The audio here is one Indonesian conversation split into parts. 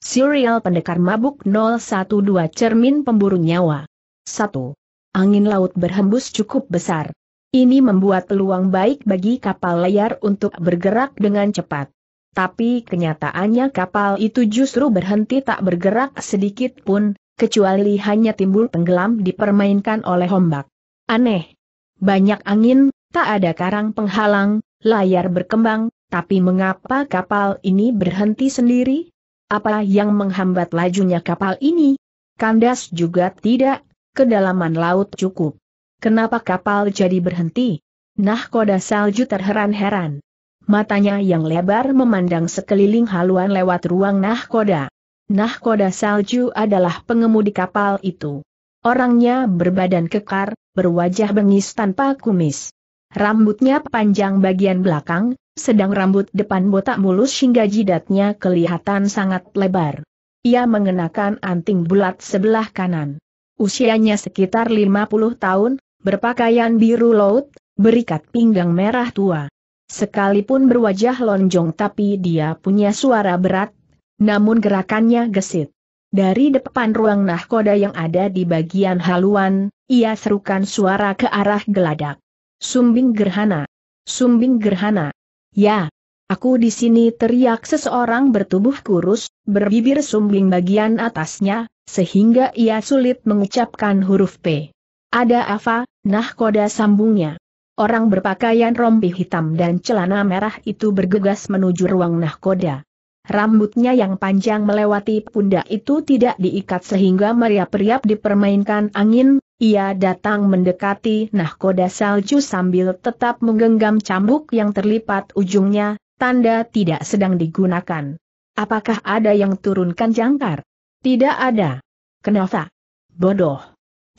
Serial Pendekar Mabuk 012 Cermin Pemburu Nyawa 1. Angin laut berhembus cukup besar. Ini membuat peluang baik bagi kapal layar untuk bergerak dengan cepat. Tapi kenyataannya kapal itu justru berhenti tak bergerak sedikit pun, kecuali hanya timbul tenggelam dipermainkan oleh ombak. Aneh. Banyak angin, tak ada karang penghalang, layar berkembang, tapi mengapa kapal ini berhenti sendiri? Apa yang menghambat lajunya kapal ini? Kandas juga tidak, kedalaman laut cukup. Kenapa kapal jadi berhenti? Nah koda salju terheran-heran. Matanya yang lebar memandang sekeliling haluan lewat ruang nahkoda. Nahkoda salju adalah pengemudi kapal itu. Orangnya berbadan kekar, berwajah bengis tanpa kumis. Rambutnya panjang bagian belakang, sedang rambut depan botak mulus hingga jidatnya kelihatan sangat lebar. Ia mengenakan anting bulat sebelah kanan. Usianya sekitar 50 tahun, berpakaian biru laut, berikat pinggang merah tua. Sekalipun berwajah lonjong tapi dia punya suara berat, namun gerakannya gesit. Dari depan ruang nahkoda yang ada di bagian haluan, ia serukan suara ke arah geladak. Sumbing gerhana. Sumbing gerhana. Ya, Aku di sini teriak seseorang bertubuh kurus, berbibir sumbing bagian atasnya, sehingga ia sulit mengucapkan huruf P. Ada apa, nah nahkoda sambungnya. Orang berpakaian rompi hitam dan celana merah itu bergegas menuju ruang nahkoda. Rambutnya yang panjang melewati pundak itu tidak diikat sehingga meriap-riap dipermainkan angin, ia datang mendekati nahkoda salju sambil tetap menggenggam cambuk yang terlipat ujungnya, tanda tidak sedang digunakan. Apakah ada yang turunkan jangkar? Tidak ada. Kenapa? Bodoh.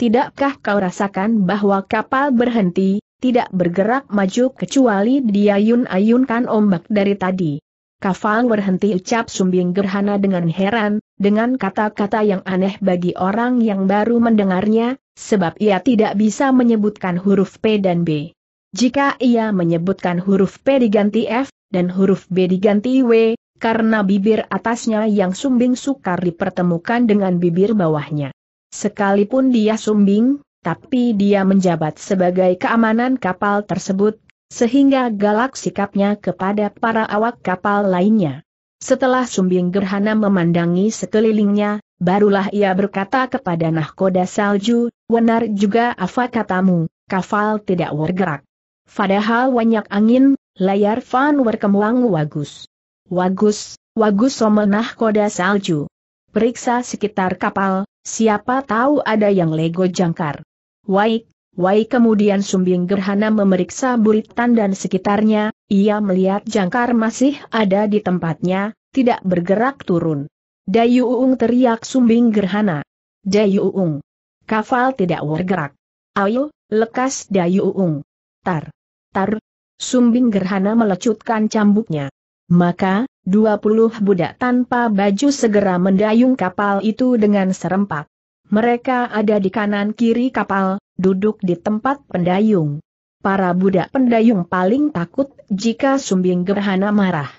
Tidakkah kau rasakan bahwa kapal berhenti, tidak bergerak maju kecuali diayun-ayunkan ombak dari tadi? Kafal berhenti ucap Sumbing Gerhana dengan heran, dengan kata-kata yang aneh bagi orang yang baru mendengarnya, sebab ia tidak bisa menyebutkan huruf P dan B. Jika ia menyebutkan huruf P diganti F, dan huruf B diganti W, karena bibir atasnya yang sumbing sukar dipertemukan dengan bibir bawahnya. Sekalipun dia sumbing, tapi dia menjabat sebagai keamanan kapal tersebut, sehingga galak sikapnya kepada para awak kapal lainnya. Setelah sumbing gerhana memandangi sekelilingnya, barulah ia berkata kepada nahkoda salju, benar juga apa katamu, kapal tidak bergerak. Padahal banyak angin, layar van berkemuang wagus. Wagus, wagus sama nahkoda salju. Periksa sekitar kapal, siapa tahu ada yang lego jangkar. Waik, Wai kemudian Sumbing Gerhana memeriksa buritan dan sekitarnya, ia melihat jangkar masih ada di tempatnya, tidak bergerak turun. Dayu Uung teriak Sumbing Gerhana. Dayu Uung. Kafal tidak bergerak. Ayo, lekas Dayu Uung. Tar. Tar. Sumbing Gerhana melecutkan cambuknya. Maka, dua budak tanpa baju segera mendayung kapal itu dengan serempak. Mereka ada di kanan kiri kapal, duduk di tempat pendayung. Para budak pendayung paling takut jika sumbing gerhana marah.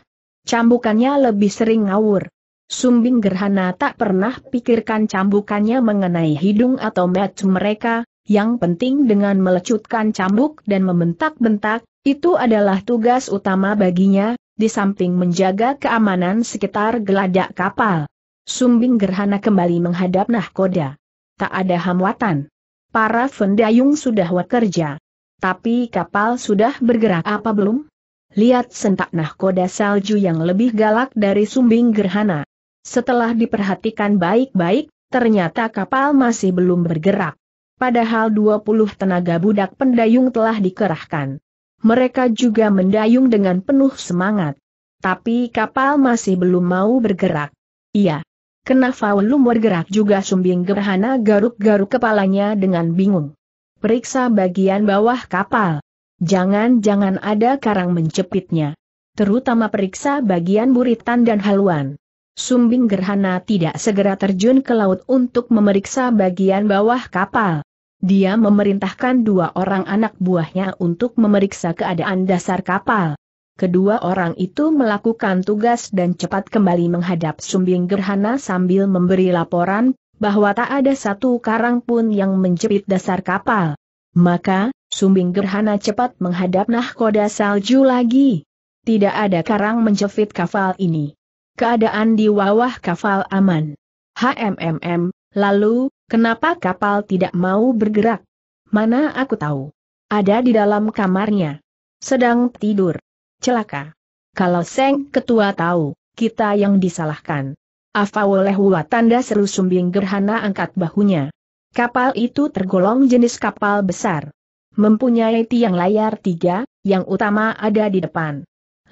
Cambukannya lebih sering ngawur. Sumbing gerhana tak pernah pikirkan cambukannya mengenai hidung atau mata mereka, yang penting dengan melecutkan cambuk dan membentak-bentak, itu adalah tugas utama baginya, di samping menjaga keamanan sekitar geladak kapal. Sumbing gerhana kembali menghadap nahkoda. Tak ada hamwatan para pendayung sudah bekerja. Tapi kapal sudah bergerak apa belum? Lihat sentak nahkoda salju yang lebih galak dari sumbing gerhana. Setelah diperhatikan baik-baik, ternyata kapal masih belum bergerak. Padahal 20 tenaga budak pendayung telah dikerahkan. Mereka juga mendayung dengan penuh semangat. Tapi kapal masih belum mau bergerak. Iya, Kena Faulum gerak juga sumbing gerhana garuk-garuk kepalanya dengan bingung. Periksa bagian bawah kapal. Jangan-jangan ada karang mencepitnya. Terutama periksa bagian buritan dan haluan. Sumbing Gerhana tidak segera terjun ke laut untuk memeriksa bagian bawah kapal. Dia memerintahkan dua orang anak buahnya untuk memeriksa keadaan dasar kapal. Kedua orang itu melakukan tugas dan cepat kembali menghadap sumbing gerhana sambil memberi laporan, bahwa tak ada satu karang pun yang menjepit dasar kapal. Maka, sumbing gerhana cepat menghadap nahkoda salju lagi. Tidak ada karang menjepit kapal ini. Keadaan di wawah kapal aman. HMMM, lalu, kenapa kapal tidak mau bergerak? Mana aku tahu. Ada di dalam kamarnya. Sedang tidur celaka. Kalau Seng Ketua tahu, kita yang disalahkan. oleh Afawolehua tanda seru sumbing gerhana angkat bahunya. Kapal itu tergolong jenis kapal besar. Mempunyai tiang layar tiga, yang utama ada di depan.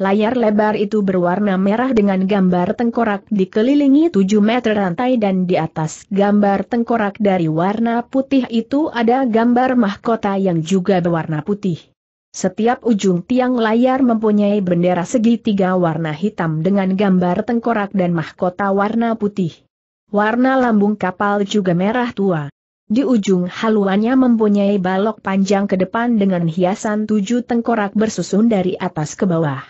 Layar lebar itu berwarna merah dengan gambar tengkorak dikelilingi 7 meter rantai dan di atas gambar tengkorak dari warna putih itu ada gambar mahkota yang juga berwarna putih. Setiap ujung tiang layar mempunyai bendera segitiga warna hitam dengan gambar tengkorak dan mahkota warna putih. Warna lambung kapal juga merah tua. Di ujung haluannya mempunyai balok panjang ke depan dengan hiasan tujuh tengkorak bersusun dari atas ke bawah.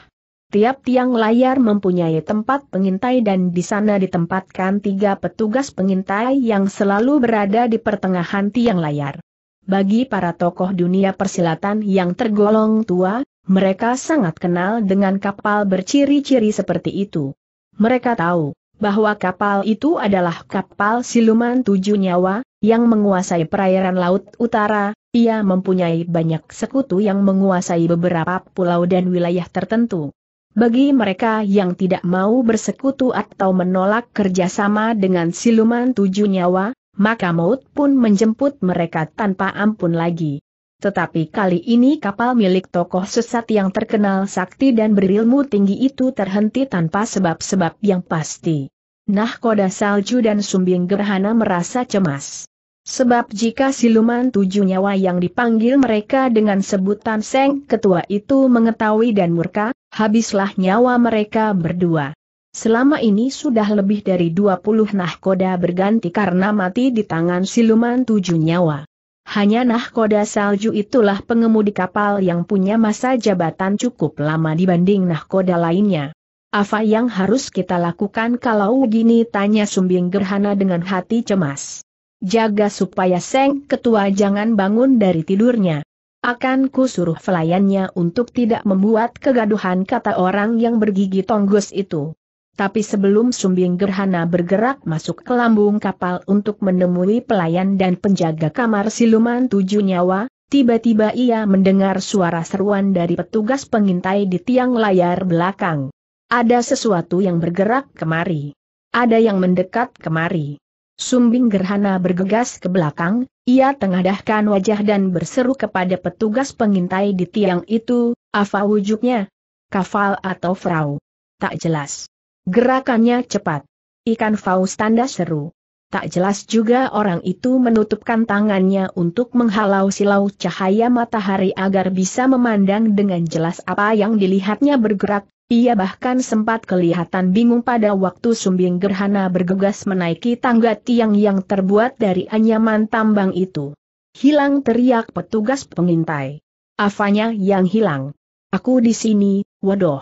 Tiap tiang layar mempunyai tempat pengintai dan di sana ditempatkan tiga petugas pengintai yang selalu berada di pertengahan tiang layar. Bagi para tokoh dunia persilatan yang tergolong tua, mereka sangat kenal dengan kapal berciri-ciri seperti itu. Mereka tahu bahwa kapal itu adalah kapal siluman tujuh nyawa, yang menguasai perairan laut utara, ia mempunyai banyak sekutu yang menguasai beberapa pulau dan wilayah tertentu. Bagi mereka yang tidak mau bersekutu atau menolak kerjasama dengan siluman tujuh nyawa, maka maut pun menjemput mereka tanpa ampun lagi. Tetapi kali ini kapal milik tokoh sesat yang terkenal sakti dan berilmu tinggi itu terhenti tanpa sebab-sebab yang pasti. Nah, Koda Salju dan Sumbing Gerhana merasa cemas. Sebab jika siluman tujuh nyawa yang dipanggil mereka dengan sebutan Seng Ketua itu mengetahui dan murka, habislah nyawa mereka berdua. Selama ini sudah lebih dari 20 nahkoda berganti karena mati di tangan siluman tujuh nyawa. Hanya nahkoda salju itulah pengemudi kapal yang punya masa jabatan cukup lama dibanding nahkoda lainnya. Apa yang harus kita lakukan kalau begini? tanya Sumbing Gerhana dengan hati cemas. Jaga supaya Seng Ketua jangan bangun dari tidurnya. Akan ku suruh pelayannya untuk tidak membuat kegaduhan kata orang yang bergigi tonggos itu. Tapi sebelum sumbing gerhana bergerak masuk ke lambung kapal untuk menemui pelayan dan penjaga kamar siluman tujuh nyawa, tiba-tiba ia mendengar suara seruan dari petugas pengintai di tiang layar belakang. Ada sesuatu yang bergerak kemari. Ada yang mendekat kemari. Sumbing gerhana bergegas ke belakang, ia tengadahkan wajah dan berseru kepada petugas pengintai di tiang itu, apa wujudnya? Kafal atau frau? Tak jelas. Gerakannya cepat. Ikan Faus tanda seru. Tak jelas juga orang itu menutupkan tangannya untuk menghalau silau cahaya matahari agar bisa memandang dengan jelas apa yang dilihatnya bergerak, ia bahkan sempat kelihatan bingung pada waktu sumbing gerhana bergegas menaiki tangga tiang yang terbuat dari anyaman tambang itu. Hilang teriak petugas pengintai. Afanya yang hilang. Aku di sini, waduh.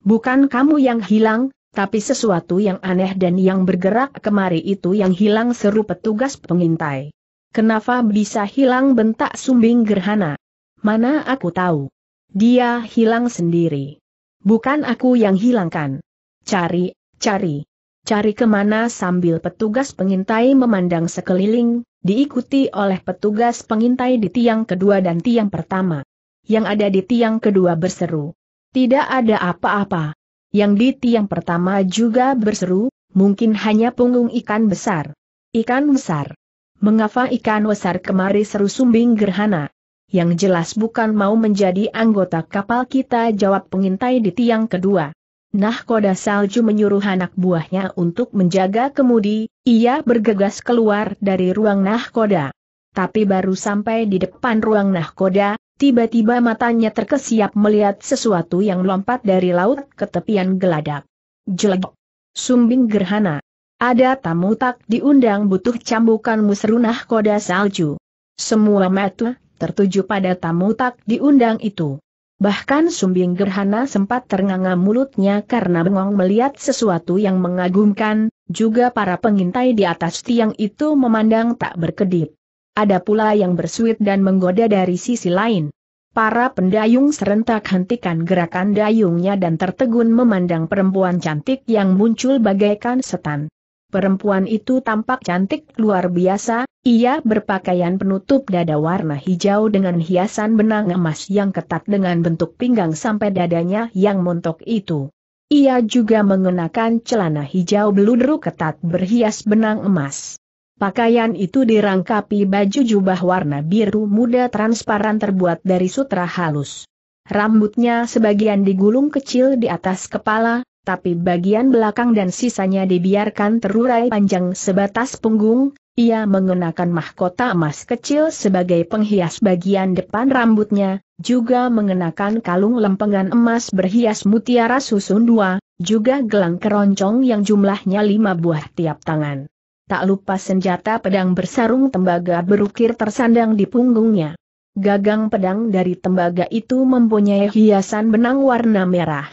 Bukan kamu yang hilang, tapi sesuatu yang aneh dan yang bergerak kemari itu yang hilang seru petugas pengintai. Kenapa bisa hilang bentak sumbing gerhana? Mana aku tahu. Dia hilang sendiri. Bukan aku yang hilangkan. Cari, cari. Cari kemana sambil petugas pengintai memandang sekeliling, diikuti oleh petugas pengintai di tiang kedua dan tiang pertama. Yang ada di tiang kedua berseru. Tidak ada apa-apa. Yang di tiang pertama juga berseru, mungkin hanya punggung ikan besar. Ikan besar. Mengapa ikan besar kemari seru sumbing gerhana? Yang jelas bukan mau menjadi anggota kapal kita jawab pengintai di tiang kedua. Nah koda Salju menyuruh anak buahnya untuk menjaga kemudi, ia bergegas keluar dari ruang Nahkoda. Tapi baru sampai di depan ruang Nahkoda, tiba-tiba matanya terkesiap melihat sesuatu yang lompat dari laut ke tepian geladak. Jelek. Sumbing gerhana. Ada tamu tak diundang butuh cambukan musrunah koda salju. Semua mata tertuju pada tamu tak diundang itu. Bahkan sumbing gerhana sempat ternganga mulutnya karena bengong melihat sesuatu yang mengagumkan, juga para pengintai di atas tiang itu memandang tak berkedip ada pula yang bersuit dan menggoda dari sisi lain. Para pendayung serentak hentikan gerakan dayungnya dan tertegun memandang perempuan cantik yang muncul bagaikan setan. Perempuan itu tampak cantik luar biasa, ia berpakaian penutup dada warna hijau dengan hiasan benang emas yang ketat dengan bentuk pinggang sampai dadanya yang montok itu. Ia juga mengenakan celana hijau beludru ketat berhias benang emas. Pakaian itu dirangkapi baju jubah warna biru muda transparan terbuat dari sutra halus. Rambutnya sebagian digulung kecil di atas kepala, tapi bagian belakang dan sisanya dibiarkan terurai panjang sebatas punggung, ia mengenakan mahkota emas kecil sebagai penghias bagian depan rambutnya, juga mengenakan kalung lempengan emas berhias mutiara susun dua, juga gelang keroncong yang jumlahnya lima buah tiap tangan tak lupa senjata pedang bersarung tembaga berukir tersandang di punggungnya. Gagang pedang dari tembaga itu mempunyai hiasan benang warna merah.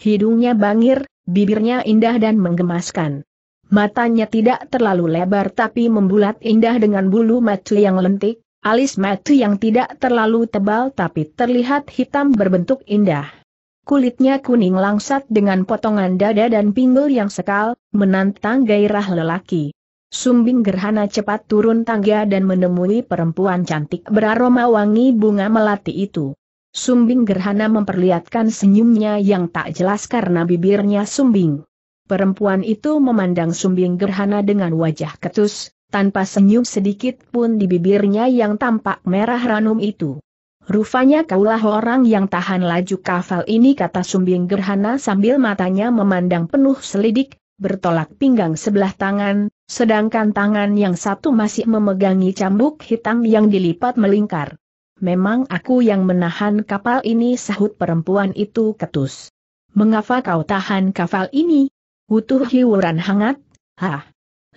Hidungnya bangir, bibirnya indah dan menggemaskan. Matanya tidak terlalu lebar tapi membulat indah dengan bulu mata yang lentik, alis mata yang tidak terlalu tebal tapi terlihat hitam berbentuk indah. Kulitnya kuning langsat dengan potongan dada dan pinggul yang sekal, menantang gairah lelaki. Sumbing Gerhana cepat turun tangga dan menemui perempuan cantik beraroma wangi bunga melati itu. Sumbing Gerhana memperlihatkan senyumnya yang tak jelas karena bibirnya sumbing. Perempuan itu memandang Sumbing Gerhana dengan wajah ketus, tanpa senyum sedikit pun di bibirnya yang tampak merah ranum itu. Rupanya kaulah orang yang tahan laju kafal ini kata Sumbing Gerhana sambil matanya memandang penuh selidik, bertolak pinggang sebelah tangan, sedangkan tangan yang satu masih memegangi cambuk hitam yang dilipat melingkar. Memang aku yang menahan kapal ini sahut perempuan itu ketus. Mengapa kau tahan kapal ini? Utuh hiuran hangat, hah.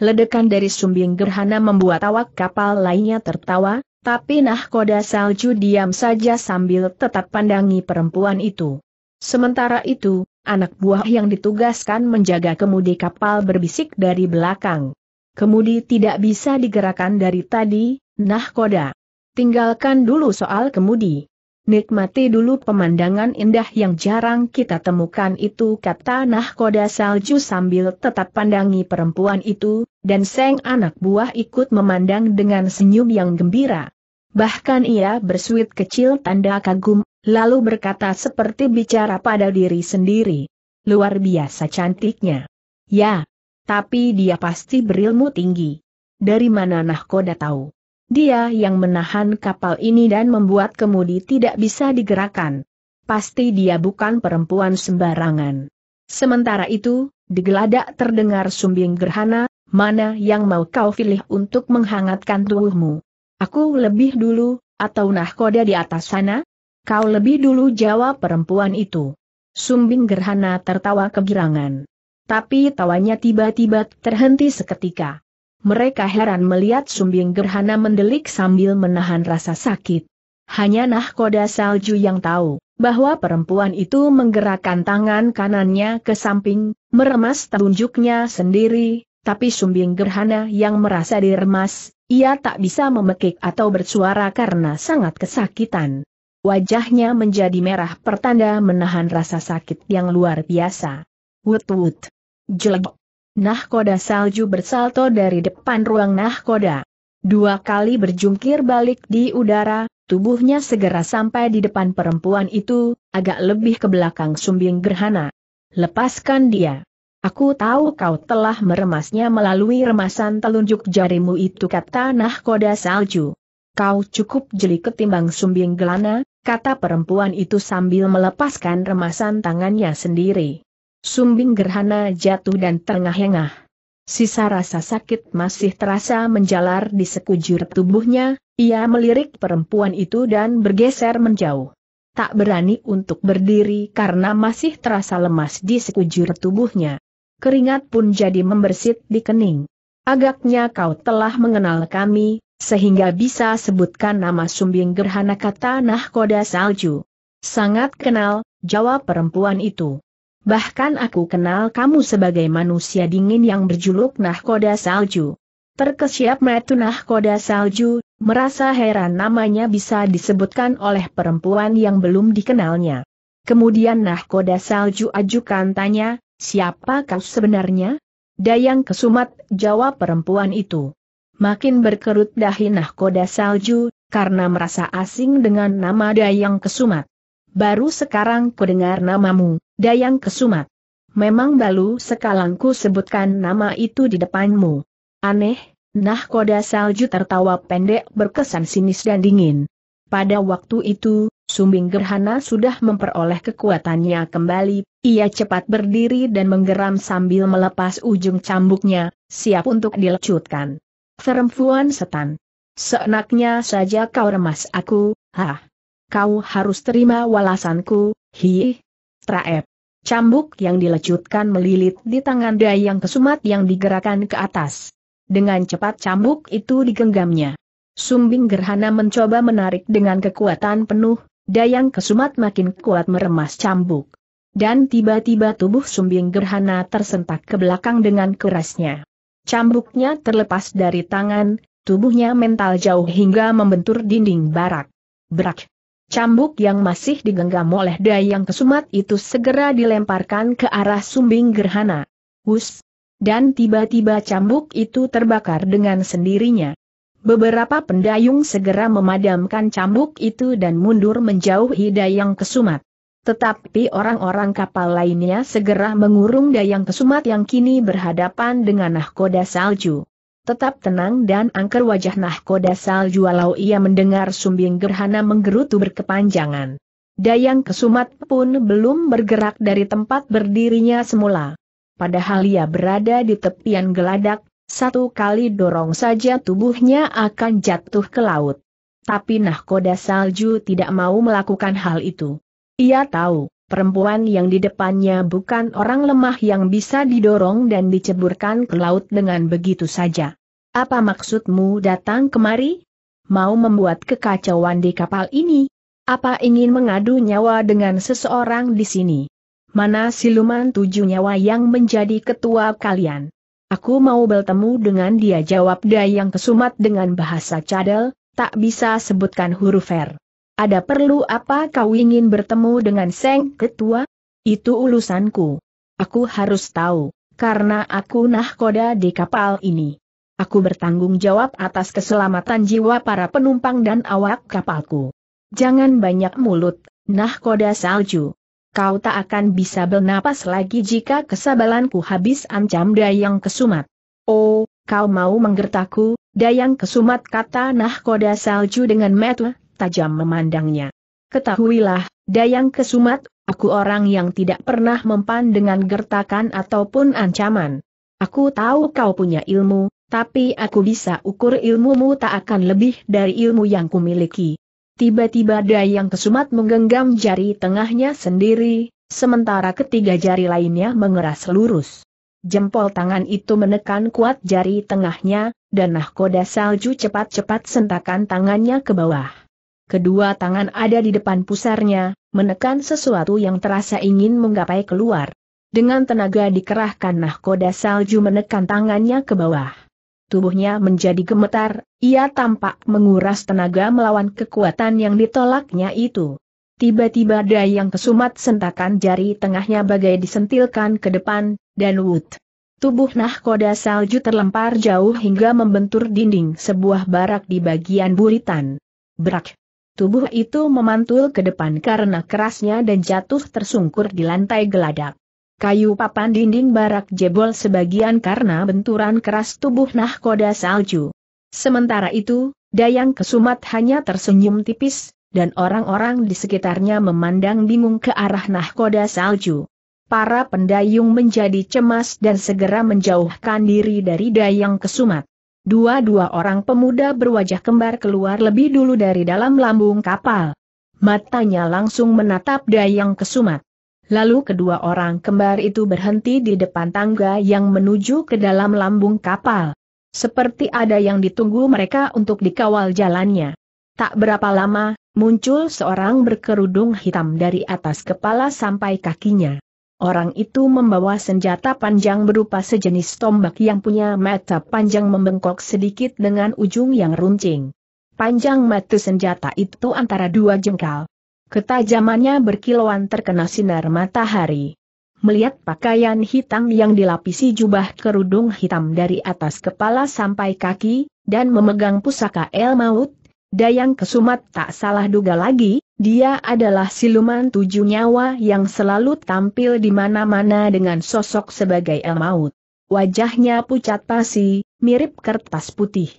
Ledekan dari sumbing gerhana membuat awak kapal lainnya tertawa, tapi nahkoda salju diam saja sambil tetap pandangi perempuan itu. Sementara itu, anak buah yang ditugaskan menjaga kemudi kapal berbisik dari belakang kemudi tidak bisa digerakkan dari tadi, nah koda. Tinggalkan dulu soal kemudi. Nikmati dulu pemandangan indah yang jarang kita temukan itu kata nahkoda salju sambil tetap pandangi perempuan itu, dan seng anak buah ikut memandang dengan senyum yang gembira. Bahkan ia bersuit kecil tanda kagum, lalu berkata seperti bicara pada diri sendiri. Luar biasa cantiknya. Ya, tapi dia pasti berilmu tinggi. Dari mana nahkoda tahu? Dia yang menahan kapal ini dan membuat kemudi tidak bisa digerakkan. Pasti dia bukan perempuan sembarangan. Sementara itu, di geladak terdengar sumbing gerhana, mana yang mau kau pilih untuk menghangatkan tubuhmu? Aku lebih dulu, atau nahkoda di atas sana? Kau lebih dulu jawab perempuan itu. Sumbing Gerhana tertawa kegirangan tapi tawanya tiba-tiba terhenti seketika. Mereka heran melihat sumbing gerhana mendelik sambil menahan rasa sakit. Hanya nahkoda salju yang tahu bahwa perempuan itu menggerakkan tangan kanannya ke samping, meremas telunjuknya sendiri, tapi sumbing gerhana yang merasa diremas, ia tak bisa memekik atau bersuara karena sangat kesakitan. Wajahnya menjadi merah pertanda menahan rasa sakit yang luar biasa. Wut-wut. Jelek. Nahkoda salju bersalto dari depan ruang nahkoda. Dua kali berjungkir balik di udara, tubuhnya segera sampai di depan perempuan itu, agak lebih ke belakang sumbing gerhana. Lepaskan dia. Aku tahu kau telah meremasnya melalui remasan telunjuk jarimu itu kata nahkoda salju. Kau cukup jeli ketimbang sumbing gelana, kata perempuan itu sambil melepaskan remasan tangannya sendiri. Sumbing gerhana jatuh dan tengah engah Sisa rasa sakit masih terasa menjalar di sekujur tubuhnya, ia melirik perempuan itu dan bergeser menjauh. Tak berani untuk berdiri karena masih terasa lemas di sekujur tubuhnya. Keringat pun jadi membersit di kening. Agaknya kau telah mengenal kami, sehingga bisa sebutkan nama sumbing gerhana kata nahkoda salju. Sangat kenal, jawab perempuan itu. Bahkan aku kenal kamu sebagai manusia dingin yang berjuluk nahkoda salju. Terkesiap metu nahkoda salju, merasa heran namanya bisa disebutkan oleh perempuan yang belum dikenalnya. Kemudian nahkoda salju ajukan tanya, siapa kau sebenarnya? Dayang kesumat, jawab perempuan itu. Makin berkerut dahi nahkoda salju, karena merasa asing dengan nama Dayang kesumat. Baru sekarang ku dengar namamu, Dayang Kesumat. Memang baru balu ku sebutkan nama itu di depanmu. Aneh, nah koda salju tertawa pendek berkesan sinis dan dingin. Pada waktu itu, Sumbing Gerhana sudah memperoleh kekuatannya kembali, ia cepat berdiri dan menggeram sambil melepas ujung cambuknya, siap untuk dilecutkan. Perempuan setan. Seenaknya saja kau remas aku, hah kau harus terima walasanku, hi. Traep. Cambuk yang dilecutkan melilit di tangan Dayang Kesumat yang digerakkan ke atas. Dengan cepat cambuk itu digenggamnya. Sumbing Gerhana mencoba menarik dengan kekuatan penuh, Dayang Kesumat makin kuat meremas cambuk. Dan tiba-tiba tubuh Sumbing Gerhana tersentak ke belakang dengan kerasnya. Cambuknya terlepas dari tangan, tubuhnya mental jauh hingga membentur dinding barak. Berak, Cambuk yang masih digenggam oleh Dayang Kesumat itu segera dilemparkan ke arah sumbing gerhana. Hus! Dan tiba-tiba cambuk itu terbakar dengan sendirinya. Beberapa pendayung segera memadamkan cambuk itu dan mundur menjauhi Dayang Kesumat. Tetapi orang-orang kapal lainnya segera mengurung Dayang Kesumat yang kini berhadapan dengan nahkoda salju. Tetap tenang dan angker wajah nahkoda salju walau ia mendengar sumbing gerhana menggerutu berkepanjangan. Dayang Kesumat pun belum bergerak dari tempat berdirinya semula. Padahal ia berada di tepian geladak, satu kali dorong saja tubuhnya akan jatuh ke laut. Tapi nahkoda salju tidak mau melakukan hal itu. Ia tahu, perempuan yang di depannya bukan orang lemah yang bisa didorong dan diceburkan ke laut dengan begitu saja. Apa maksudmu datang kemari? Mau membuat kekacauan di kapal ini? Apa ingin mengadu nyawa dengan seseorang di sini? Mana siluman tujuh nyawa yang menjadi ketua kalian? Aku mau bertemu dengan dia jawab Dayang Kesumat dengan bahasa cadel, tak bisa sebutkan huruf R. Ada perlu apa kau ingin bertemu dengan Seng Ketua? Itu ulusanku. Aku harus tahu, karena aku nahkoda di kapal ini. Aku bertanggung jawab atas keselamatan jiwa para penumpang dan awak kapalku. Jangan banyak mulut, nahkoda salju. Kau tak akan bisa bernapas lagi jika kesabalanku habis ancam Dayang Kesumat. Oh, kau mau menggertaku, Dayang Kesumat kata nahkoda salju dengan metu tajam memandangnya. Ketahuilah, Dayang Kesumat, aku orang yang tidak pernah mempan dengan gertakan ataupun ancaman. Aku tahu kau punya ilmu, tapi aku bisa ukur ilmumu tak akan lebih dari ilmu yang kumiliki. Tiba-tiba Dayang Kesumat menggenggam jari tengahnya sendiri, sementara ketiga jari lainnya mengeras lurus. Jempol tangan itu menekan kuat jari tengahnya, dan nahkoda salju cepat-cepat sentakan tangannya ke bawah. Kedua tangan ada di depan pusarnya, menekan sesuatu yang terasa ingin menggapai keluar. Dengan tenaga dikerahkan nahkoda salju menekan tangannya ke bawah. Tubuhnya menjadi gemetar, ia tampak menguras tenaga melawan kekuatan yang ditolaknya itu. Tiba-tiba dayang kesumat sentakan jari tengahnya bagai disentilkan ke depan, dan wut. Tubuh nahkoda salju terlempar jauh hingga membentur dinding sebuah barak di bagian buritan. Brak! Tubuh itu memantul ke depan karena kerasnya dan jatuh tersungkur di lantai geladak. Kayu papan dinding barak jebol sebagian karena benturan keras tubuh nahkoda salju. Sementara itu, Dayang Kesumat hanya tersenyum tipis, dan orang-orang di sekitarnya memandang bingung ke arah nahkoda salju. Para pendayung menjadi cemas dan segera menjauhkan diri dari Dayang Kesumat. Dua-dua orang pemuda berwajah kembar keluar lebih dulu dari dalam lambung kapal. Matanya langsung menatap Dayang Kesumat. Lalu kedua orang kembar itu berhenti di depan tangga yang menuju ke dalam lambung kapal. Seperti ada yang ditunggu mereka untuk dikawal jalannya. Tak berapa lama, muncul seorang berkerudung hitam dari atas kepala sampai kakinya. Orang itu membawa senjata panjang berupa sejenis tombak yang punya mata panjang membengkok sedikit dengan ujung yang runcing. Panjang mata senjata itu antara dua jengkal. Ketajamannya berkilauan terkena sinar matahari. Melihat pakaian hitam yang dilapisi jubah kerudung hitam dari atas kepala sampai kaki, dan memegang pusaka El Maut, Dayang Kesumat tak salah duga lagi, dia adalah siluman tujuh nyawa yang selalu tampil di mana-mana dengan sosok sebagai El Maut. Wajahnya pucat pasi, mirip kertas putih.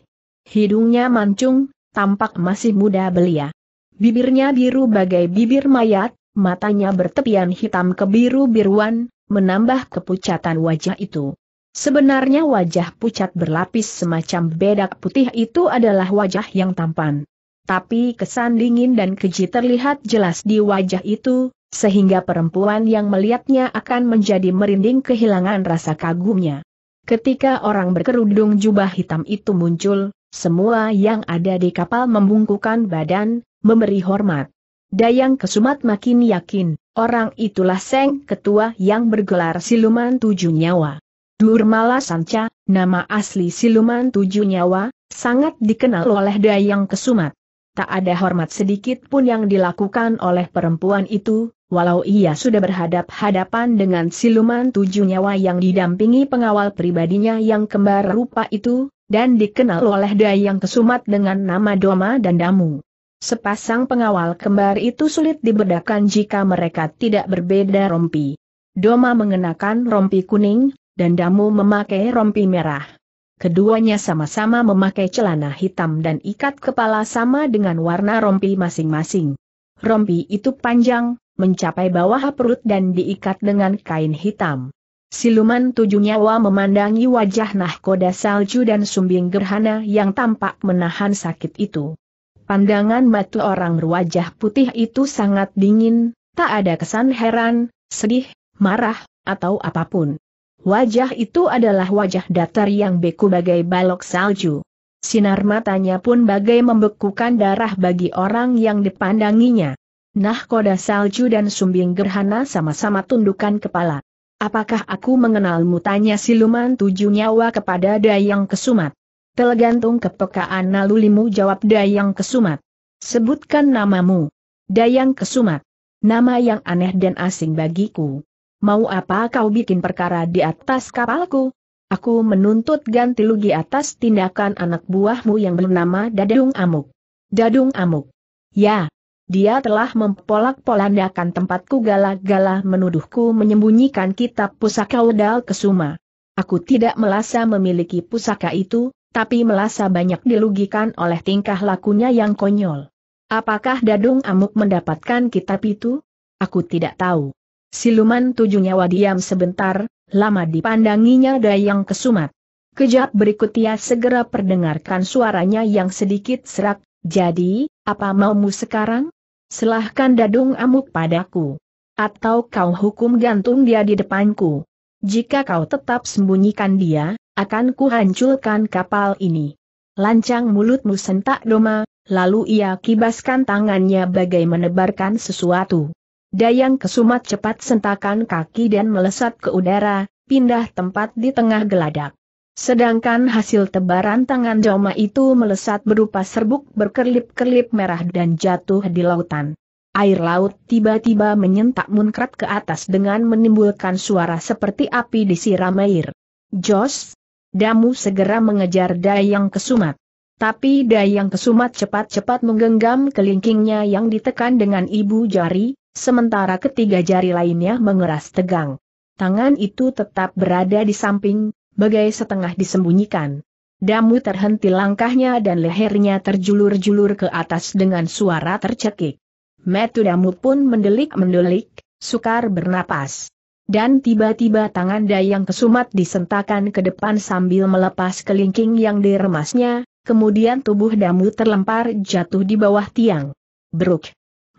Hidungnya mancung, tampak masih muda belia. Bibirnya biru bagai bibir mayat, matanya bertepian hitam kebiru-biruan, menambah kepucatan wajah itu. Sebenarnya wajah pucat berlapis semacam bedak putih itu adalah wajah yang tampan tapi kesan dingin dan keji terlihat jelas di wajah itu, sehingga perempuan yang melihatnya akan menjadi merinding kehilangan rasa kagumnya. Ketika orang berkerudung jubah hitam itu muncul, semua yang ada di kapal membungkukan badan, memberi hormat. Dayang Kesumat makin yakin, orang itulah Seng Ketua yang bergelar Siluman Tujuh Nyawa. Durmala Sanca, nama asli Siluman Tujuh Nyawa, sangat dikenal oleh Dayang Kesumat. Tak ada hormat sedikit pun yang dilakukan oleh perempuan itu, walau ia sudah berhadap-hadapan dengan siluman tujuh nyawa yang didampingi pengawal pribadinya yang kembar rupa itu, dan dikenal oleh Dayang Kesumat dengan nama Doma dan Damu. Sepasang pengawal kembar itu sulit dibedakan jika mereka tidak berbeda rompi. Doma mengenakan rompi kuning, dan Damu memakai rompi merah. Keduanya sama-sama memakai celana hitam dan ikat kepala sama dengan warna rompi masing-masing. Rompi itu panjang, mencapai bawah perut dan diikat dengan kain hitam. Siluman tujuh nyawa memandangi wajah nahkoda salju dan sumbing gerhana yang tampak menahan sakit itu. Pandangan mata orang berwajah putih itu sangat dingin, tak ada kesan heran, sedih, marah, atau apapun. Wajah itu adalah wajah datar yang beku bagai balok salju. Sinar matanya pun bagai membekukan darah bagi orang yang dipandanginya. Nah koda salju dan sumbing gerhana sama-sama tundukkan kepala. Apakah aku mengenalmu tanya siluman tujuh nyawa kepada Dayang Kesumat. Telegantung kepekaan nalulimu jawab Dayang Kesumat. Sebutkan namamu. Dayang Kesumat. Nama yang aneh dan asing bagiku. Mau apa kau bikin perkara di atas kapalku? Aku menuntut ganti rugi atas tindakan anak buahmu yang bernama Dadung Amuk. Dadung Amuk. Ya, dia telah mempolak-polandakan tempatku gala-gala menuduhku menyembunyikan kitab pusaka Udal Kesuma. Aku tidak melasa memiliki pusaka itu, tapi melasa banyak dilugikan oleh tingkah lakunya yang konyol. Apakah Dadung Amuk mendapatkan kitab itu? Aku tidak tahu. Siluman tujuh nyawa diam sebentar, lama dipandanginya Dayang Kesumat. Kejap berikutnya segera perdengarkan suaranya yang sedikit serak, jadi, apa maumu sekarang? Selahkan dadung amuk padaku. Atau kau hukum gantung dia di depanku. Jika kau tetap sembunyikan dia, akan kuhancurkan kapal ini. Lancang mulutmu sentak doma, lalu ia kibaskan tangannya bagai menebarkan sesuatu. Dayang Kesumat cepat sentakan kaki dan melesat ke udara, pindah tempat di tengah geladak. Sedangkan hasil tebaran tangan Joma itu melesat berupa serbuk berkerlip-kerlip merah dan jatuh di lautan. Air laut tiba-tiba menyentak munkrat ke atas dengan menimbulkan suara seperti api disiram air. Jos, Damu segera mengejar Dayang Kesumat. Tapi Dayang Kesumat cepat-cepat menggenggam kelingkingnya yang ditekan dengan ibu jari, sementara ketiga jari lainnya mengeras tegang. Tangan itu tetap berada di samping, bagai setengah disembunyikan. Damu terhenti langkahnya dan lehernya terjulur-julur ke atas dengan suara tercekik. Metu damu pun mendelik-mendelik, sukar bernapas. Dan tiba-tiba tangan Dayang Kesumat disentakan ke depan sambil melepas kelingking yang diremasnya, kemudian tubuh Damu terlempar jatuh di bawah tiang. Beruk!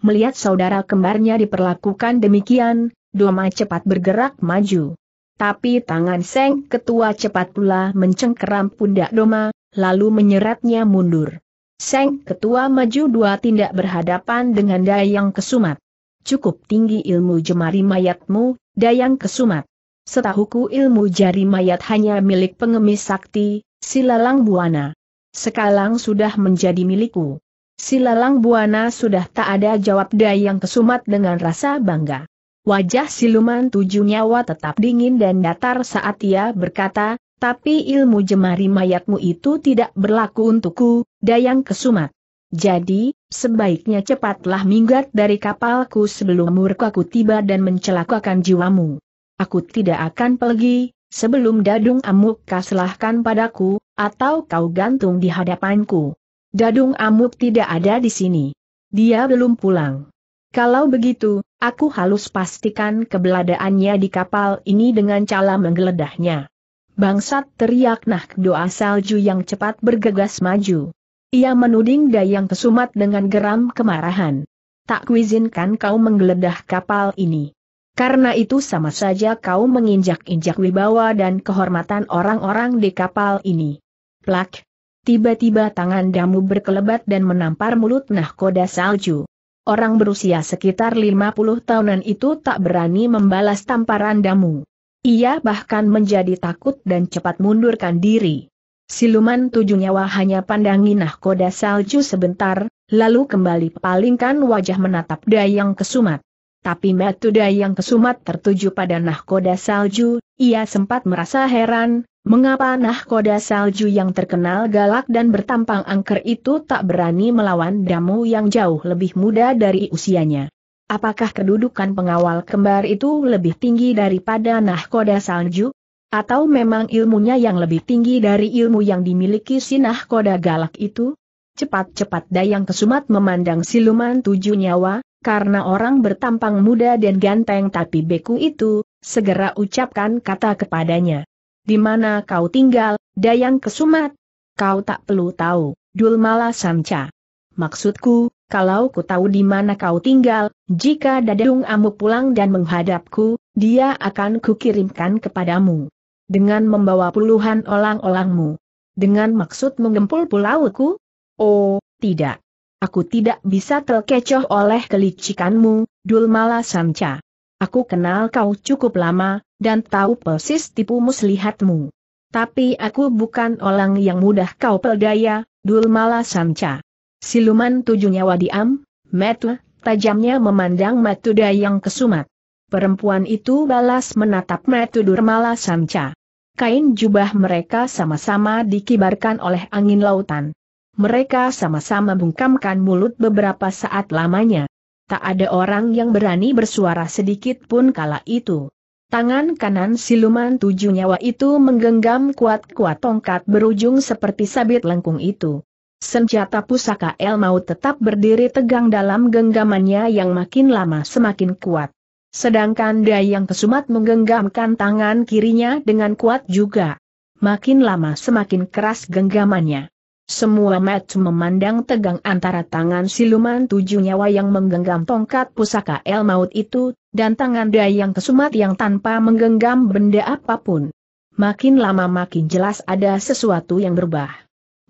melihat saudara kembarnya diperlakukan demikian, Doma cepat bergerak maju. Tapi tangan Seng Ketua cepat pula mencengkeram pundak Doma, lalu menyeretnya mundur. Seng Ketua maju dua tindak berhadapan dengan Dayang Kesumat. Cukup tinggi ilmu jemari mayatmu, Dayang Kesumat. Setahuku ilmu jari mayat hanya milik pengemis sakti, Silalang Buana. Sekarang sudah menjadi milikku. Si Lalang Buana sudah tak ada jawab Dayang Kesumat dengan rasa bangga. Wajah siluman tujuh nyawa tetap dingin dan datar saat ia berkata, tapi ilmu jemari mayatmu itu tidak berlaku untukku, Dayang Kesumat. Jadi, sebaiknya cepatlah minggat dari kapalku sebelum murkaku tiba dan mencelakakan jiwamu. Aku tidak akan pergi, sebelum dadung amuk kaslahkan padaku, atau kau gantung di hadapanku. Dadung Amuk tidak ada di sini. Dia belum pulang. Kalau begitu, aku halus pastikan kebeladaannya di kapal ini dengan cara menggeledahnya. Bangsat teriak nah doa salju yang cepat bergegas maju. Ia menuding Dayang Kesumat dengan geram kemarahan. Tak kuizinkan kau menggeledah kapal ini. Karena itu sama saja kau menginjak-injak wibawa dan kehormatan orang-orang di kapal ini. Plak, Tiba-tiba tangan damu berkelebat dan menampar mulut nahkoda salju. Orang berusia sekitar 50 tahunan itu tak berani membalas tamparan damu. Ia bahkan menjadi takut dan cepat mundurkan diri. Siluman tujuh nyawa hanya pandangi nahkoda salju sebentar, lalu kembali palingkan wajah menatap Dayang Kesumat. Tapi metu Dayang Kesumat tertuju pada nahkoda salju, ia sempat merasa heran, Mengapa nahkoda salju yang terkenal galak dan bertampang angker itu tak berani melawan damu yang jauh lebih muda dari usianya? Apakah kedudukan pengawal kembar itu lebih tinggi daripada nahkoda salju? Atau memang ilmunya yang lebih tinggi dari ilmu yang dimiliki si nahkoda galak itu? Cepat-cepat Dayang Kesumat memandang siluman tujuh nyawa, karena orang bertampang muda dan ganteng tapi beku itu, segera ucapkan kata kepadanya. Di mana kau tinggal, Dayang Kesumat? Kau tak perlu tahu, Dulmala Samca. Maksudku, kalau ku tahu di mana kau tinggal, jika Dadung Amu pulang dan menghadapku, dia akan kukirimkan kepadamu. Dengan membawa puluhan orang-orangmu. Dengan maksud menggempul pulauku? Oh, tidak. Aku tidak bisa terkecoh oleh kelicikanmu, Dulmala Samca. Aku kenal kau cukup lama, dan tahu persis tipu muslihatmu. Tapi aku bukan orang yang mudah kau peldaya, Dulmala Samca. Siluman tujuh nyawa diam, metu, tajamnya memandang Matuda yang kesumat. Perempuan itu balas menatap Metu Dulmala Samca. Kain jubah mereka sama-sama dikibarkan oleh angin lautan. Mereka sama-sama bungkamkan mulut beberapa saat lamanya. Tak ada orang yang berani bersuara sedikit pun kala itu. Tangan kanan siluman tujuh nyawa itu menggenggam kuat-kuat tongkat berujung seperti sabit lengkung itu. Senjata pusaka El mau tetap berdiri tegang dalam genggamannya yang makin lama semakin kuat. Sedangkan Dayang Kesumat menggenggamkan tangan kirinya dengan kuat juga. Makin lama semakin keras genggamannya. Semua match memandang tegang antara tangan siluman tujuh nyawa yang menggenggam tongkat pusaka El Maut itu, dan tangan Dayang Kesumat yang tanpa menggenggam benda apapun. Makin lama makin jelas ada sesuatu yang berubah.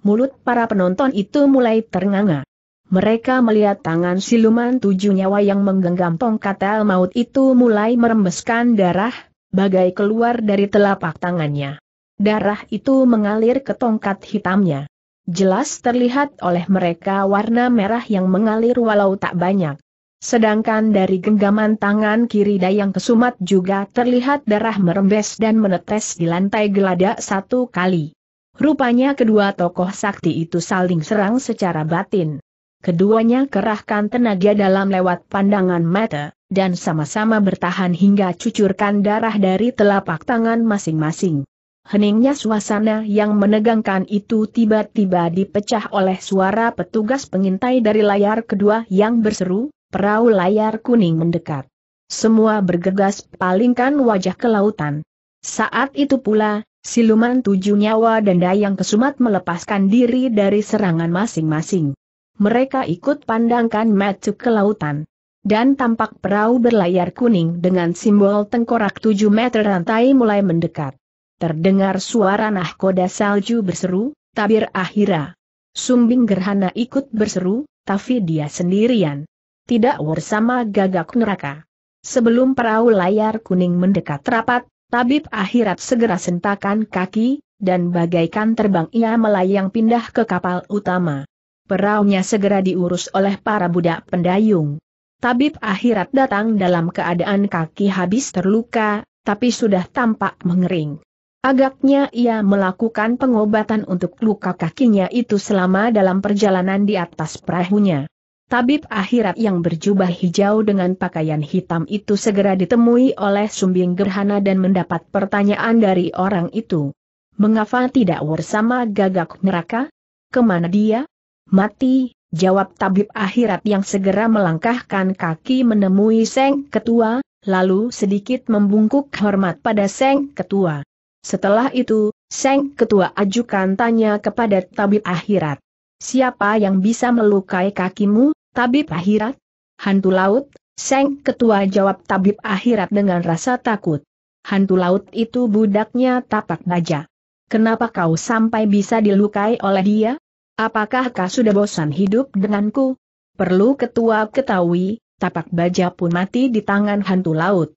Mulut para penonton itu mulai ternganga. Mereka melihat tangan siluman tujuh nyawa yang menggenggam tongkat El Maut itu mulai merembeskan darah, bagai keluar dari telapak tangannya. Darah itu mengalir ke tongkat hitamnya. Jelas terlihat oleh mereka warna merah yang mengalir walau tak banyak. Sedangkan dari genggaman tangan kiri Dayang Kesumat juga terlihat darah merembes dan menetes di lantai geladak satu kali. Rupanya kedua tokoh sakti itu saling serang secara batin. Keduanya kerahkan tenaga dalam lewat pandangan mata, dan sama-sama bertahan hingga cucurkan darah dari telapak tangan masing-masing. Heningnya suasana yang menegangkan itu tiba-tiba dipecah oleh suara petugas pengintai dari layar kedua yang berseru, perahu layar kuning mendekat. Semua bergegas palingkan wajah ke lautan. Saat itu pula, siluman tujuh nyawa dan dayang kesumat melepaskan diri dari serangan masing-masing. Mereka ikut pandangkan matu ke lautan. Dan tampak perahu berlayar kuning dengan simbol tengkorak tujuh meter rantai mulai mendekat. Terdengar suara nahkoda salju berseru, tabir akhira. Sumbing gerhana ikut berseru, tapi dia sendirian. Tidak bersama gagak neraka. Sebelum perahu layar kuning mendekat rapat, tabib akhirat segera sentakan kaki, dan bagaikan terbang ia melayang pindah ke kapal utama. Perahunya segera diurus oleh para budak pendayung. Tabib akhirat datang dalam keadaan kaki habis terluka, tapi sudah tampak mengering. Agaknya ia melakukan pengobatan untuk luka kakinya itu selama dalam perjalanan di atas perahunya. Tabib akhirat yang berjubah hijau dengan pakaian hitam itu segera ditemui oleh Sumbing Gerhana dan mendapat pertanyaan dari orang itu. Mengapa tidak bersama gagak neraka? Kemana dia? Mati, jawab tabib akhirat yang segera melangkahkan kaki menemui Seng Ketua, lalu sedikit membungkuk hormat pada Seng Ketua. Setelah itu, Seng Ketua ajukan tanya kepada Tabib Akhirat. Siapa yang bisa melukai kakimu, Tabib Akhirat? Hantu laut, Seng Ketua jawab Tabib Akhirat dengan rasa takut. Hantu laut itu budaknya tapak naja. Kenapa kau sampai bisa dilukai oleh dia? Apakah kau sudah bosan hidup denganku? Perlu ketua ketahui, tapak baja pun mati di tangan hantu laut.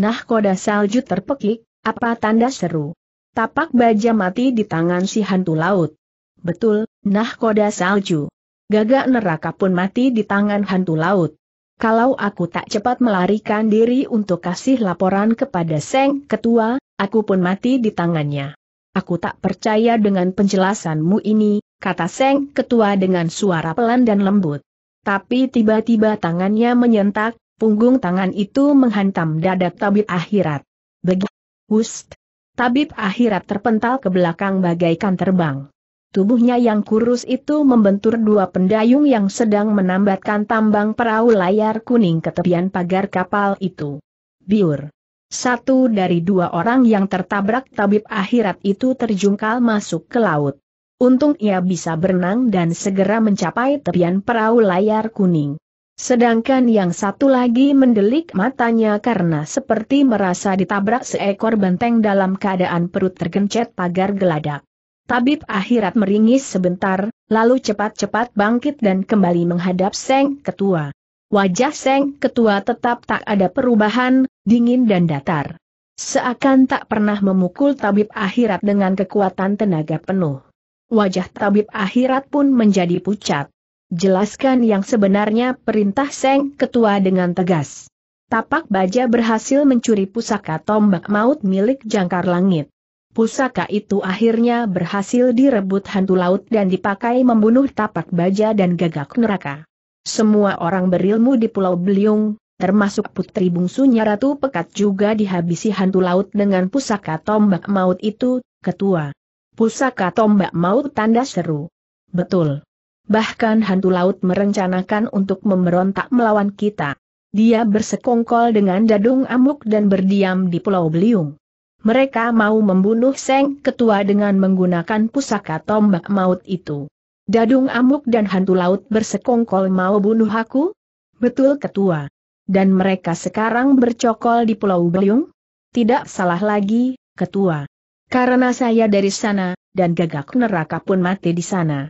Nah koda salju terpekik, apa tanda seru? Tapak baja mati di tangan si hantu laut. Betul, nah nahkoda salju. Gagak neraka pun mati di tangan hantu laut. Kalau aku tak cepat melarikan diri untuk kasih laporan kepada Seng Ketua, aku pun mati di tangannya. Aku tak percaya dengan penjelasanmu ini, kata Seng Ketua dengan suara pelan dan lembut. Tapi tiba-tiba tangannya menyentak, punggung tangan itu menghantam dada tabib akhirat. Begitu. Wust! Tabib akhirat terpental ke belakang bagaikan terbang. Tubuhnya yang kurus itu membentur dua pendayung yang sedang menambatkan tambang perahu layar kuning ke tepian pagar kapal itu. Biur. Satu dari dua orang yang tertabrak tabib akhirat itu terjungkal masuk ke laut. Untung ia bisa berenang dan segera mencapai tepian perahu layar kuning. Sedangkan yang satu lagi mendelik matanya karena seperti merasa ditabrak seekor benteng dalam keadaan perut tergencet pagar geladak. Tabib akhirat meringis sebentar, lalu cepat-cepat bangkit dan kembali menghadap Seng Ketua. Wajah Seng Ketua tetap tak ada perubahan, dingin dan datar. Seakan tak pernah memukul tabib akhirat dengan kekuatan tenaga penuh. Wajah tabib akhirat pun menjadi pucat. Jelaskan yang sebenarnya perintah Seng Ketua dengan tegas. Tapak baja berhasil mencuri pusaka tombak maut milik jangkar langit. Pusaka itu akhirnya berhasil direbut hantu laut dan dipakai membunuh tapak baja dan gagak neraka. Semua orang berilmu di Pulau Beliung, termasuk putri bungsunya Ratu Pekat juga dihabisi hantu laut dengan pusaka tombak maut itu, ketua. Pusaka tombak maut tanda seru. Betul. Bahkan hantu laut merencanakan untuk memberontak melawan kita. Dia bersekongkol dengan Dadung Amuk dan berdiam di Pulau Beliung. Mereka mau membunuh Seng Ketua dengan menggunakan pusaka tombak maut itu. Dadung Amuk dan hantu laut bersekongkol mau bunuh aku? Betul Ketua. Dan mereka sekarang bercokol di Pulau Beliung? Tidak salah lagi, Ketua. Karena saya dari sana, dan gagak neraka pun mati di sana.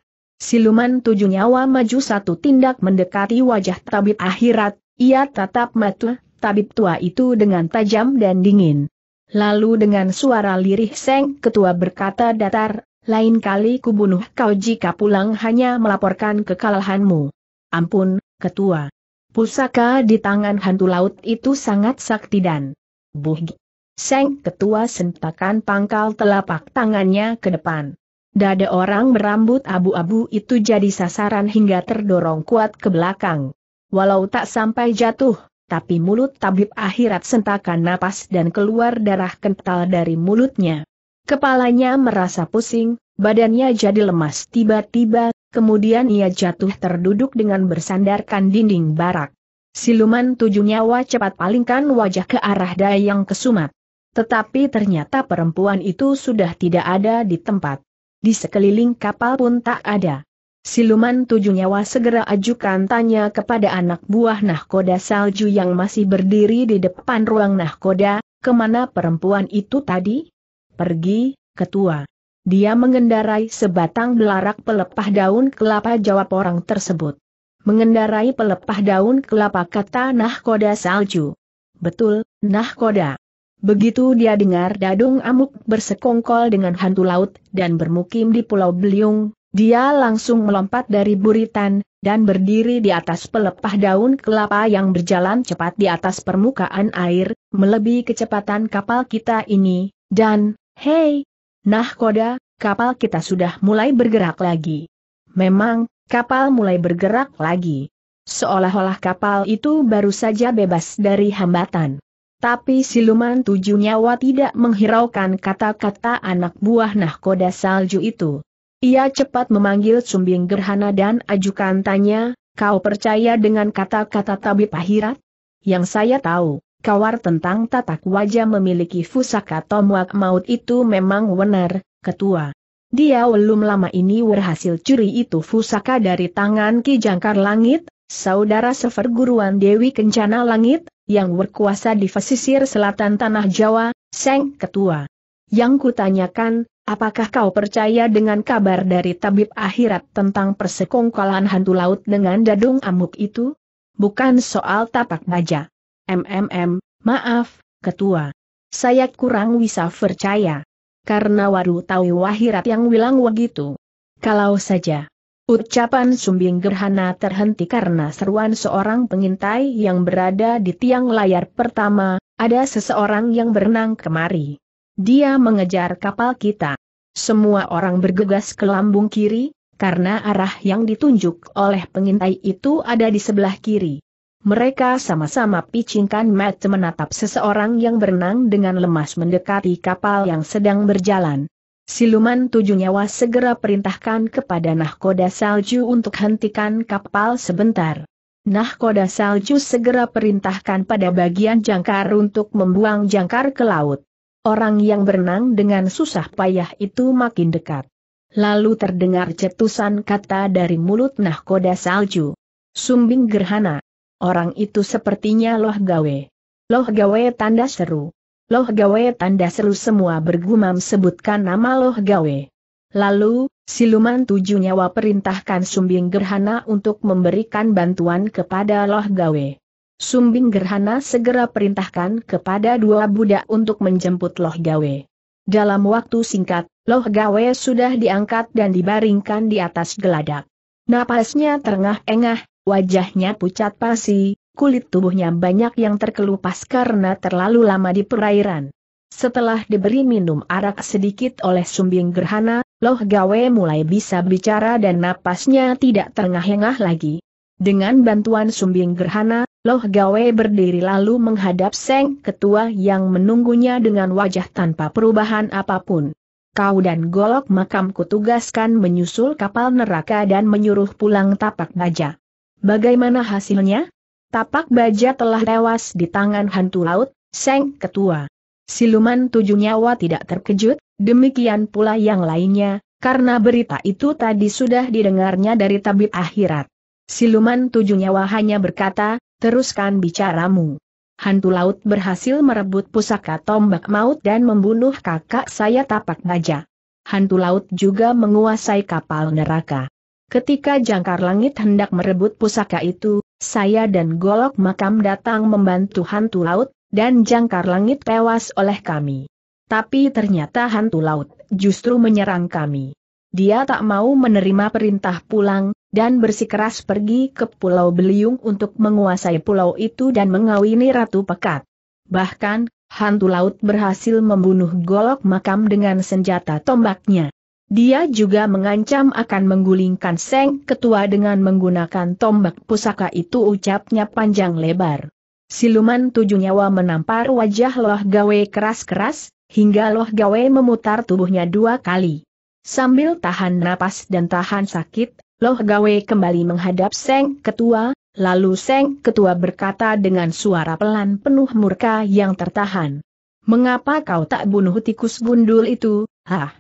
Siluman tujuh nyawa maju satu tindak mendekati wajah tabib akhirat, ia tatap mata tabib tua itu dengan tajam dan dingin. Lalu dengan suara lirih Seng Ketua berkata datar, lain kali kubunuh kau jika pulang hanya melaporkan kekalahanmu. Ampun, Ketua. Pusaka di tangan hantu laut itu sangat sakti dan buhgi. Seng Ketua sentakan pangkal telapak tangannya ke depan. Dada orang berambut abu-abu itu jadi sasaran hingga terdorong kuat ke belakang. Walau tak sampai jatuh, tapi mulut tabib akhirat sentakan napas dan keluar darah kental dari mulutnya. Kepalanya merasa pusing, badannya jadi lemas tiba-tiba, kemudian ia jatuh terduduk dengan bersandarkan dinding barak. Siluman tujuh nyawa cepat palingkan wajah ke arah Dayang Kesumat. Tetapi ternyata perempuan itu sudah tidak ada di tempat. Di sekeliling kapal pun tak ada. Siluman tujuh nyawa segera ajukan tanya kepada anak buah nahkoda salju yang masih berdiri di depan ruang nahkoda, kemana perempuan itu tadi? Pergi, ketua. Dia mengendarai sebatang belarak pelepah daun kelapa jawab orang tersebut. Mengendarai pelepah daun kelapa kata nahkoda salju. Betul, nahkoda. Begitu dia dengar Dadung Amuk bersekongkol dengan hantu laut dan bermukim di Pulau Beliung, dia langsung melompat dari buritan, dan berdiri di atas pelepah daun kelapa yang berjalan cepat di atas permukaan air, melebihi kecepatan kapal kita ini, dan, hei, nah Koda, kapal kita sudah mulai bergerak lagi. Memang, kapal mulai bergerak lagi. Seolah-olah kapal itu baru saja bebas dari hambatan. Tapi siluman tujuh nyawa tidak menghiraukan kata-kata anak buah nahkoda salju itu. Ia cepat memanggil Sumbing Gerhana dan ajukan tanya, kau percaya dengan kata-kata tabib akhirat? Yang saya tahu, kawar tentang tatak wajah memiliki fusaka tomuak maut itu memang benar, ketua. Dia belum lama ini berhasil curi itu fusaka dari tangan Ki Jangkar Langit, saudara seferguruan Dewi Kencana Langit, yang berkuasa di pesisir selatan Tanah Jawa, Seng Ketua. Yang kutanyakan, apakah kau percaya dengan kabar dari tabib akhirat tentang persekongkolan hantu laut dengan dadung amuk itu? Bukan soal tapak baja. MMM, maaf, Ketua. Saya kurang bisa percaya. Karena waru tahu wahirat yang bilang begitu. Kalau saja Ucapan Sumbing Gerhana terhenti karena seruan seorang pengintai yang berada di tiang layar pertama, ada seseorang yang berenang kemari. Dia mengejar kapal kita. Semua orang bergegas ke lambung kiri, karena arah yang ditunjuk oleh pengintai itu ada di sebelah kiri. Mereka sama-sama picingkan mata menatap seseorang yang berenang dengan lemas mendekati kapal yang sedang berjalan. Siluman tujuh nyawa segera perintahkan kepada nahkoda salju untuk hentikan kapal sebentar. Nahkoda salju segera perintahkan pada bagian jangkar untuk membuang jangkar ke laut. Orang yang berenang dengan susah payah itu makin dekat. Lalu terdengar cetusan kata dari mulut nahkoda salju. Sumbing gerhana. Orang itu sepertinya loh gawe. Loh gawe tanda seru. Loh Gawe tanda seru semua bergumam sebutkan nama Loh Gawe. Lalu, siluman tujuh nyawa perintahkan Sumbing Gerhana untuk memberikan bantuan kepada Loh Gawe. Sumbing Gerhana segera perintahkan kepada dua budak untuk menjemput Loh Gawe. Dalam waktu singkat, Loh Gawe sudah diangkat dan dibaringkan di atas geladak. Napasnya terengah-engah, wajahnya pucat pasi, kulit tubuhnya banyak yang terkelupas karena terlalu lama di perairan. Setelah diberi minum arak sedikit oleh sumbing gerhana, Loh Gawe mulai bisa bicara dan napasnya tidak terengah-engah lagi. Dengan bantuan sumbing gerhana, Loh Gawe berdiri lalu menghadap Seng Ketua yang menunggunya dengan wajah tanpa perubahan apapun. Kau dan golok makamku tugaskan menyusul kapal neraka dan menyuruh pulang tapak baja. Bagaimana hasilnya? Tapak baja telah tewas di tangan hantu laut, Seng Ketua. Siluman tujuh nyawa tidak terkejut, demikian pula yang lainnya, karena berita itu tadi sudah didengarnya dari tabib akhirat. Siluman tujuh nyawa hanya berkata, teruskan bicaramu. Hantu laut berhasil merebut pusaka tombak maut dan membunuh kakak saya tapak baja. Hantu laut juga menguasai kapal neraka. Ketika jangkar langit hendak merebut pusaka itu, saya dan Golok Makam datang membantu hantu laut, dan jangkar langit tewas oleh kami. Tapi ternyata hantu laut justru menyerang kami. Dia tak mau menerima perintah pulang, dan bersikeras pergi ke Pulau Beliung untuk menguasai pulau itu dan mengawini Ratu Pekat. Bahkan, hantu laut berhasil membunuh golok makam dengan senjata tombaknya. Dia juga mengancam akan menggulingkan Seng Ketua dengan menggunakan tombak pusaka itu ucapnya panjang lebar. Siluman tujuh nyawa menampar wajah Loh Gawe keras-keras, hingga Loh Gawe memutar tubuhnya dua kali. Sambil tahan napas dan tahan sakit, Loh Gawe kembali menghadap Seng Ketua, lalu Seng Ketua berkata dengan suara pelan penuh murka yang tertahan. Mengapa kau tak bunuh tikus gundul itu, hah?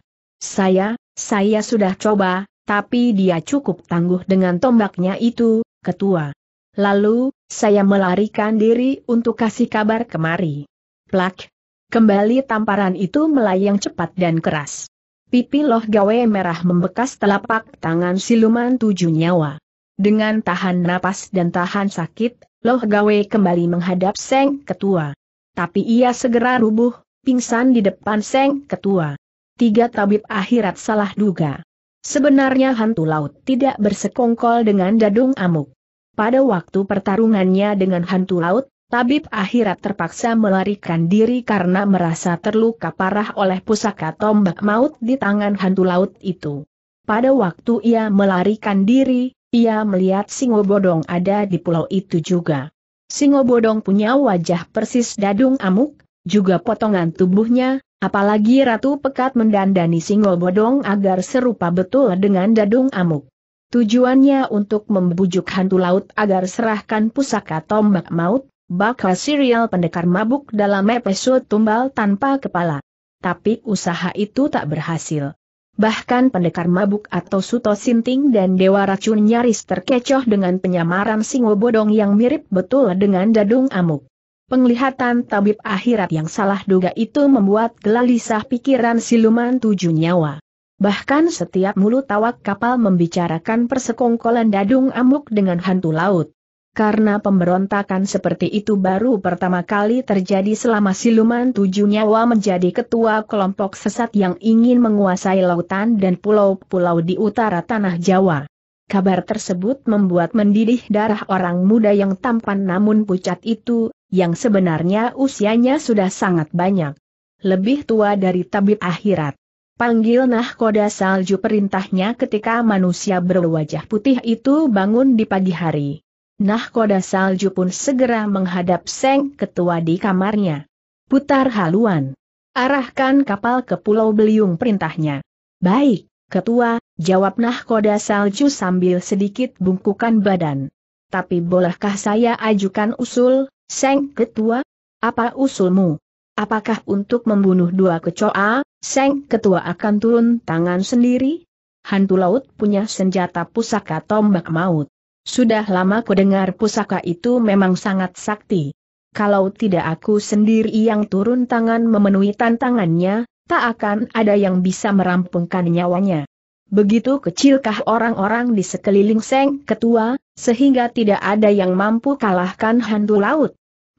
Saya, saya sudah coba, tapi dia cukup tangguh dengan tombaknya itu, ketua. Lalu, saya melarikan diri untuk kasih kabar kemari. Plak. Kembali tamparan itu melayang cepat dan keras. Pipi loh gawe merah membekas telapak tangan siluman tujuh nyawa. Dengan tahan napas dan tahan sakit, loh gawe kembali menghadap Seng Ketua. Tapi ia segera rubuh, pingsan di depan Seng Ketua. Tiga tabib akhirat salah duga. Sebenarnya hantu laut tidak bersekongkol dengan dadung amuk. Pada waktu pertarungannya dengan hantu laut, tabib akhirat terpaksa melarikan diri karena merasa terluka parah oleh pusaka tombak maut di tangan hantu laut itu. Pada waktu ia melarikan diri, ia melihat singo bodong ada di pulau itu juga. Singo bodong punya wajah persis dadung amuk, juga potongan tubuhnya, Apalagi Ratu Pekat mendandani singol bodong agar serupa betul dengan Dadung Amuk. Tujuannya untuk membujuk hantu laut agar serahkan pusaka tombak maut, bakal serial pendekar mabuk dalam episode tumbal tanpa kepala. Tapi usaha itu tak berhasil. Bahkan pendekar mabuk atau suto sinting dan dewa racun nyaris terkecoh dengan penyamaran singo bodong yang mirip betul dengan dadung amuk. Penglihatan tabib akhirat yang salah duga itu membuat gelalisah pikiran siluman tujuh nyawa. Bahkan setiap mulut tawak kapal membicarakan persekongkolan dadung amuk dengan hantu laut. Karena pemberontakan seperti itu baru pertama kali terjadi selama siluman tujuh nyawa menjadi ketua kelompok sesat yang ingin menguasai lautan dan pulau-pulau di utara tanah Jawa. Kabar tersebut membuat mendidih darah orang muda yang tampan namun pucat itu, yang sebenarnya usianya sudah sangat banyak. Lebih tua dari tabib akhirat. Panggil nahkoda salju perintahnya ketika manusia berwajah putih itu bangun di pagi hari. Nahkoda salju pun segera menghadap Seng Ketua di kamarnya. Putar haluan. Arahkan kapal ke Pulau Beliung perintahnya. Baik, Ketua, jawab nahkoda salju sambil sedikit bungkukan badan. Tapi bolehkah saya ajukan usul, Seng Ketua, apa usulmu? Apakah untuk membunuh dua kecoa, Seng Ketua akan turun tangan sendiri? Hantu laut punya senjata pusaka tombak maut. Sudah lama ku dengar pusaka itu memang sangat sakti. Kalau tidak aku sendiri yang turun tangan memenuhi tantangannya, tak akan ada yang bisa merampungkan nyawanya. Begitu kecilkah orang-orang di sekeliling Seng Ketua, sehingga tidak ada yang mampu kalahkan hantu laut.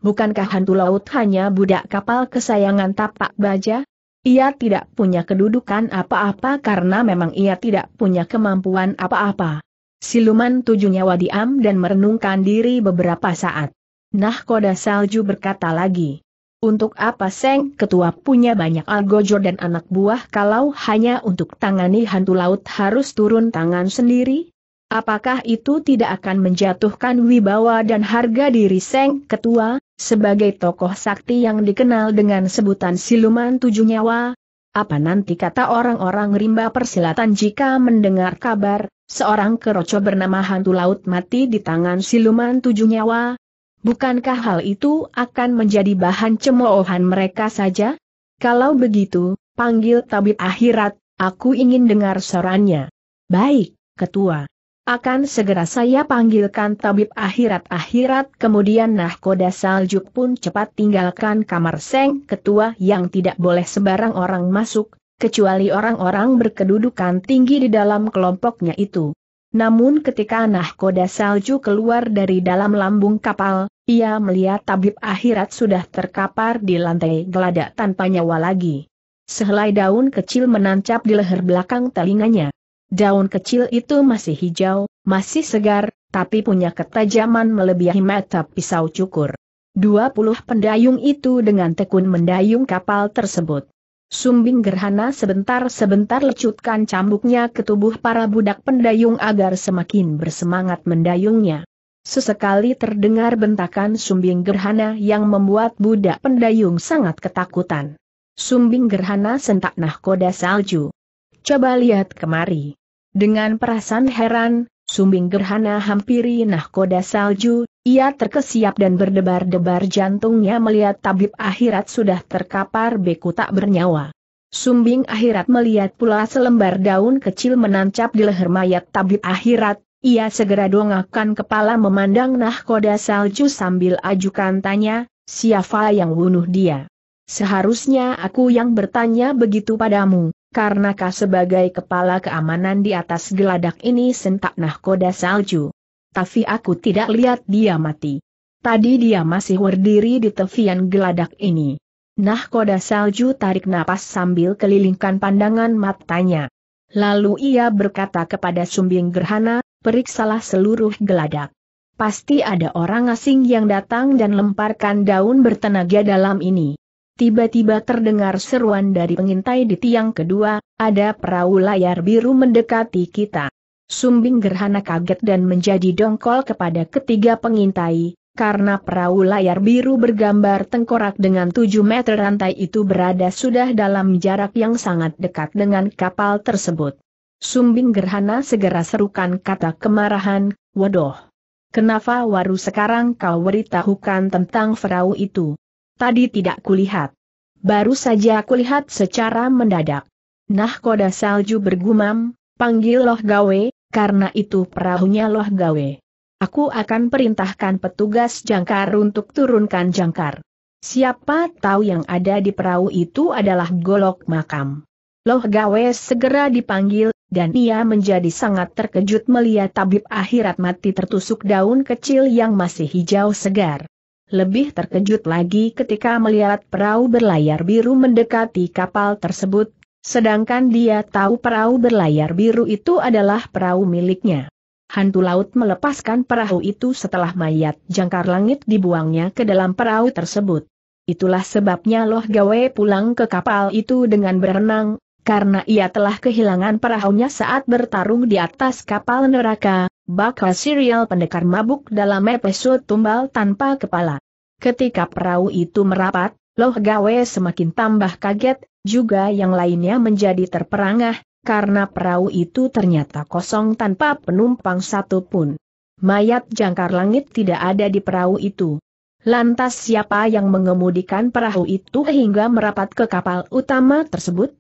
Bukankah hantu laut hanya budak kapal kesayangan tapak baja? Ia tidak punya kedudukan apa-apa karena memang ia tidak punya kemampuan apa-apa. Siluman tujuh nyawa diam dan merenungkan diri beberapa saat. Nah, koda Salju berkata lagi. Untuk apa Seng Ketua punya banyak algojo dan anak buah kalau hanya untuk tangani hantu laut harus turun tangan sendiri? Apakah itu tidak akan menjatuhkan wibawa dan harga diri Seng Ketua, sebagai tokoh sakti yang dikenal dengan sebutan siluman tujuh nyawa? Apa nanti kata orang-orang rimba persilatan jika mendengar kabar, seorang keroco bernama hantu laut mati di tangan siluman tujuh nyawa? Bukankah hal itu akan menjadi bahan cemoohan mereka saja? Kalau begitu, panggil tabib akhirat, aku ingin dengar sorannya. Baik, ketua. Akan segera saya panggilkan tabib akhirat-akhirat kemudian nahkoda saljuk pun cepat tinggalkan kamar seng ketua yang tidak boleh sebarang orang masuk, kecuali orang-orang berkedudukan tinggi di dalam kelompoknya itu. Namun ketika nahkoda salju keluar dari dalam lambung kapal, ia melihat tabib akhirat sudah terkapar di lantai geladak tanpa nyawa lagi. Sehelai daun kecil menancap di leher belakang telinganya. Daun kecil itu masih hijau, masih segar, tapi punya ketajaman melebihi mata pisau cukur. Dua pendayung itu dengan tekun mendayung kapal tersebut. Sumbing gerhana sebentar-sebentar lecutkan cambuknya ke tubuh para budak pendayung agar semakin bersemangat mendayungnya. Sesekali terdengar bentakan sumbing gerhana yang membuat budak pendayung sangat ketakutan. Sumbing gerhana sentak nahkoda salju. Coba lihat kemari. Dengan perasaan heran, sumbing gerhana hampiri nahkoda salju, ia terkesiap dan berdebar-debar jantungnya melihat tabib akhirat sudah terkapar beku tak bernyawa. Sumbing akhirat melihat pula selembar daun kecil menancap di leher mayat tabib akhirat, ia segera dongakkan kepala memandang nahkoda salju sambil ajukan tanya, siapa yang bunuh dia? Seharusnya aku yang bertanya begitu padamu, karena kau sebagai kepala keamanan di atas geladak ini sentak nahkoda salju. Tapi aku tidak lihat dia mati. Tadi dia masih berdiri di tepian geladak ini. Nahkoda salju tarik napas sambil kelilingkan pandangan matanya. Lalu ia berkata kepada Sumbing Gerhana, periksalah seluruh geladak. Pasti ada orang asing yang datang dan lemparkan daun bertenaga dalam ini. Tiba-tiba terdengar seruan dari pengintai di tiang kedua, ada perahu layar biru mendekati kita. Sumbing Gerhana kaget dan menjadi dongkol kepada ketiga pengintai, karena perahu layar biru bergambar tengkorak dengan tujuh meter rantai itu berada sudah dalam jarak yang sangat dekat dengan kapal tersebut. Sumbing Gerhana segera serukan kata kemarahan, waduh, Kenapa waru sekarang kau beritahukan tentang perahu itu? Tadi tidak kulihat. Baru saja kulihat secara mendadak. Nah koda salju bergumam, panggil loh gawe, karena itu perahunya loh gawe. Aku akan perintahkan petugas jangkar untuk turunkan jangkar. Siapa tahu yang ada di perahu itu adalah golok makam. Loh gawe segera dipanggil, dan ia menjadi sangat terkejut melihat tabib akhirat mati tertusuk daun kecil yang masih hijau segar. Lebih terkejut lagi ketika melihat perahu berlayar biru mendekati kapal tersebut, sedangkan dia tahu perahu berlayar biru itu adalah perahu miliknya. Hantu laut melepaskan perahu itu setelah mayat jangkar langit dibuangnya ke dalam perahu tersebut. Itulah sebabnya Loh Gawe pulang ke kapal itu dengan berenang, karena ia telah kehilangan perahunya saat bertarung di atas kapal neraka, bakal serial pendekar mabuk dalam episode tumbal tanpa kepala. Ketika perahu itu merapat, Loh Gawe semakin tambah kaget, juga yang lainnya menjadi terperangah, karena perahu itu ternyata kosong tanpa penumpang satupun. Mayat jangkar langit tidak ada di perahu itu. Lantas siapa yang mengemudikan perahu itu hingga merapat ke kapal utama tersebut?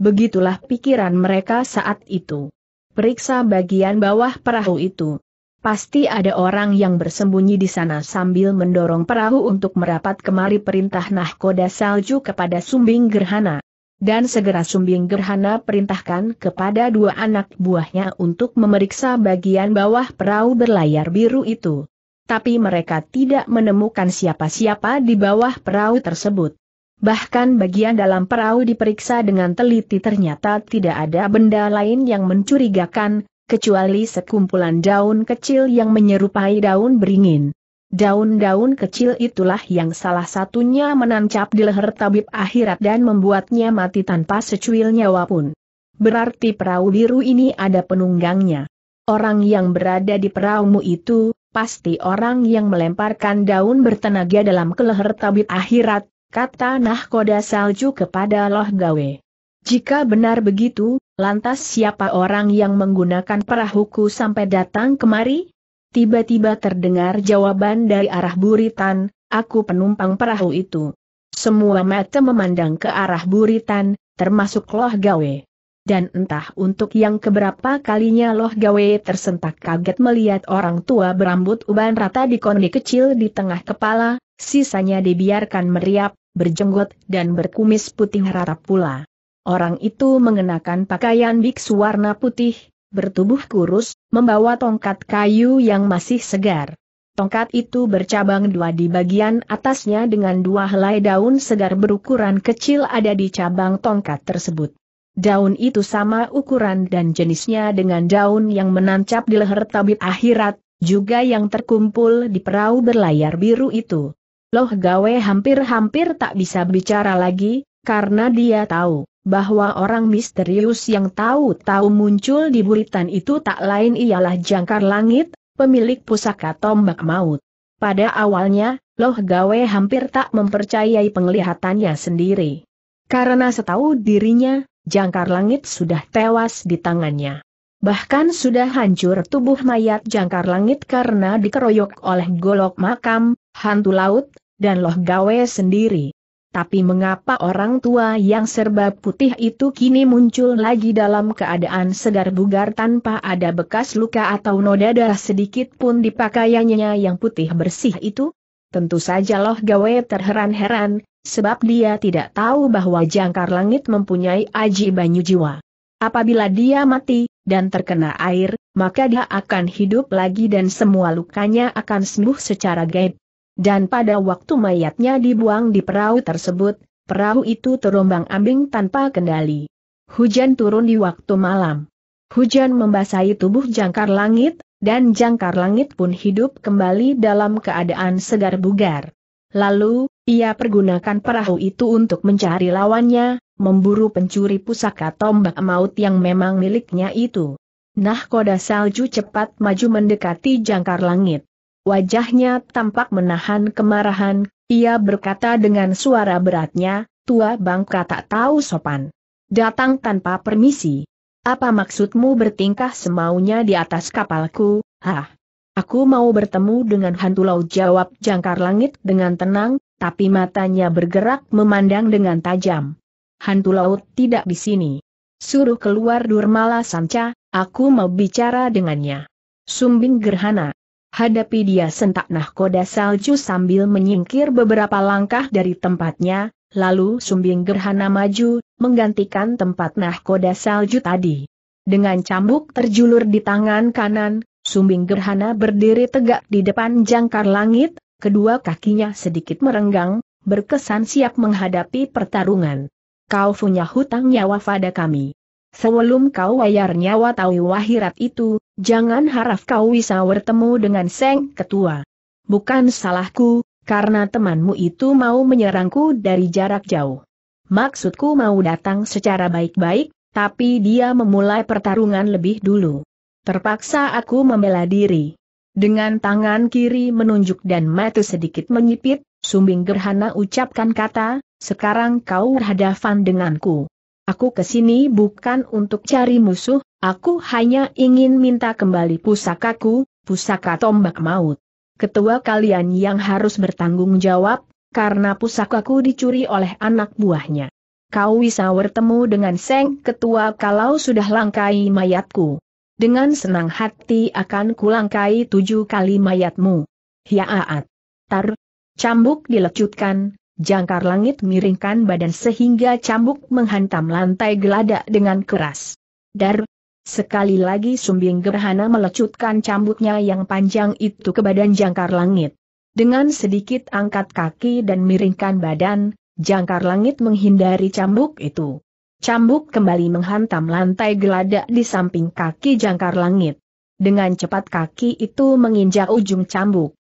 Begitulah pikiran mereka saat itu. Periksa bagian bawah perahu itu. Pasti ada orang yang bersembunyi di sana sambil mendorong perahu untuk merapat kemari perintah nahkoda salju kepada Sumbing Gerhana. Dan segera Sumbing Gerhana perintahkan kepada dua anak buahnya untuk memeriksa bagian bawah perahu berlayar biru itu. Tapi mereka tidak menemukan siapa-siapa di bawah perahu tersebut. Bahkan bagian dalam perahu diperiksa dengan teliti ternyata tidak ada benda lain yang mencurigakan, kecuali sekumpulan daun kecil yang menyerupai daun beringin. Daun-daun kecil itulah yang salah satunya menancap di leher tabib akhirat dan membuatnya mati tanpa secuil nyawa pun. Berarti perahu biru ini ada penunggangnya. Orang yang berada di perahumu itu, pasti orang yang melemparkan daun bertenaga dalam ke leher tabib akhirat, kata nahkoda salju kepada Loh Gawe. Jika benar begitu, lantas siapa orang yang menggunakan perahuku sampai datang kemari? Tiba-tiba terdengar jawaban dari arah buritan, aku penumpang perahu itu. Semua mata memandang ke arah buritan, termasuk Loh Gawe. Dan entah untuk yang keberapa kalinya Loh Gawe tersentak kaget melihat orang tua berambut uban rata di kondi kecil di tengah kepala, sisanya dibiarkan meriap, berjenggot dan berkumis putih rata pula. Orang itu mengenakan pakaian biksu warna putih, bertubuh kurus, membawa tongkat kayu yang masih segar. Tongkat itu bercabang dua di bagian atasnya dengan dua helai daun segar berukuran kecil ada di cabang tongkat tersebut. Daun itu sama ukuran dan jenisnya dengan daun yang menancap di leher tabib akhirat, juga yang terkumpul di perahu berlayar biru itu. Loh Gawe hampir-hampir tak bisa bicara lagi, karena dia tahu bahwa orang misterius yang tahu-tahu muncul di buritan itu tak lain ialah jangkar langit, pemilik pusaka tombak maut. Pada awalnya, Loh Gawe hampir tak mempercayai penglihatannya sendiri. Karena setahu dirinya, jangkar langit sudah tewas di tangannya. Bahkan sudah hancur tubuh mayat jangkar langit karena dikeroyok oleh golok makam, hantu laut, dan loh gawe sendiri. Tapi mengapa orang tua yang serba putih itu kini muncul lagi dalam keadaan segar bugar tanpa ada bekas luka atau noda darah sedikit pun di pakaiannya yang putih bersih itu? Tentu saja loh gawe terheran-heran, sebab dia tidak tahu bahwa jangkar langit mempunyai aji banyu jiwa. Apabila dia mati, dan terkena air, maka dia akan hidup lagi dan semua lukanya akan sembuh secara gaib. Dan pada waktu mayatnya dibuang di perahu tersebut, perahu itu terombang-ambing tanpa kendali. Hujan turun di waktu malam. Hujan membasahi tubuh jangkar langit, dan jangkar langit pun hidup kembali dalam keadaan segar bugar. Lalu, ia pergunakan perahu itu untuk mencari lawannya, memburu pencuri pusaka tombak maut yang memang miliknya itu. Nah, koda salju cepat maju mendekati jangkar langit. Wajahnya tampak menahan kemarahan, ia berkata dengan suara beratnya, tua bangka tak tahu sopan. Datang tanpa permisi. Apa maksudmu bertingkah semaunya di atas kapalku, hah? Aku mau bertemu dengan hantu laut jawab jangkar langit dengan tenang, tapi matanya bergerak memandang dengan tajam. Hantu laut tidak di sini. Suruh keluar Durmala Sanca, aku mau bicara dengannya. Sumbing Gerhana, hadapi dia sentak nahkoda salju sambil menyingkir beberapa langkah dari tempatnya, lalu sumbing gerhana maju, menggantikan tempat nahkoda salju tadi. Dengan cambuk terjulur di tangan kanan, sumbing gerhana berdiri tegak di depan jangkar langit, kedua kakinya sedikit merenggang, berkesan siap menghadapi pertarungan. Kau punya hutang nyawa pada kami. Sebelum kau wayar nyawa tawi wahirat itu, jangan harap kau bisa bertemu dengan Seng Ketua. Bukan salahku, karena temanmu itu mau menyerangku dari jarak jauh. Maksudku mau datang secara baik-baik, tapi dia memulai pertarungan lebih dulu. Terpaksa aku membela diri. Dengan tangan kiri menunjuk dan mata sedikit menyipit, Sumbing Gerhana ucapkan kata, sekarang kau berhadapan denganku. Aku kesini bukan untuk cari musuh, aku hanya ingin minta kembali pusakaku, pusaka tombak maut. Ketua kalian yang harus bertanggung jawab, karena pusakaku dicuri oleh anak buahnya. Kau bisa bertemu dengan Seng Ketua kalau sudah langkai mayatku. Dengan senang hati akan kulangkai tujuh kali mayatmu. Hiaat. Tar. Cambuk dilecutkan, Jangkar langit miringkan badan sehingga cambuk menghantam lantai geladak dengan keras. Dar! Sekali lagi sumbing gerhana melecutkan cambuknya yang panjang itu ke badan jangkar langit. Dengan sedikit angkat kaki dan miringkan badan, jangkar langit menghindari cambuk itu. Cambuk kembali menghantam lantai geladak di samping kaki jangkar langit. Dengan cepat kaki itu menginjak ujung cambuk.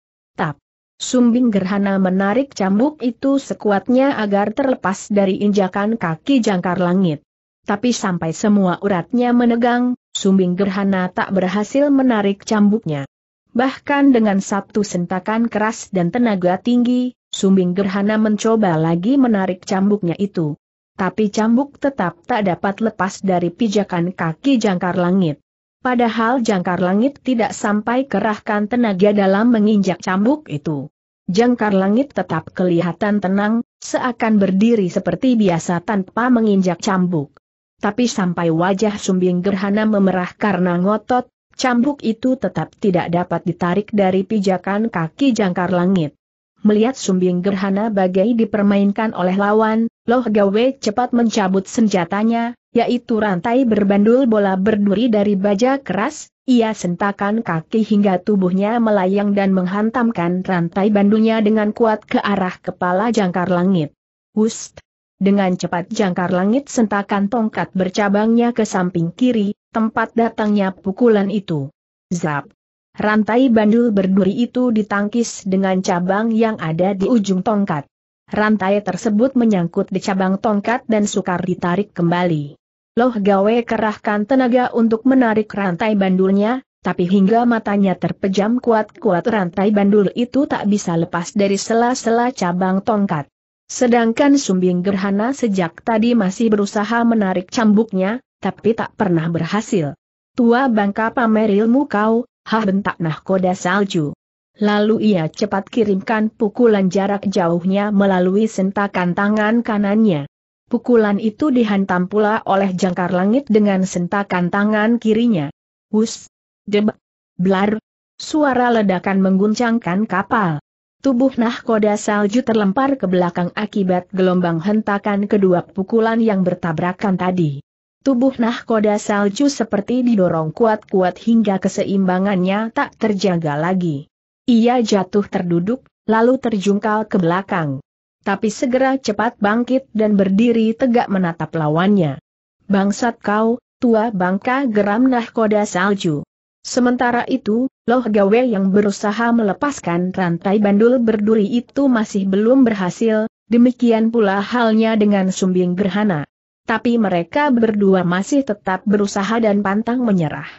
Sumbing gerhana menarik cambuk itu sekuatnya agar terlepas dari injakan kaki jangkar langit. Tapi sampai semua uratnya menegang, sumbing gerhana tak berhasil menarik cambuknya. Bahkan dengan satu sentakan keras dan tenaga tinggi, sumbing gerhana mencoba lagi menarik cambuknya itu. Tapi cambuk tetap tak dapat lepas dari pijakan kaki jangkar langit. Padahal jangkar langit tidak sampai kerahkan tenaga dalam menginjak cambuk itu. Jangkar langit tetap kelihatan tenang, seakan berdiri seperti biasa tanpa menginjak cambuk. Tapi sampai wajah sumbing gerhana memerah karena ngotot, cambuk itu tetap tidak dapat ditarik dari pijakan kaki jangkar langit melihat sumbing gerhana bagai dipermainkan oleh lawan, Loh Gawe cepat mencabut senjatanya, yaitu rantai berbandul bola berduri dari baja keras, ia sentakan kaki hingga tubuhnya melayang dan menghantamkan rantai bandulnya dengan kuat ke arah kepala jangkar langit. Wust! Dengan cepat jangkar langit sentakan tongkat bercabangnya ke samping kiri, tempat datangnya pukulan itu. Zap! Rantai bandul berduri itu ditangkis dengan cabang yang ada di ujung tongkat. Rantai tersebut menyangkut di cabang tongkat dan sukar ditarik kembali. Loh gawe kerahkan tenaga untuk menarik rantai bandulnya, tapi hingga matanya terpejam kuat-kuat rantai bandul itu tak bisa lepas dari sela-sela cabang tongkat. Sedangkan Sumbing Gerhana sejak tadi masih berusaha menarik cambuknya, tapi tak pernah berhasil. Tua bangka pamer ilmu kau, Hah bentak nahkoda salju. Lalu ia cepat kirimkan pukulan jarak jauhnya melalui sentakan tangan kanannya. Pukulan itu dihantam pula oleh jangkar langit dengan sentakan tangan kirinya. Hus! deb, Blar! Suara ledakan mengguncangkan kapal. Tubuh nahkoda salju terlempar ke belakang akibat gelombang hentakan kedua pukulan yang bertabrakan tadi. Tubuh nahkoda salju seperti didorong kuat-kuat hingga keseimbangannya tak terjaga lagi. Ia jatuh terduduk, lalu terjungkal ke belakang. Tapi segera cepat bangkit dan berdiri tegak menatap lawannya. Bangsat kau, tua bangka geram nahkoda salju. Sementara itu, Loh Gawe yang berusaha melepaskan rantai bandul berduri itu masih belum berhasil, demikian pula halnya dengan sumbing gerhana tapi mereka berdua masih tetap berusaha dan pantang menyerah.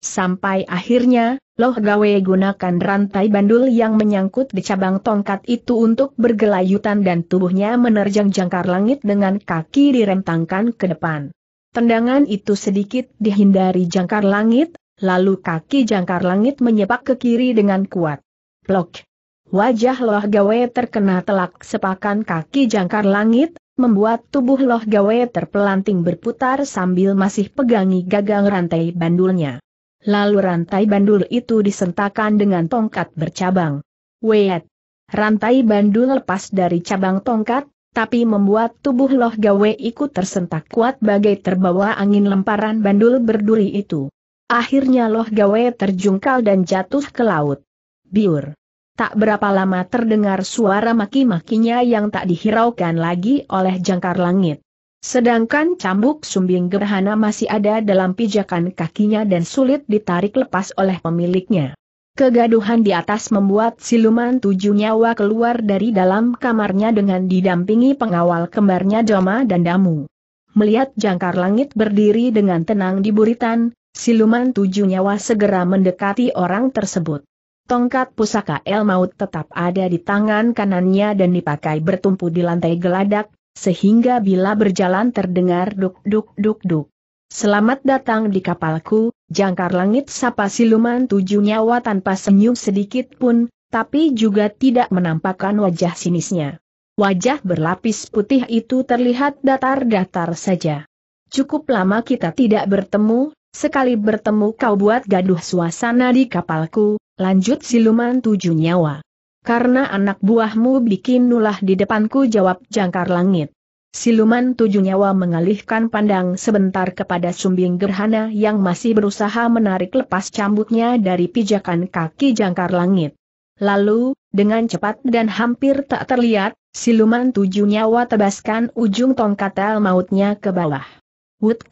Sampai akhirnya, Loh Gawe gunakan rantai bandul yang menyangkut di cabang tongkat itu untuk bergelayutan dan tubuhnya menerjang jangkar langit dengan kaki direntangkan ke depan. Tendangan itu sedikit dihindari jangkar langit, lalu kaki jangkar langit menyepak ke kiri dengan kuat. Blok. Wajah Loh Gawe terkena telak sepakan kaki jangkar langit, membuat tubuh Loh Gawe terpelanting berputar sambil masih pegangi gagang rantai bandulnya. Lalu rantai bandul itu disentakan dengan tongkat bercabang. Wet! Rantai bandul lepas dari cabang tongkat, tapi membuat tubuh Loh Gawe ikut tersentak kuat bagai terbawa angin lemparan bandul berduri itu. Akhirnya Loh Gawe terjungkal dan jatuh ke laut. Biur! Tak berapa lama terdengar suara maki-makinya yang tak dihiraukan lagi oleh jangkar langit. Sedangkan cambuk sumbing gerhana masih ada dalam pijakan kakinya dan sulit ditarik lepas oleh pemiliknya. Kegaduhan di atas membuat siluman tujuh nyawa keluar dari dalam kamarnya dengan didampingi pengawal kembarnya Doma dan Damu. Melihat jangkar langit berdiri dengan tenang di buritan, siluman tujuh nyawa segera mendekati orang tersebut. Tongkat pusaka El Maut tetap ada di tangan kanannya dan dipakai bertumpu di lantai geladak, sehingga bila berjalan terdengar duk-duk-duk-duk. Selamat datang di kapalku, jangkar langit sapa siluman tujuh nyawa tanpa senyum sedikit pun, tapi juga tidak menampakkan wajah sinisnya. Wajah berlapis putih itu terlihat datar-datar saja. Cukup lama kita tidak bertemu, Sekali bertemu kau buat gaduh suasana di kapalku, lanjut siluman tujuh nyawa. Karena anak buahmu bikin nulah di depanku jawab jangkar langit. Siluman tujuh nyawa mengalihkan pandang sebentar kepada sumbing gerhana yang masih berusaha menarik lepas cambuknya dari pijakan kaki jangkar langit. Lalu, dengan cepat dan hampir tak terlihat, siluman tujuh nyawa tebaskan ujung tongkat mautnya ke bawah. Wut!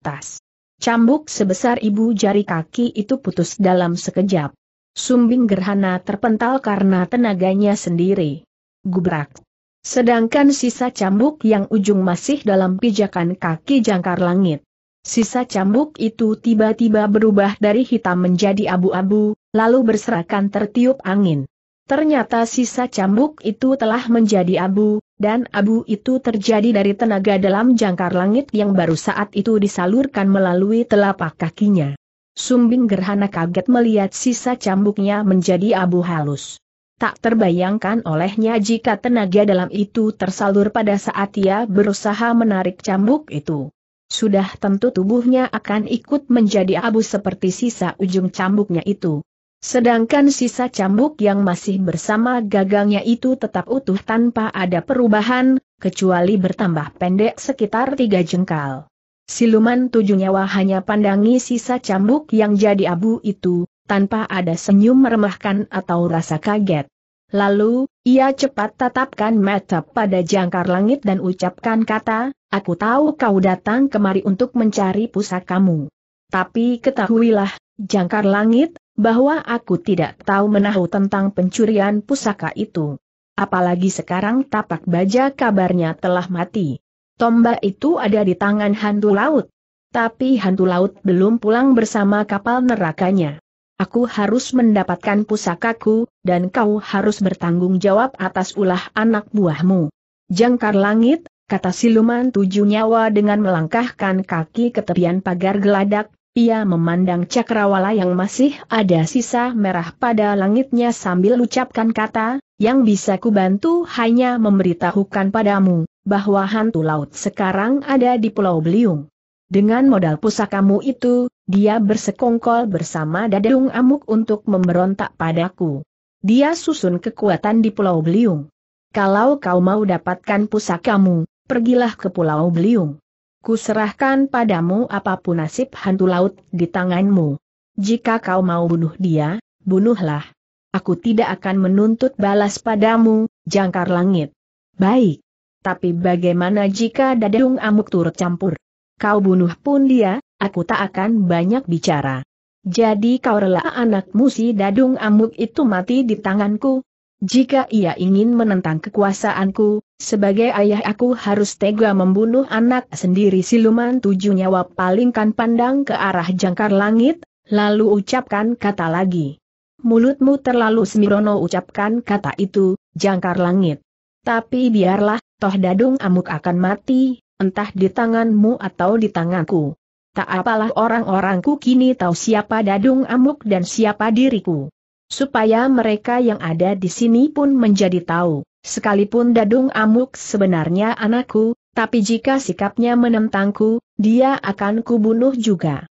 Tas! Cambuk sebesar ibu jari kaki itu putus dalam sekejap. Sumbing gerhana terpental karena tenaganya sendiri. Gubrak. Sedangkan sisa cambuk yang ujung masih dalam pijakan kaki jangkar langit. Sisa cambuk itu tiba-tiba berubah dari hitam menjadi abu-abu, lalu berserakan tertiup angin. Ternyata sisa cambuk itu telah menjadi abu, dan abu itu terjadi dari tenaga dalam jangkar langit yang baru saat itu disalurkan melalui telapak kakinya. Sumbing Gerhana kaget melihat sisa cambuknya menjadi abu halus. Tak terbayangkan olehnya jika tenaga dalam itu tersalur pada saat ia berusaha menarik cambuk itu. Sudah tentu tubuhnya akan ikut menjadi abu seperti sisa ujung cambuknya itu. Sedangkan sisa cambuk yang masih bersama gagangnya itu tetap utuh tanpa ada perubahan, kecuali bertambah pendek sekitar tiga jengkal. Siluman tujuh nyawa hanya pandangi sisa cambuk yang jadi abu itu, tanpa ada senyum meremahkan atau rasa kaget. Lalu, ia cepat tatapkan mata pada jangkar langit dan ucapkan kata, aku tahu kau datang kemari untuk mencari pusakamu. Tapi ketahuilah, jangkar langit, bahwa aku tidak tahu menahu tentang pencurian pusaka itu. Apalagi sekarang tapak baja kabarnya telah mati. Tombak itu ada di tangan hantu laut. Tapi hantu laut belum pulang bersama kapal nerakanya. Aku harus mendapatkan pusakaku, dan kau harus bertanggung jawab atas ulah anak buahmu. Jangkar langit, kata siluman tujuh nyawa dengan melangkahkan kaki ke tepian pagar geladak, ia memandang cakrawala yang masih ada sisa merah pada langitnya sambil ucapkan kata, yang bisa kubantu hanya memberitahukan padamu, bahwa hantu laut sekarang ada di Pulau Beliung. Dengan modal pusakamu itu, dia bersekongkol bersama Dadung Amuk untuk memberontak padaku. Dia susun kekuatan di Pulau Beliung. Kalau kau mau dapatkan pusakamu, pergilah ke Pulau Beliung kuserahkan padamu apapun nasib hantu laut di tanganmu. Jika kau mau bunuh dia, bunuhlah. Aku tidak akan menuntut balas padamu, jangkar langit. Baik. Tapi bagaimana jika dadung amuk turut campur? Kau bunuh pun dia, aku tak akan banyak bicara. Jadi kau rela anakmu si dadung amuk itu mati di tanganku, jika ia ingin menentang kekuasaanku, sebagai ayah aku harus tega membunuh anak sendiri siluman tujuh nyawa palingkan pandang ke arah jangkar langit, lalu ucapkan kata lagi. Mulutmu terlalu semirono ucapkan kata itu, jangkar langit. Tapi biarlah, toh dadung amuk akan mati, entah di tanganmu atau di tanganku. Tak apalah orang-orangku kini tahu siapa dadung amuk dan siapa diriku supaya mereka yang ada di sini pun menjadi tahu, sekalipun Dadung Amuk sebenarnya anakku, tapi jika sikapnya menentangku, dia akan kubunuh juga.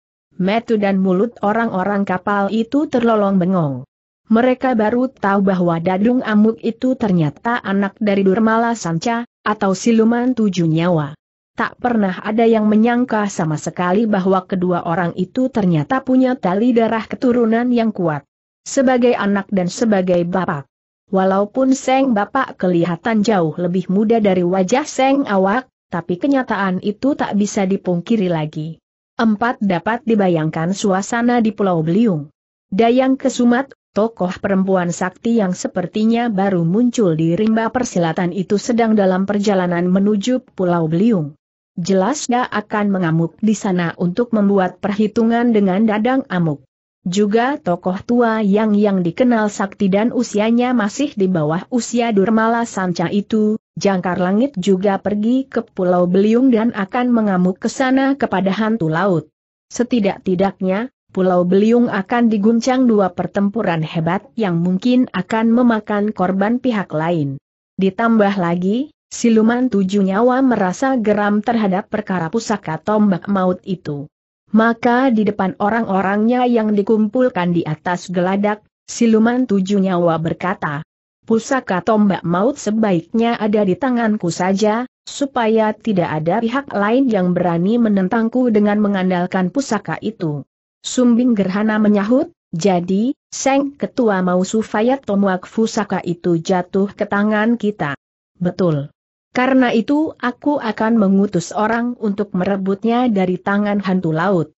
Metu dan mulut orang-orang kapal itu terlolong bengong. Mereka baru tahu bahwa Dadung Amuk itu ternyata anak dari Durmala Sanca, atau siluman tujuh nyawa. Tak pernah ada yang menyangka sama sekali bahwa kedua orang itu ternyata punya tali darah keturunan yang kuat sebagai anak dan sebagai bapak. Walaupun Seng Bapak kelihatan jauh lebih muda dari wajah Seng Awak, tapi kenyataan itu tak bisa dipungkiri lagi. Empat dapat dibayangkan suasana di Pulau Beliung. Dayang Kesumat, tokoh perempuan sakti yang sepertinya baru muncul di rimba persilatan itu sedang dalam perjalanan menuju Pulau Beliung. Jelas dia akan mengamuk di sana untuk membuat perhitungan dengan Dadang Amuk. Juga tokoh tua yang yang dikenal sakti dan usianya masih di bawah usia Durmala Sanca itu, Jangkar Langit juga pergi ke Pulau Beliung dan akan mengamuk ke sana kepada hantu laut. Setidak-tidaknya, Pulau Beliung akan diguncang dua pertempuran hebat yang mungkin akan memakan korban pihak lain. Ditambah lagi, siluman tujuh nyawa merasa geram terhadap perkara pusaka tombak maut itu. Maka di depan orang-orangnya yang dikumpulkan di atas geladak, siluman tujuh nyawa berkata, Pusaka tombak maut sebaiknya ada di tanganku saja, supaya tidak ada pihak lain yang berani menentangku dengan mengandalkan pusaka itu. Sumbing Gerhana menyahut, jadi, Seng Ketua mau supaya tomuak pusaka itu jatuh ke tangan kita. Betul. Karena itu aku akan mengutus orang untuk merebutnya dari tangan hantu laut.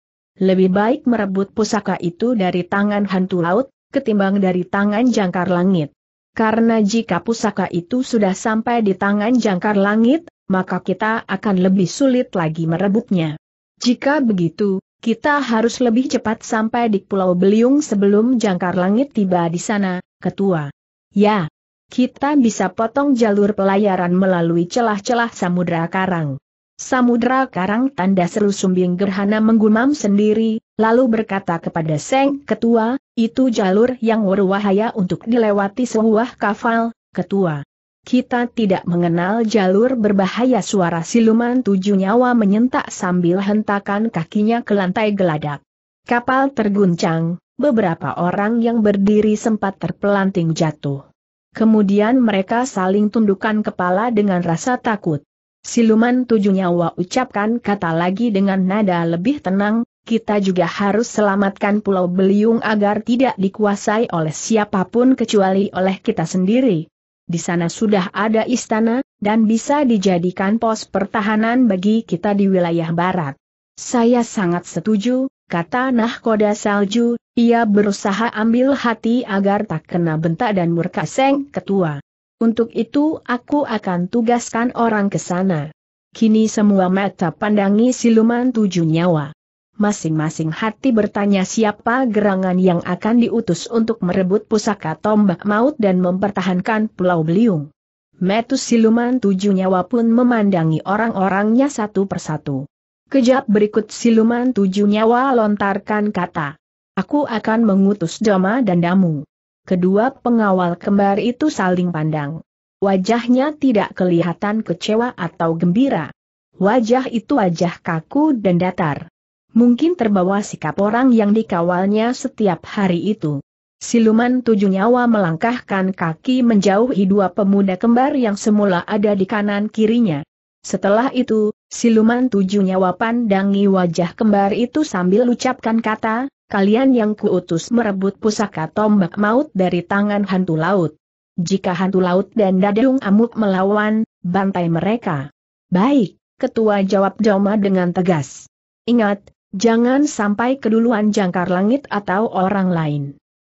Lebih baik merebut pusaka itu dari tangan hantu laut, ketimbang dari tangan jangkar langit. Karena jika pusaka itu sudah sampai di tangan jangkar langit, maka kita akan lebih sulit lagi merebutnya. Jika begitu, kita harus lebih cepat sampai di Pulau Beliung sebelum jangkar langit tiba di sana, ketua. Ya, kita bisa potong jalur pelayaran melalui celah-celah samudra karang. Samudra Karang tanda seru sumbing gerhana menggumam sendiri, lalu berkata kepada Seng Ketua, itu jalur yang berwahaya untuk dilewati sebuah kafal, Ketua. Kita tidak mengenal jalur berbahaya suara siluman tujuh nyawa menyentak sambil hentakan kakinya ke lantai geladak. Kapal terguncang, beberapa orang yang berdiri sempat terpelanting jatuh. Kemudian mereka saling tundukkan kepala dengan rasa takut. Siluman tujuh nyawa ucapkan kata lagi dengan nada lebih tenang, kita juga harus selamatkan Pulau Beliung agar tidak dikuasai oleh siapapun kecuali oleh kita sendiri. Di sana sudah ada istana, dan bisa dijadikan pos pertahanan bagi kita di wilayah barat. Saya sangat setuju, kata Nahkoda Salju, ia berusaha ambil hati agar tak kena bentak dan murka Seng Ketua. Untuk itu aku akan tugaskan orang ke sana. Kini semua mata pandangi siluman tujuh nyawa. Masing-masing hati bertanya siapa gerangan yang akan diutus untuk merebut pusaka tombak maut dan mempertahankan Pulau Beliung. Metus siluman tujuh nyawa pun memandangi orang-orangnya satu persatu. Kejap berikut siluman tujuh nyawa lontarkan kata. Aku akan mengutus Dama dan Damu. Kedua pengawal kembar itu saling pandang. Wajahnya tidak kelihatan kecewa atau gembira. Wajah itu wajah kaku dan datar. Mungkin terbawa sikap orang yang dikawalnya setiap hari itu. Siluman tujuh nyawa melangkahkan kaki menjauhi dua pemuda kembar yang semula ada di kanan kirinya. Setelah itu, siluman tujuh nyawa pandangi wajah kembar itu sambil ucapkan kata, kalian yang kuutus merebut pusaka tombak maut dari tangan hantu laut. Jika hantu laut dan dadung amuk melawan, bantai mereka. Baik, ketua jawab Joma dengan tegas. Ingat, jangan sampai keduluan jangkar langit atau orang lain.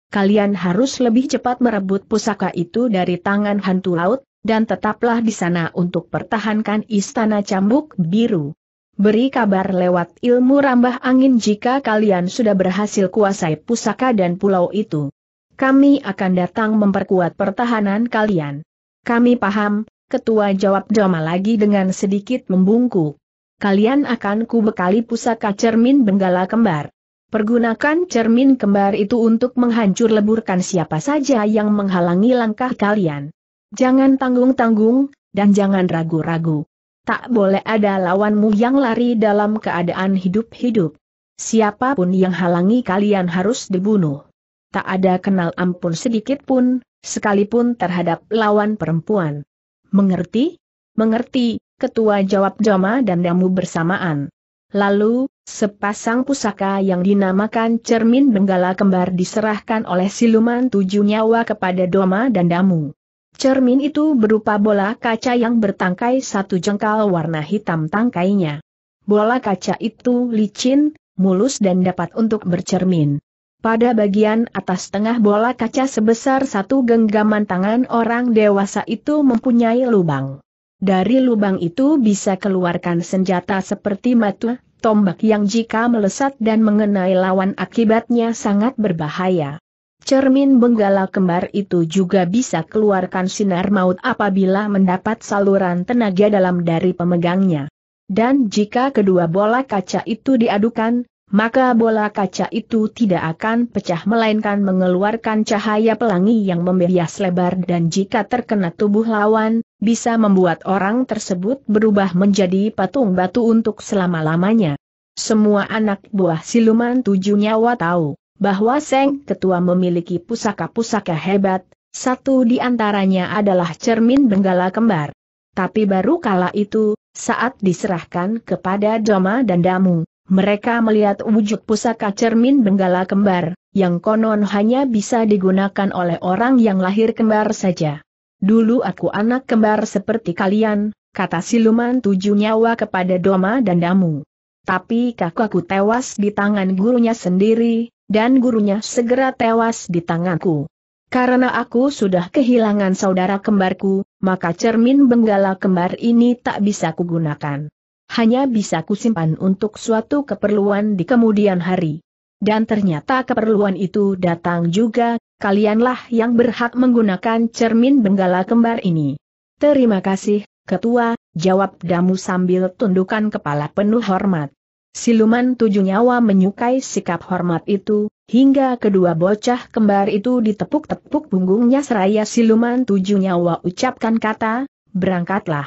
Kalian harus lebih cepat merebut pusaka itu dari tangan hantu laut, dan tetaplah di sana untuk pertahankan istana cambuk biru. Beri kabar lewat ilmu rambah angin jika kalian sudah berhasil kuasai pusaka dan pulau itu. Kami akan datang memperkuat pertahanan kalian. Kami paham, ketua jawab Doma lagi dengan sedikit membungkuk. Kalian akan kubekali pusaka cermin benggala kembar. Pergunakan cermin kembar itu untuk menghancur leburkan siapa saja yang menghalangi langkah kalian. Jangan tanggung-tanggung, dan jangan ragu-ragu. Tak boleh ada lawanmu yang lari dalam keadaan hidup-hidup. Siapapun yang halangi kalian harus dibunuh. Tak ada kenal ampun sedikit pun, sekalipun terhadap lawan perempuan. Mengerti? Mengerti, ketua jawab Joma dan Damu bersamaan. Lalu, sepasang pusaka yang dinamakan cermin benggala kembar diserahkan oleh siluman tujuh nyawa kepada Doma dan Damu. Cermin itu berupa bola kaca yang bertangkai satu jengkal warna hitam tangkainya. Bola kaca itu licin, mulus dan dapat untuk bercermin. Pada bagian atas tengah bola kaca sebesar satu genggaman tangan orang dewasa itu mempunyai lubang. Dari lubang itu bisa keluarkan senjata seperti matu, tombak yang jika melesat dan mengenai lawan akibatnya sangat berbahaya. Cermin benggala kembar itu juga bisa keluarkan sinar maut apabila mendapat saluran tenaga dalam dari pemegangnya. Dan jika kedua bola kaca itu diadukan, maka bola kaca itu tidak akan pecah melainkan mengeluarkan cahaya pelangi yang membias lebar dan jika terkena tubuh lawan, bisa membuat orang tersebut berubah menjadi patung batu untuk selama-lamanya. Semua anak buah siluman tujuh nyawa tahu bahwa Seng Ketua memiliki pusaka-pusaka hebat, satu di antaranya adalah cermin benggala kembar. Tapi baru kala itu, saat diserahkan kepada Doma dan Damu, mereka melihat wujud pusaka cermin benggala kembar, yang konon hanya bisa digunakan oleh orang yang lahir kembar saja. Dulu aku anak kembar seperti kalian, kata siluman tujuh nyawa kepada Doma dan Damu. Tapi kakakku tewas di tangan gurunya sendiri, dan gurunya segera tewas di tanganku. Karena aku sudah kehilangan saudara kembarku, maka cermin benggala kembar ini tak bisa kugunakan. Hanya bisa kusimpan untuk suatu keperluan di kemudian hari. Dan ternyata keperluan itu datang juga, kalianlah yang berhak menggunakan cermin benggala kembar ini. Terima kasih, Ketua, jawab Damu sambil tundukkan kepala penuh hormat. Siluman tujuh nyawa menyukai sikap hormat itu, hingga kedua bocah kembar itu ditepuk-tepuk punggungnya seraya siluman tujuh nyawa ucapkan kata, berangkatlah.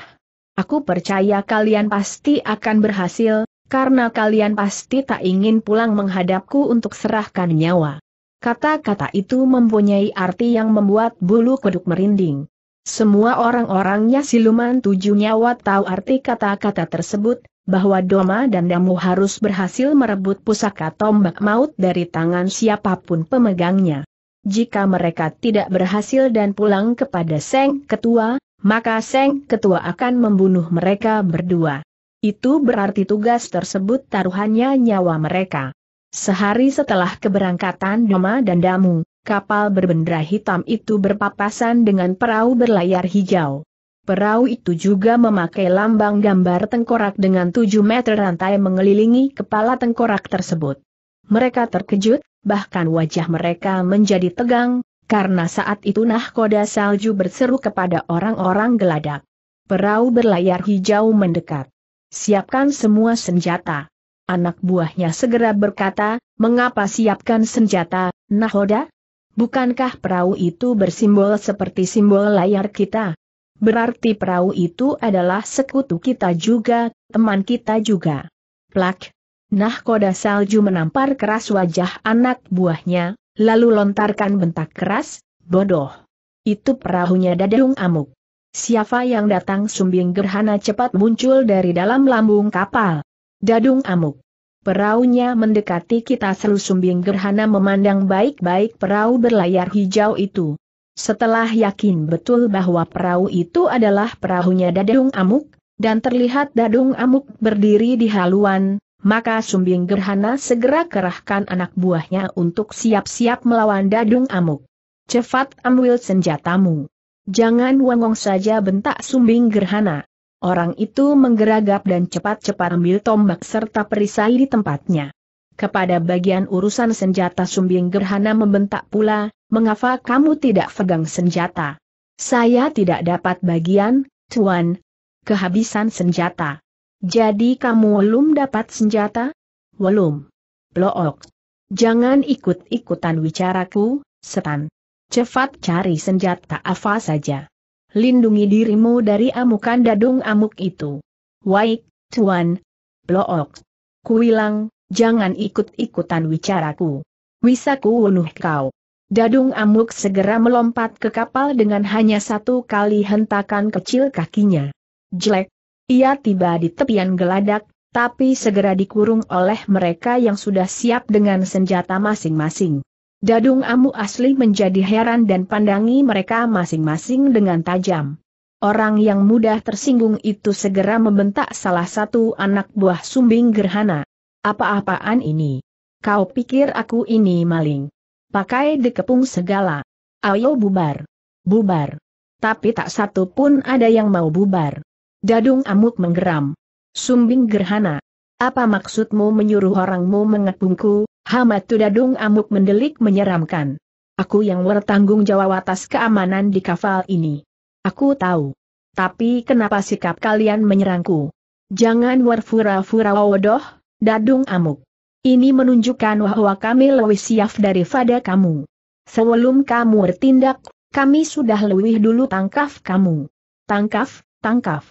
Aku percaya kalian pasti akan berhasil, karena kalian pasti tak ingin pulang menghadapku untuk serahkan nyawa. Kata-kata itu mempunyai arti yang membuat bulu kuduk merinding. Semua orang-orangnya siluman tujuh nyawa tahu arti kata-kata tersebut, bahwa Doma dan Damu harus berhasil merebut pusaka tombak maut dari tangan siapapun pemegangnya. Jika mereka tidak berhasil dan pulang kepada Seng Ketua, maka Seng Ketua akan membunuh mereka berdua. Itu berarti tugas tersebut taruhannya nyawa mereka. Sehari setelah keberangkatan Doma dan Damu, kapal berbendera hitam itu berpapasan dengan perahu berlayar hijau. Perahu itu juga memakai lambang gambar tengkorak dengan tujuh meter rantai mengelilingi kepala tengkorak tersebut. Mereka terkejut, bahkan wajah mereka menjadi tegang, karena saat itu nahkoda salju berseru kepada orang-orang geladak. Perahu berlayar hijau mendekat. Siapkan semua senjata. Anak buahnya segera berkata, mengapa siapkan senjata, Nahkoda? Bukankah perahu itu bersimbol seperti simbol layar kita? Berarti perahu itu adalah sekutu kita juga, teman kita juga. Plak. Nah, koda salju menampar keras wajah anak buahnya, lalu lontarkan bentak keras, bodoh. Itu perahunya dadung amuk. Siapa yang datang sumbing gerhana cepat muncul dari dalam lambung kapal. Dadung amuk. Perahunya mendekati kita selu sumbing gerhana memandang baik-baik perahu berlayar hijau itu. Setelah yakin betul bahwa perahu itu adalah perahunya Dadung Amuk, dan terlihat Dadung Amuk berdiri di haluan, maka Sumbing Gerhana segera kerahkan anak buahnya untuk siap-siap melawan Dadung Amuk. Cepat ambil senjatamu. Jangan wangong saja bentak Sumbing Gerhana. Orang itu menggeragap dan cepat-cepat ambil tombak serta perisai di tempatnya. Kepada bagian urusan senjata Sumbing Gerhana membentak pula, mengapa kamu tidak pegang senjata? Saya tidak dapat bagian, Tuan. Kehabisan senjata. Jadi kamu belum dapat senjata? Belum. Blook. Jangan ikut-ikutan wicaraku, setan. Cepat cari senjata apa saja. Lindungi dirimu dari amukan dadung amuk itu. Waik, Tuan. Blook. Kuilang, jangan ikut-ikutan wicaraku. Wisaku unuh kau. Dadung Amuk segera melompat ke kapal dengan hanya satu kali hentakan kecil kakinya. Jelek. Ia tiba di tepian geladak, tapi segera dikurung oleh mereka yang sudah siap dengan senjata masing-masing. Dadung Amuk asli menjadi heran dan pandangi mereka masing-masing dengan tajam. Orang yang mudah tersinggung itu segera membentak salah satu anak buah sumbing gerhana. Apa-apaan ini? Kau pikir aku ini maling? pakai dikepung segala. Ayo bubar. Bubar. Tapi tak satu pun ada yang mau bubar. Dadung amuk menggeram. Sumbing gerhana. Apa maksudmu menyuruh orangmu mengepungku? Hamatu dadung amuk mendelik menyeramkan. Aku yang bertanggung jawab atas keamanan di kafal ini. Aku tahu. Tapi kenapa sikap kalian menyerangku? Jangan warfura fura wodoh, dadung amuk. Ini menunjukkan bahwa kami lebih siap daripada kamu. Sebelum kamu bertindak, kami sudah lebih dulu tangkap kamu. Tangkap, tangkap.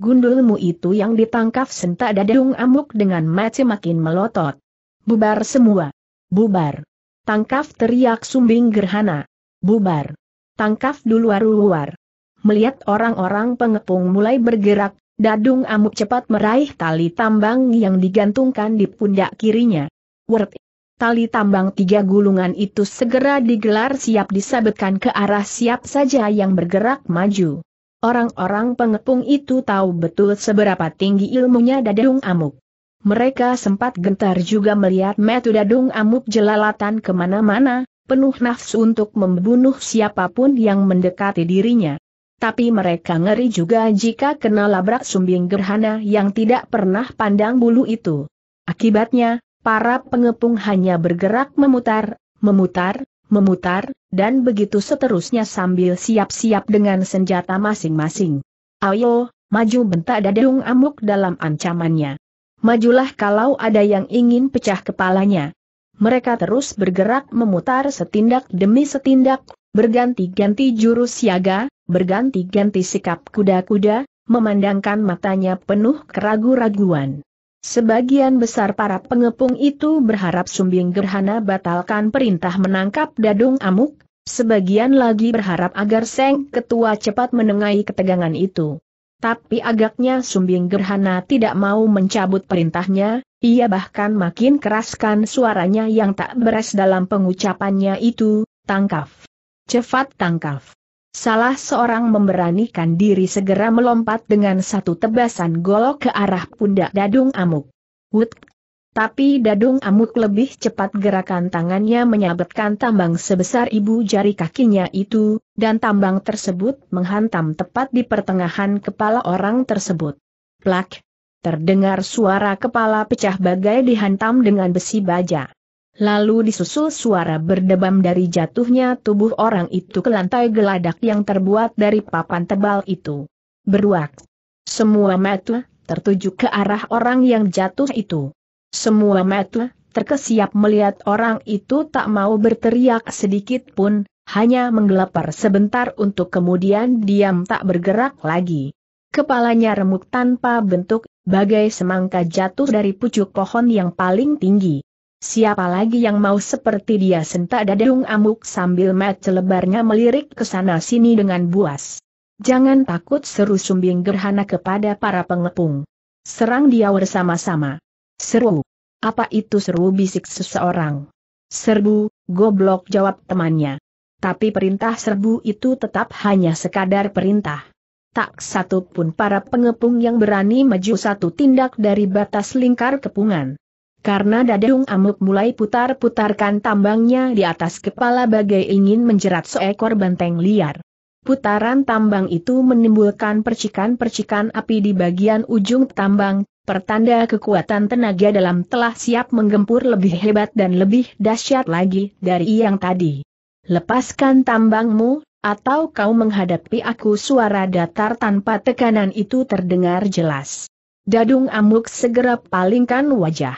Gundulmu itu yang ditangkap sentak dadung amuk dengan mata makin melotot. Bubar semua. Bubar. Tangkap teriak sumbing gerhana. Bubar. Tangkap luar luar Melihat orang-orang pengepung mulai bergerak, Dadung Amuk cepat meraih tali tambang yang digantungkan di pundak kirinya. Word. Tali tambang tiga gulungan itu segera digelar siap disabetkan ke arah siap saja yang bergerak maju. Orang-orang pengepung itu tahu betul seberapa tinggi ilmunya Dadung Amuk. Mereka sempat gentar juga melihat metu Dadung Amuk jelalatan kemana-mana, penuh nafsu untuk membunuh siapapun yang mendekati dirinya tapi mereka ngeri juga jika kena labrak sumbing gerhana yang tidak pernah pandang bulu itu. Akibatnya, para pengepung hanya bergerak memutar, memutar, memutar, dan begitu seterusnya sambil siap-siap dengan senjata masing-masing. Ayo, maju bentak dadung amuk dalam ancamannya. Majulah kalau ada yang ingin pecah kepalanya. Mereka terus bergerak memutar setindak demi setindak, berganti-ganti jurus siaga, berganti-ganti sikap kuda-kuda, memandangkan matanya penuh keragu-raguan. Sebagian besar para pengepung itu berharap Sumbing Gerhana batalkan perintah menangkap Dadung Amuk, sebagian lagi berharap agar Seng Ketua cepat menengahi ketegangan itu. Tapi agaknya Sumbing Gerhana tidak mau mencabut perintahnya, ia bahkan makin keraskan suaranya yang tak beres dalam pengucapannya itu, Tangkaf, Cepat tangkaf. Salah seorang memberanikan diri segera melompat dengan satu tebasan golok ke arah pundak Dadung Amuk. Wut! Tapi Dadung Amuk lebih cepat gerakan tangannya menyabetkan tambang sebesar ibu jari kakinya itu, dan tambang tersebut menghantam tepat di pertengahan kepala orang tersebut. Plak! Terdengar suara kepala pecah bagai dihantam dengan besi baja. Lalu disusul suara berdebam dari jatuhnya tubuh orang itu ke lantai geladak yang terbuat dari papan tebal itu. Beruak. Semua mata tertuju ke arah orang yang jatuh itu. Semua mata terkesiap melihat orang itu tak mau berteriak sedikit pun, hanya menggelapar sebentar untuk kemudian diam tak bergerak lagi. Kepalanya remuk tanpa bentuk, bagai semangka jatuh dari pucuk pohon yang paling tinggi. Siapa lagi yang mau seperti dia sentak dadung amuk sambil mat lebarnya melirik ke sana sini dengan buas. Jangan takut seru sumbing gerhana kepada para pengepung. Serang dia bersama-sama. Seru. Apa itu seru bisik seseorang? Serbu, goblok jawab temannya. Tapi perintah serbu itu tetap hanya sekadar perintah. Tak satu pun para pengepung yang berani maju satu tindak dari batas lingkar kepungan karena Dadung Amuk mulai putar-putarkan tambangnya di atas kepala bagai ingin menjerat seekor banteng liar. Putaran tambang itu menimbulkan percikan-percikan api di bagian ujung tambang, pertanda kekuatan tenaga dalam telah siap menggempur lebih hebat dan lebih dahsyat lagi dari yang tadi. Lepaskan tambangmu, atau kau menghadapi aku suara datar tanpa tekanan itu terdengar jelas. Dadung Amuk segera palingkan wajah.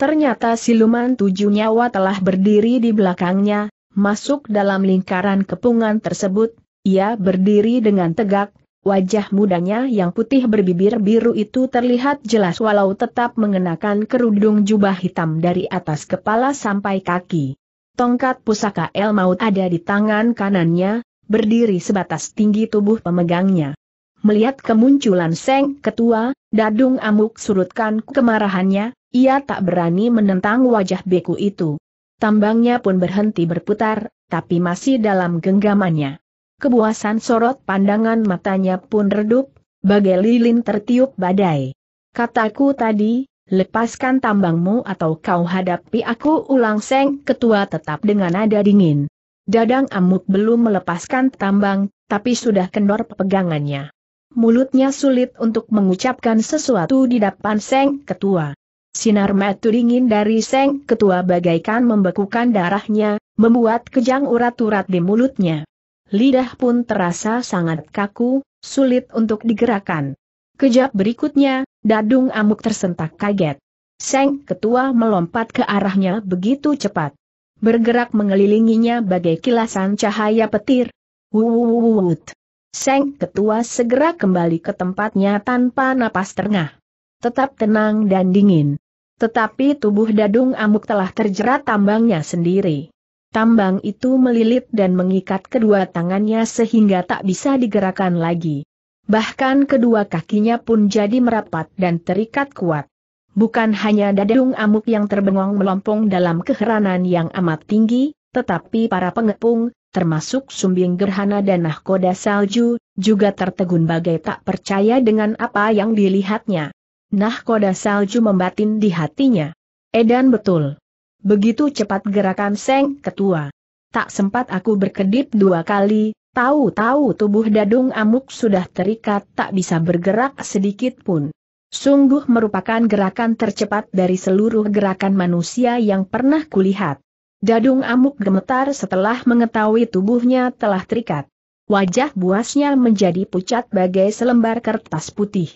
Ternyata siluman tujuh nyawa telah berdiri di belakangnya, masuk dalam lingkaran kepungan tersebut, ia berdiri dengan tegak, wajah mudanya yang putih berbibir biru itu terlihat jelas walau tetap mengenakan kerudung jubah hitam dari atas kepala sampai kaki. Tongkat pusaka El Maut ada di tangan kanannya, berdiri sebatas tinggi tubuh pemegangnya. Melihat kemunculan Seng Ketua, Dadung Amuk surutkan kemarahannya, ia tak berani menentang wajah beku itu. Tambangnya pun berhenti berputar, tapi masih dalam genggamannya. Kebuasan sorot pandangan matanya pun redup, bagai lilin tertiup badai. Kataku tadi, lepaskan tambangmu atau kau hadapi aku ulang Seng Ketua tetap dengan nada dingin. Dadang Amuk belum melepaskan tambang, tapi sudah kendor pegangannya mulutnya sulit untuk mengucapkan sesuatu di depan Seng Ketua. Sinar mata dingin dari Seng Ketua bagaikan membekukan darahnya, membuat kejang urat-urat di mulutnya. Lidah pun terasa sangat kaku, sulit untuk digerakkan. Kejap berikutnya, Dadung Amuk tersentak kaget. Seng Ketua melompat ke arahnya begitu cepat. Bergerak mengelilinginya bagai kilasan cahaya petir. Wuwuwut. Seng Ketua segera kembali ke tempatnya tanpa napas terengah. Tetap tenang dan dingin. Tetapi tubuh Dadung Amuk telah terjerat tambangnya sendiri. Tambang itu melilit dan mengikat kedua tangannya sehingga tak bisa digerakkan lagi. Bahkan kedua kakinya pun jadi merapat dan terikat kuat. Bukan hanya Dadung Amuk yang terbengong melompong dalam keheranan yang amat tinggi, tetapi para pengepung, termasuk sumbing gerhana dan nahkoda salju, juga tertegun bagai tak percaya dengan apa yang dilihatnya. Nahkoda salju membatin di hatinya. Edan betul. Begitu cepat gerakan Seng Ketua. Tak sempat aku berkedip dua kali, tahu-tahu tubuh Dadung Amuk sudah terikat tak bisa bergerak sedikit pun. Sungguh merupakan gerakan tercepat dari seluruh gerakan manusia yang pernah kulihat. Dadung amuk gemetar setelah mengetahui tubuhnya telah terikat. Wajah buasnya menjadi pucat bagai selembar kertas putih.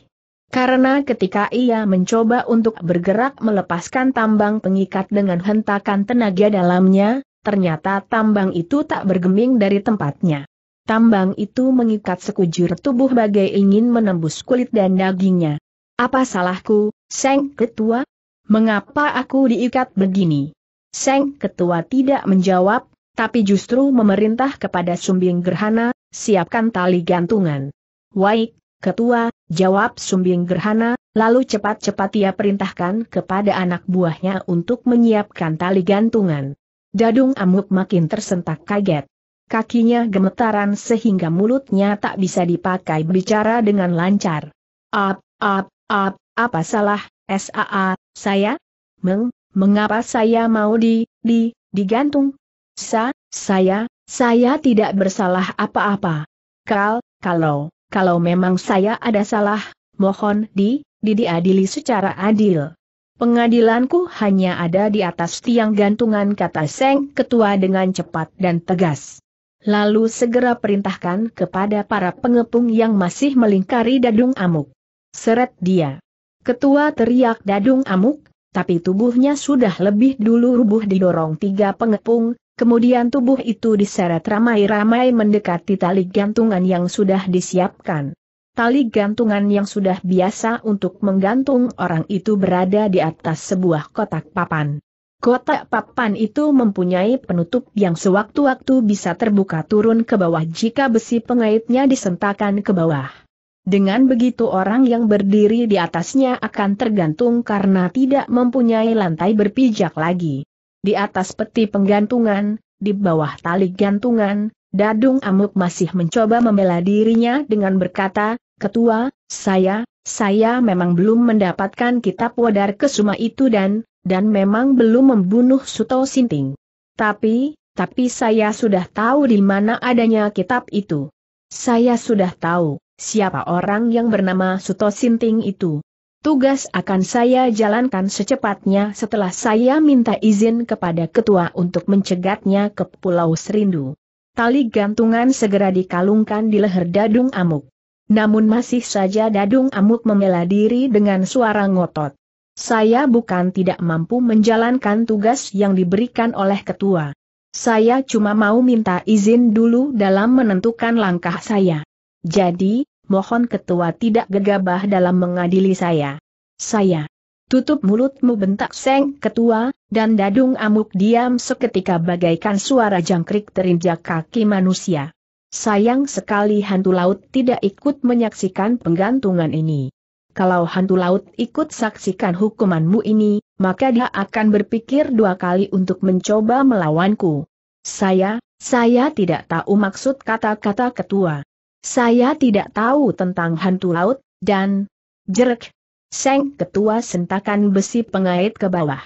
Karena ketika ia mencoba untuk bergerak melepaskan tambang pengikat dengan hentakan tenaga dalamnya, ternyata tambang itu tak bergeming dari tempatnya. Tambang itu mengikat sekujur tubuh bagai ingin menembus kulit dan dagingnya. Apa salahku, Seng Ketua? Mengapa aku diikat begini? Seng Ketua tidak menjawab, tapi justru memerintah kepada Sumbing Gerhana, siapkan tali gantungan. Waik, Ketua, jawab Sumbing Gerhana, lalu cepat-cepat ia perintahkan kepada anak buahnya untuk menyiapkan tali gantungan. Dadung Amuk makin tersentak kaget. Kakinya gemetaran sehingga mulutnya tak bisa dipakai berbicara dengan lancar. Ap, ap, ap, apa salah, SAA, saya? Meng, Mengapa saya mau di, di, digantung? Sa, saya, saya tidak bersalah apa-apa. Kal, kalau, kalau memang saya ada salah, mohon di, di diadili secara adil. Pengadilanku hanya ada di atas tiang gantungan kata Seng Ketua dengan cepat dan tegas. Lalu segera perintahkan kepada para pengepung yang masih melingkari Dadung Amuk. Seret dia. Ketua teriak Dadung Amuk, tapi tubuhnya sudah lebih dulu rubuh didorong tiga pengepung, kemudian tubuh itu diseret ramai-ramai mendekati tali gantungan yang sudah disiapkan. Tali gantungan yang sudah biasa untuk menggantung orang itu berada di atas sebuah kotak papan. Kotak papan itu mempunyai penutup yang sewaktu-waktu bisa terbuka turun ke bawah jika besi pengaitnya disentakan ke bawah. Dengan begitu orang yang berdiri di atasnya akan tergantung karena tidak mempunyai lantai berpijak lagi. Di atas peti penggantungan, di bawah tali gantungan, Dadung Amuk masih mencoba membela dirinya dengan berkata, Ketua, saya, saya memang belum mendapatkan kitab wadar kesuma itu dan, dan memang belum membunuh Suto Sinting. Tapi, tapi saya sudah tahu di mana adanya kitab itu. Saya sudah tahu siapa orang yang bernama Suto Sinting itu. Tugas akan saya jalankan secepatnya setelah saya minta izin kepada ketua untuk mencegatnya ke Pulau Serindu. Tali gantungan segera dikalungkan di leher Dadung Amuk. Namun masih saja Dadung Amuk membela diri dengan suara ngotot. Saya bukan tidak mampu menjalankan tugas yang diberikan oleh ketua. Saya cuma mau minta izin dulu dalam menentukan langkah saya. Jadi, mohon ketua tidak gegabah dalam mengadili saya. Saya. Tutup mulutmu bentak seng ketua, dan dadung amuk diam seketika bagaikan suara jangkrik terinjak kaki manusia. Sayang sekali hantu laut tidak ikut menyaksikan penggantungan ini. Kalau hantu laut ikut saksikan hukumanmu ini, maka dia akan berpikir dua kali untuk mencoba melawanku. Saya, saya tidak tahu maksud kata-kata ketua. Saya tidak tahu tentang hantu laut, dan... Jerek! Seng ketua sentakan besi pengait ke bawah.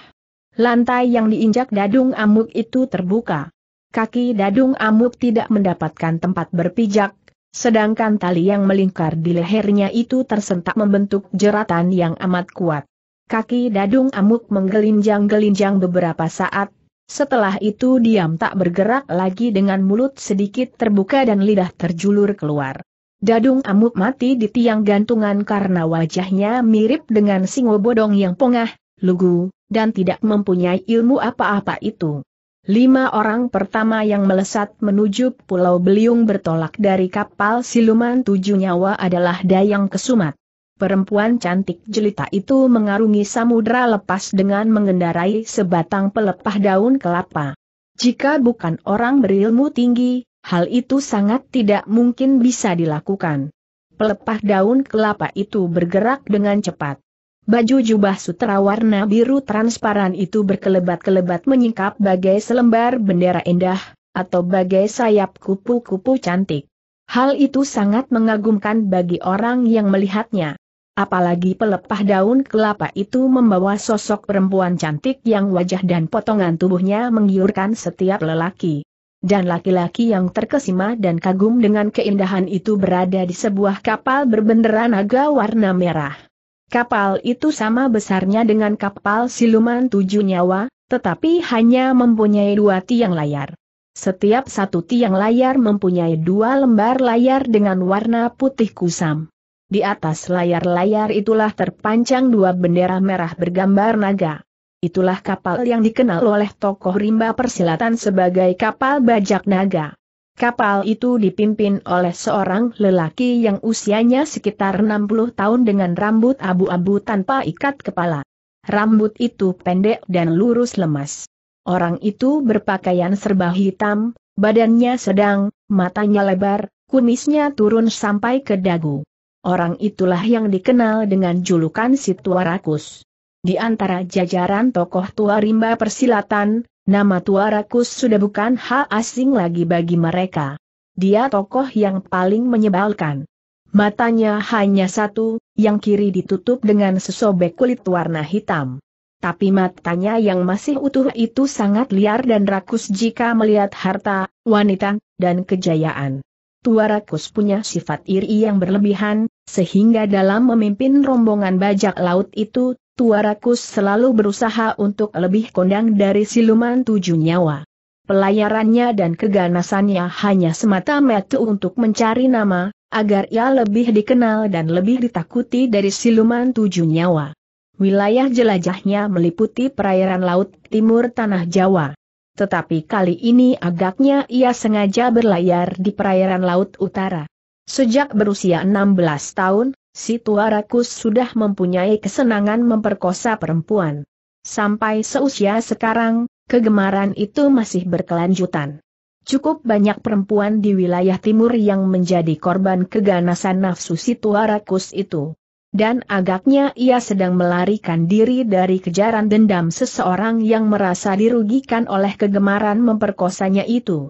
Lantai yang diinjak dadung amuk itu terbuka. Kaki dadung amuk tidak mendapatkan tempat berpijak, sedangkan tali yang melingkar di lehernya itu tersentak membentuk jeratan yang amat kuat. Kaki dadung amuk menggelinjang-gelinjang beberapa saat, setelah itu diam tak bergerak lagi dengan mulut sedikit terbuka dan lidah terjulur keluar. Dadung amuk mati di tiang gantungan karena wajahnya mirip dengan singo bodong yang pongah, lugu, dan tidak mempunyai ilmu apa-apa itu. Lima orang pertama yang melesat menuju Pulau Beliung bertolak dari kapal siluman tujuh nyawa adalah Dayang Kesumat. Perempuan cantik jelita itu mengarungi samudra lepas dengan mengendarai sebatang pelepah daun kelapa. Jika bukan orang berilmu tinggi, hal itu sangat tidak mungkin bisa dilakukan. Pelepah daun kelapa itu bergerak dengan cepat. Baju jubah sutra warna biru transparan itu berkelebat-kelebat menyingkap bagai selembar bendera indah, atau bagai sayap kupu-kupu cantik. Hal itu sangat mengagumkan bagi orang yang melihatnya apalagi pelepah daun kelapa itu membawa sosok perempuan cantik yang wajah dan potongan tubuhnya menggiurkan setiap lelaki. Dan laki-laki yang terkesima dan kagum dengan keindahan itu berada di sebuah kapal berbendera naga warna merah. Kapal itu sama besarnya dengan kapal siluman tujuh nyawa, tetapi hanya mempunyai dua tiang layar. Setiap satu tiang layar mempunyai dua lembar layar dengan warna putih kusam. Di atas layar-layar itulah terpancang dua bendera merah bergambar naga. Itulah kapal yang dikenal oleh tokoh rimba persilatan sebagai kapal bajak naga. Kapal itu dipimpin oleh seorang lelaki yang usianya sekitar 60 tahun dengan rambut abu-abu tanpa ikat kepala. Rambut itu pendek dan lurus lemas. Orang itu berpakaian serba hitam, badannya sedang, matanya lebar, kumisnya turun sampai ke dagu. Orang itulah yang dikenal dengan julukan si Tua Rakus. Di antara jajaran tokoh tua rimba persilatan, nama Tua Rakus sudah bukan hal asing lagi bagi mereka. Dia tokoh yang paling menyebalkan. Matanya hanya satu, yang kiri ditutup dengan sesobek kulit warna hitam. Tapi matanya yang masih utuh itu sangat liar dan rakus jika melihat harta, wanita, dan kejayaan. Tua Rakus punya sifat iri yang berlebihan, sehingga dalam memimpin rombongan bajak laut itu, Tua Rakus selalu berusaha untuk lebih kondang dari siluman tujuh nyawa. Pelayarannya dan keganasannya hanya semata-mata untuk mencari nama, agar ia lebih dikenal dan lebih ditakuti dari siluman tujuh nyawa. Wilayah jelajahnya meliputi perairan laut timur Tanah Jawa tetapi kali ini agaknya ia sengaja berlayar di perairan Laut Utara. Sejak berusia 16 tahun, si tua rakus sudah mempunyai kesenangan memperkosa perempuan. Sampai seusia sekarang, kegemaran itu masih berkelanjutan. Cukup banyak perempuan di wilayah timur yang menjadi korban keganasan nafsu si tua rakus itu dan agaknya ia sedang melarikan diri dari kejaran dendam seseorang yang merasa dirugikan oleh kegemaran memperkosanya itu.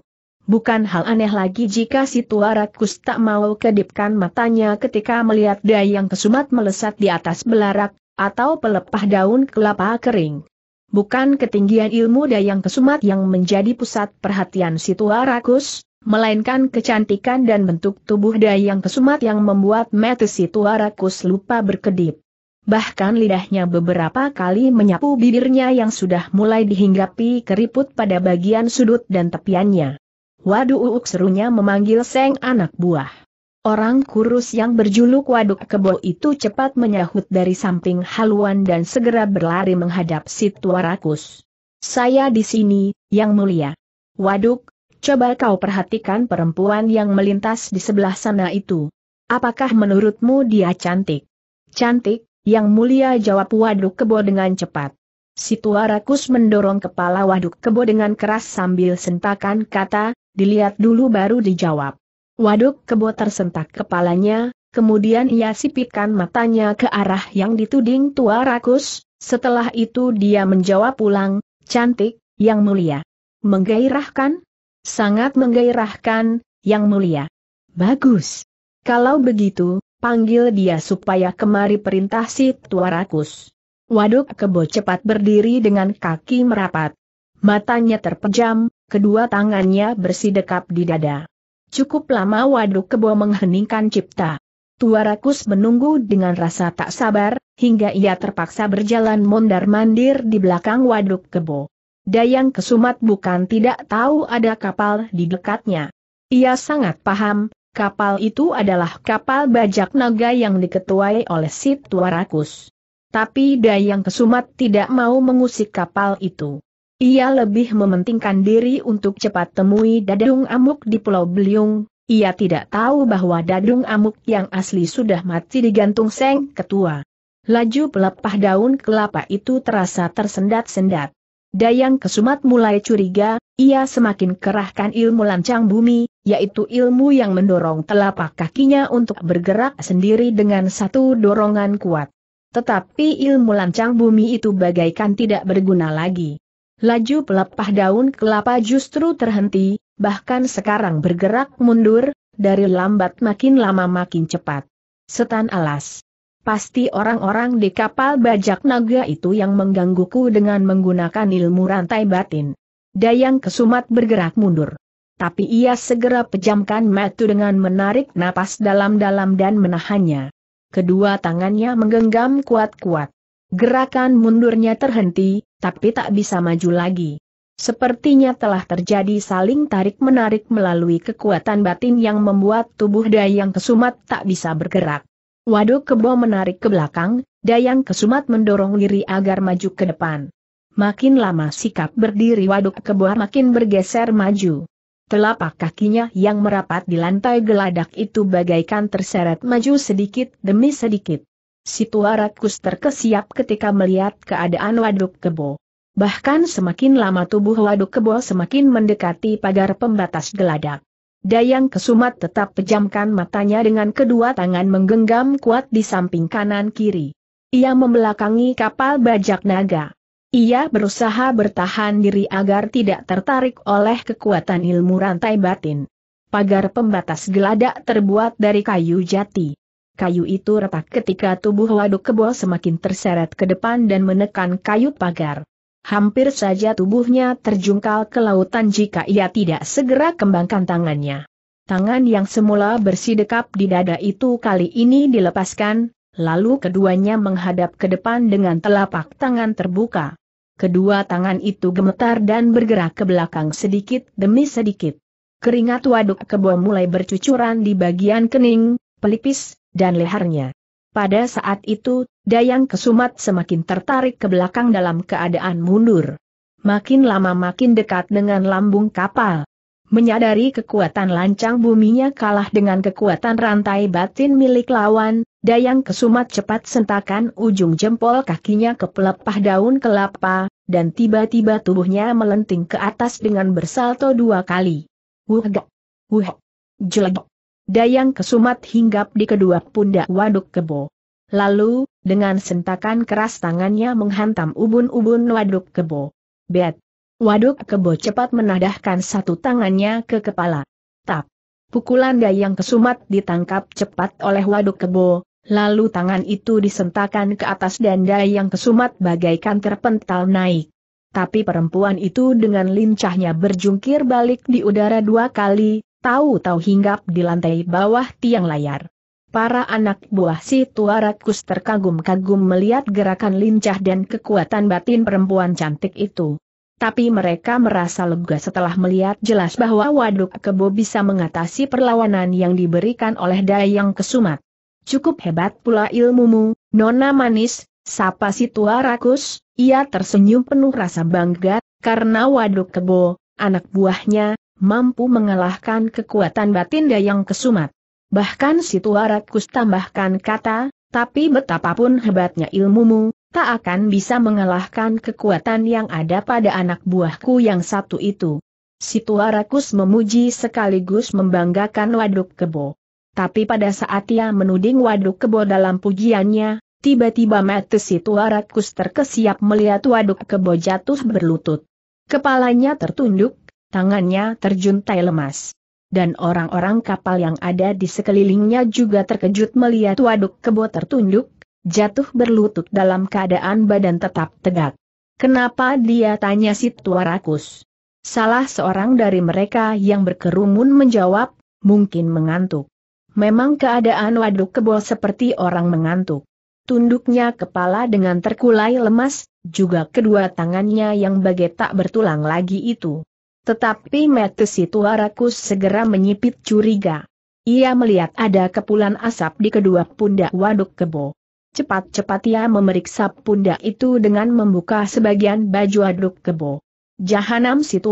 Bukan hal aneh lagi jika si tua rakus tak mau kedipkan matanya ketika melihat dayang kesumat melesat di atas belarak, atau pelepah daun kelapa kering. Bukan ketinggian ilmu dayang kesumat yang menjadi pusat perhatian si tua rakus, melainkan kecantikan dan bentuk tubuh Dayang Kesumat yang membuat si tua rakus lupa berkedip. Bahkan lidahnya beberapa kali menyapu bibirnya yang sudah mulai dihinggapi keriput pada bagian sudut dan tepiannya. Waduh uuk serunya memanggil seng anak buah. Orang kurus yang berjuluk waduk kebo itu cepat menyahut dari samping haluan dan segera berlari menghadap si tua rakus. Saya di sini, yang mulia. Waduk, Coba kau perhatikan perempuan yang melintas di sebelah sana itu. Apakah menurutmu dia cantik? Cantik, yang mulia jawab waduk kebo dengan cepat. Si tua rakus mendorong kepala waduk kebo dengan keras sambil sentakan kata, dilihat dulu baru dijawab. Waduk kebo tersentak kepalanya, kemudian ia sipitkan matanya ke arah yang dituding tua rakus, setelah itu dia menjawab pulang, cantik, yang mulia. Menggairahkan? Sangat menggairahkan, yang mulia. Bagus. Kalau begitu, panggil dia supaya kemari perintah si tua rakus. Waduk kebo cepat berdiri dengan kaki merapat. Matanya terpejam, kedua tangannya bersidekap di dada. Cukup lama waduk kebo mengheningkan cipta. Tua rakus menunggu dengan rasa tak sabar, hingga ia terpaksa berjalan mondar-mandir di belakang waduk kebo. Dayang Kesumat bukan tidak tahu ada kapal di dekatnya. Ia sangat paham, kapal itu adalah kapal bajak naga yang diketuai oleh Situarakus. Tapi Dayang Kesumat tidak mau mengusik kapal itu. Ia lebih mementingkan diri untuk cepat temui Dadung Amuk di Pulau Beliung. Ia tidak tahu bahwa Dadung Amuk yang asli sudah mati digantung Seng Ketua. Laju pelepah daun kelapa itu terasa tersendat-sendat. Dayang Kesumat mulai curiga, ia semakin kerahkan ilmu lancang bumi, yaitu ilmu yang mendorong telapak kakinya untuk bergerak sendiri dengan satu dorongan kuat. Tetapi ilmu lancang bumi itu bagaikan tidak berguna lagi. Laju pelepah daun kelapa justru terhenti, bahkan sekarang bergerak mundur, dari lambat makin lama makin cepat. Setan alas. Pasti orang-orang di kapal bajak naga itu yang menggangguku dengan menggunakan ilmu rantai batin. Dayang kesumat bergerak mundur. Tapi ia segera pejamkan mata dengan menarik napas dalam-dalam dan menahannya. Kedua tangannya menggenggam kuat-kuat. Gerakan mundurnya terhenti, tapi tak bisa maju lagi. Sepertinya telah terjadi saling tarik-menarik melalui kekuatan batin yang membuat tubuh Dayang Kesumat tak bisa bergerak. Waduk Kebo menarik ke belakang, Dayang Kesumat mendorong diri agar maju ke depan. Makin lama sikap berdiri Waduk Kebo makin bergeser maju. Telapak kakinya yang merapat di lantai geladak itu bagaikan terseret maju sedikit demi sedikit. Situakus terkesiap ketika melihat keadaan Waduk Kebo. Bahkan semakin lama tubuh Waduk Kebo semakin mendekati pagar pembatas geladak. Dayang Kesumat tetap pejamkan matanya dengan kedua tangan menggenggam kuat di samping kanan kiri. Ia membelakangi kapal bajak naga. Ia berusaha bertahan diri agar tidak tertarik oleh kekuatan ilmu rantai batin. Pagar pembatas geladak terbuat dari kayu jati. Kayu itu retak ketika tubuh waduk kebo semakin terseret ke depan dan menekan kayu pagar hampir saja tubuhnya terjungkal ke lautan jika ia tidak segera kembangkan tangannya. Tangan yang semula bersih dekap di dada itu kali ini dilepaskan, lalu keduanya menghadap ke depan dengan telapak tangan terbuka. Kedua tangan itu gemetar dan bergerak ke belakang sedikit demi sedikit. Keringat waduk kebo mulai bercucuran di bagian kening, pelipis, dan lehernya. Pada saat itu, Dayang Kesumat semakin tertarik ke belakang dalam keadaan mundur. Makin lama makin dekat dengan lambung kapal. Menyadari kekuatan lancang buminya kalah dengan kekuatan rantai batin milik lawan, Dayang Kesumat cepat sentakan ujung jempol kakinya ke pelepah daun kelapa, dan tiba-tiba tubuhnya melenting ke atas dengan bersalto dua kali. Wuhgak! Wuhgak! Jelagak! Dayang Kesumat hinggap di kedua pundak waduk kebo. Lalu, dengan sentakan keras tangannya menghantam ubun-ubun waduk kebo. Bet. Waduk kebo cepat menadahkan satu tangannya ke kepala. Tap. Pukulan Dayang Kesumat ditangkap cepat oleh waduk kebo, lalu tangan itu disentakan ke atas dan Dayang Kesumat bagaikan terpental naik. Tapi perempuan itu dengan lincahnya berjungkir balik di udara dua kali, tahu-tahu hinggap di lantai bawah tiang layar. Para anak buah si tua rakus terkagum-kagum melihat gerakan lincah dan kekuatan batin perempuan cantik itu. Tapi mereka merasa lega setelah melihat jelas bahwa waduk kebo bisa mengatasi perlawanan yang diberikan oleh Dayang Kesumat. Cukup hebat pula ilmumu, Nona Manis, sapa si tua rakus, ia tersenyum penuh rasa bangga, karena waduk kebo, anak buahnya, mampu mengalahkan kekuatan batin Dayang Kesumat. Bahkan si Situarakus tambahkan kata, tapi betapapun hebatnya ilmumu, tak akan bisa mengalahkan kekuatan yang ada pada anak buahku yang satu itu. Si Situarakus memuji sekaligus membanggakan waduk kebo. Tapi pada saat ia menuding waduk kebo dalam pujiannya, tiba-tiba mata Situarakus terkesiap melihat waduk kebo jatuh berlutut. Kepalanya tertunduk, tangannya terjuntai lemas. Dan orang-orang kapal yang ada di sekelilingnya juga terkejut melihat waduk kebo tertunduk, jatuh berlutut dalam keadaan badan tetap tegak. Kenapa dia tanya si tua rakus? Salah seorang dari mereka yang berkerumun menjawab, mungkin mengantuk. Memang keadaan waduk kebo seperti orang mengantuk. Tunduknya kepala dengan terkulai lemas, juga kedua tangannya yang bagai tak bertulang lagi itu. Tetapi Metis itu rakus segera menyipit curiga. Ia melihat ada kepulan asap di kedua pundak waduk kebo. Cepat-cepat ia memeriksa pundak itu dengan membuka sebagian baju waduk kebo. Jahanam situ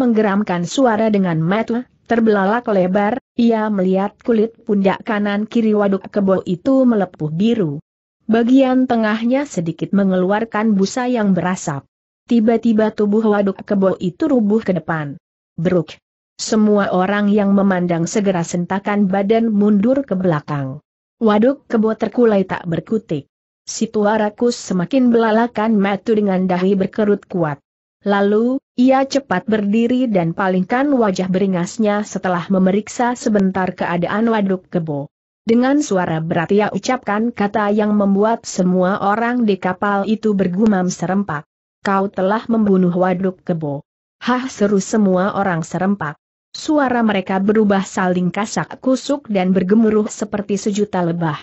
menggeramkan suara dengan mata, terbelalak lebar, ia melihat kulit pundak kanan kiri waduk kebo itu melepuh biru. Bagian tengahnya sedikit mengeluarkan busa yang berasap. Tiba-tiba tubuh waduk kebo itu rubuh ke depan. Beruk. Semua orang yang memandang segera sentakan badan mundur ke belakang. Waduk kebo terkulai tak berkutik. Si tua rakus semakin belalakan matu dengan dahi berkerut kuat. Lalu, ia cepat berdiri dan palingkan wajah beringasnya setelah memeriksa sebentar keadaan waduk kebo. Dengan suara berat ia ucapkan kata yang membuat semua orang di kapal itu bergumam serempak kau telah membunuh waduk kebo. Hah seru semua orang serempak. Suara mereka berubah saling kasak kusuk dan bergemuruh seperti sejuta lebah.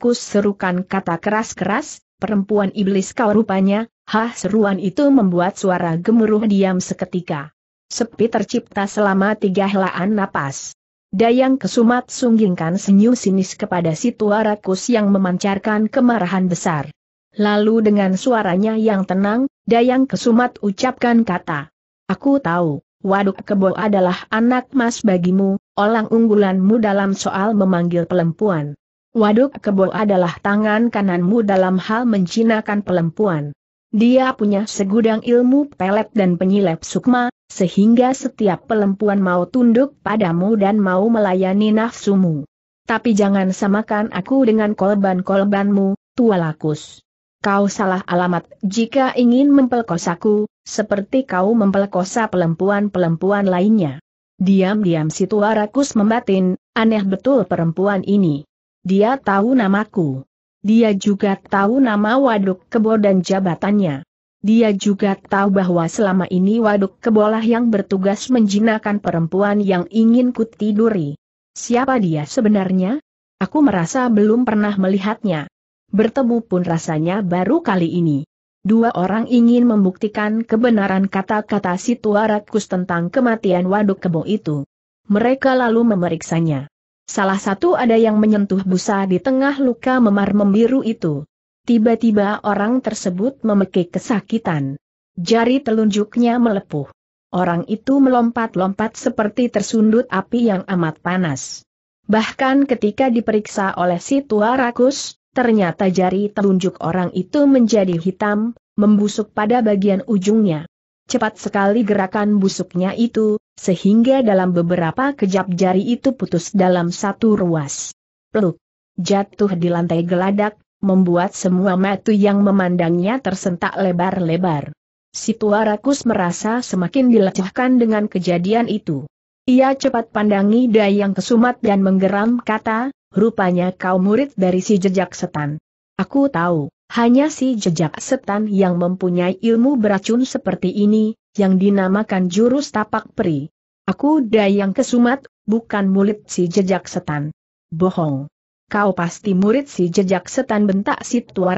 kus serukan kata keras-keras, perempuan iblis kau rupanya, hah seruan itu membuat suara gemuruh diam seketika. Sepi tercipta selama tiga helaan napas. Dayang Kesumat sunggingkan senyum sinis kepada kus yang memancarkan kemarahan besar. Lalu dengan suaranya yang tenang, Dayang Kesumat ucapkan kata. Aku tahu, Waduk Kebo adalah anak mas bagimu, olang unggulanmu dalam soal memanggil perempuan. Waduk Kebo adalah tangan kananmu dalam hal mencinakan perempuan. Dia punya segudang ilmu pelet dan penyilep sukma, sehingga setiap perempuan mau tunduk padamu dan mau melayani nafsumu. Tapi jangan samakan aku dengan kolban-kolbanmu, tua lakus. Kau salah alamat, jika ingin memperkosaku, seperti kau memperkosa perempuan-perempuan lainnya. Diam-diam si tua rakus membatin, aneh betul perempuan ini. Dia tahu namaku. Dia juga tahu nama Waduk Kebo dan jabatannya. Dia juga tahu bahwa selama ini Waduk Kebolah yang bertugas menjinakkan perempuan yang ingin kutiduri. Siapa dia sebenarnya? Aku merasa belum pernah melihatnya bertemu pun rasanya baru kali ini. Dua orang ingin membuktikan kebenaran kata-kata si rakus tentang kematian waduk kebo itu. Mereka lalu memeriksanya. Salah satu ada yang menyentuh busa di tengah luka memar membiru itu. Tiba-tiba orang tersebut memekik kesakitan. Jari telunjuknya melepuh. Orang itu melompat-lompat seperti tersundut api yang amat panas. Bahkan ketika diperiksa oleh si tua rakus, ternyata jari telunjuk orang itu menjadi hitam, membusuk pada bagian ujungnya. Cepat sekali gerakan busuknya itu, sehingga dalam beberapa kejap jari itu putus dalam satu ruas. Peluk. Jatuh di lantai geladak, membuat semua metu yang memandangnya tersentak lebar-lebar. Si tua rakus merasa semakin dilecehkan dengan kejadian itu. Ia cepat pandangi Dayang Kesumat dan menggeram kata, rupanya kau murid dari si jejak setan. Aku tahu, hanya si jejak setan yang mempunyai ilmu beracun seperti ini, yang dinamakan jurus tapak peri. Aku Dayang Kesumat, bukan murid si jejak setan. Bohong. Kau pasti murid si jejak setan bentak si tua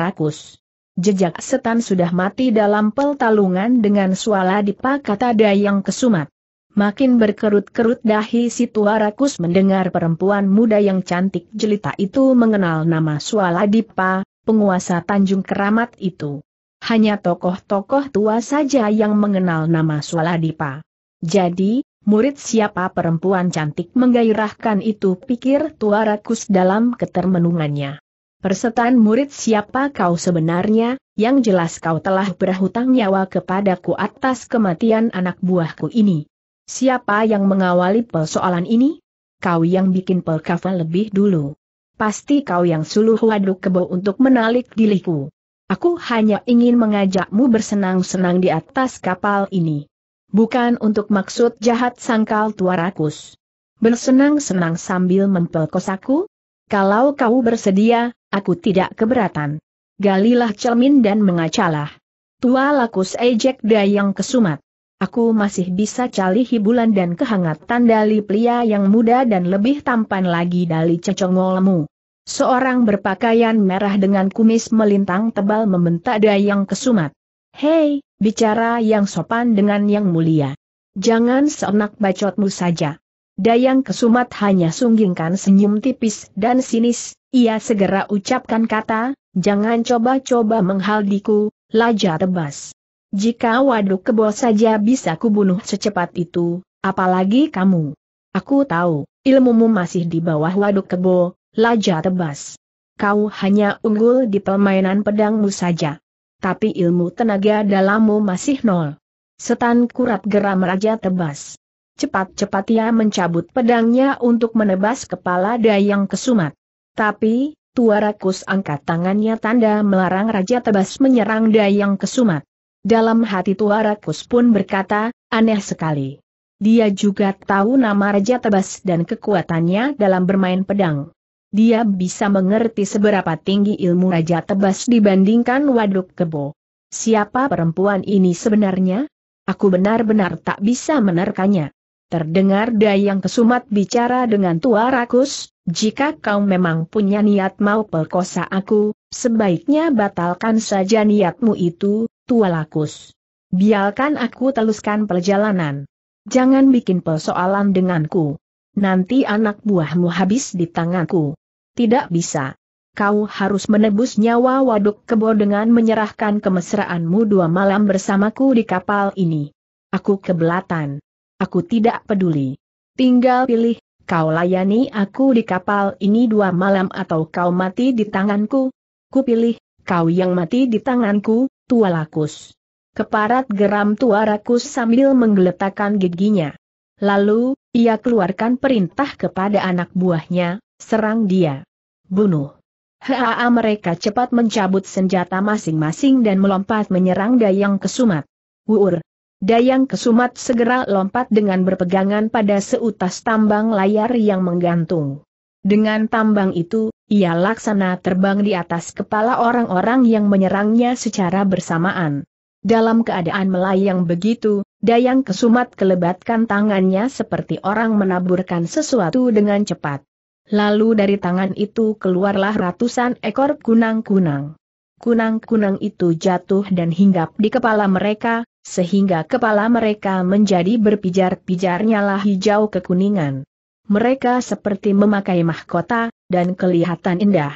Jejak setan sudah mati dalam peltalungan dengan suala dipa kata Dayang Kesumat. Makin berkerut-kerut dahi si tua rakus mendengar perempuan muda yang cantik jelita itu mengenal nama Sualadipa, penguasa Tanjung Keramat itu. Hanya tokoh-tokoh tua saja yang mengenal nama Sualadipa. Jadi, murid siapa perempuan cantik menggairahkan itu pikir tua rakus dalam ketermenungannya. Persetan murid siapa kau sebenarnya, yang jelas kau telah berhutang nyawa kepadaku atas kematian anak buahku ini. Siapa yang mengawali persoalan ini? Kau yang bikin perkafan lebih dulu. Pasti kau yang suluh waduk kebo untuk menalik diliku. Aku hanya ingin mengajakmu bersenang-senang di atas kapal ini. Bukan untuk maksud jahat sangkal tua rakus. Bersenang-senang sambil memperkosaku? Kalau kau bersedia, aku tidak keberatan. Galilah cermin dan mengacalah. Tua lakus ejek dayang kesumat. Aku masih bisa cali hibulan dan kehangatan dari pria yang muda dan lebih tampan lagi dari cecongolmu. Seorang berpakaian merah dengan kumis melintang tebal membentak Dayang Kesumat. Hei, bicara yang sopan dengan yang mulia. Jangan seenak bacotmu saja. Dayang Kesumat hanya sunggingkan senyum tipis dan sinis, ia segera ucapkan kata, jangan coba-coba menghaldiku, laja tebas. Jika waduk kebo saja bisa kubunuh secepat itu, apalagi kamu. Aku tahu, ilmumu masih di bawah waduk kebo, laja tebas. Kau hanya unggul di permainan pedangmu saja. Tapi ilmu tenaga dalammu masih nol. Setan kurat geram raja tebas. Cepat-cepat ia mencabut pedangnya untuk menebas kepala Dayang Kesumat. Tapi, Tua angkat tangannya tanda melarang Raja Tebas menyerang Dayang Kesumat. Dalam hati tua rakus pun berkata, aneh sekali. Dia juga tahu nama Raja Tebas dan kekuatannya dalam bermain pedang. Dia bisa mengerti seberapa tinggi ilmu Raja Tebas dibandingkan Waduk Kebo. Siapa perempuan ini sebenarnya? Aku benar-benar tak bisa menerkanya. Terdengar Dayang Kesumat bicara dengan Tua Rakus, jika kau memang punya niat mau perkosa aku, sebaiknya batalkan saja niatmu itu, Tua Lakus. Biarkan aku teluskan perjalanan. Jangan bikin persoalan denganku. Nanti anak buahmu habis di tanganku. Tidak bisa. Kau harus menebus nyawa waduk kebo dengan menyerahkan kemesraanmu dua malam bersamaku di kapal ini. Aku kebelatan. Aku tidak peduli. Tinggal pilih, kau layani aku di kapal ini dua malam atau kau mati di tanganku. Kupilih, kau yang mati di tanganku, Tua Lakus. Keparat geram Tua Rakus sambil menggeletakkan giginya. Lalu, ia keluarkan perintah kepada anak buahnya, serang dia. Bunuh. Haa mereka cepat mencabut senjata masing-masing dan melompat menyerang Dayang Kesumat. Wuur. Dayang Kesumat segera lompat dengan berpegangan pada seutas tambang layar yang menggantung. Dengan tambang itu, ia laksana terbang di atas kepala orang-orang yang menyerangnya secara bersamaan. Dalam keadaan melayang begitu, Dayang Kesumat kelebatkan tangannya seperti orang menaburkan sesuatu dengan cepat. Lalu dari tangan itu keluarlah ratusan ekor kunang-kunang. Kunang-kunang itu jatuh dan hinggap di kepala mereka, sehingga kepala mereka menjadi berpijar-pijar nyala hijau kekuningan mereka seperti memakai mahkota, dan kelihatan indah.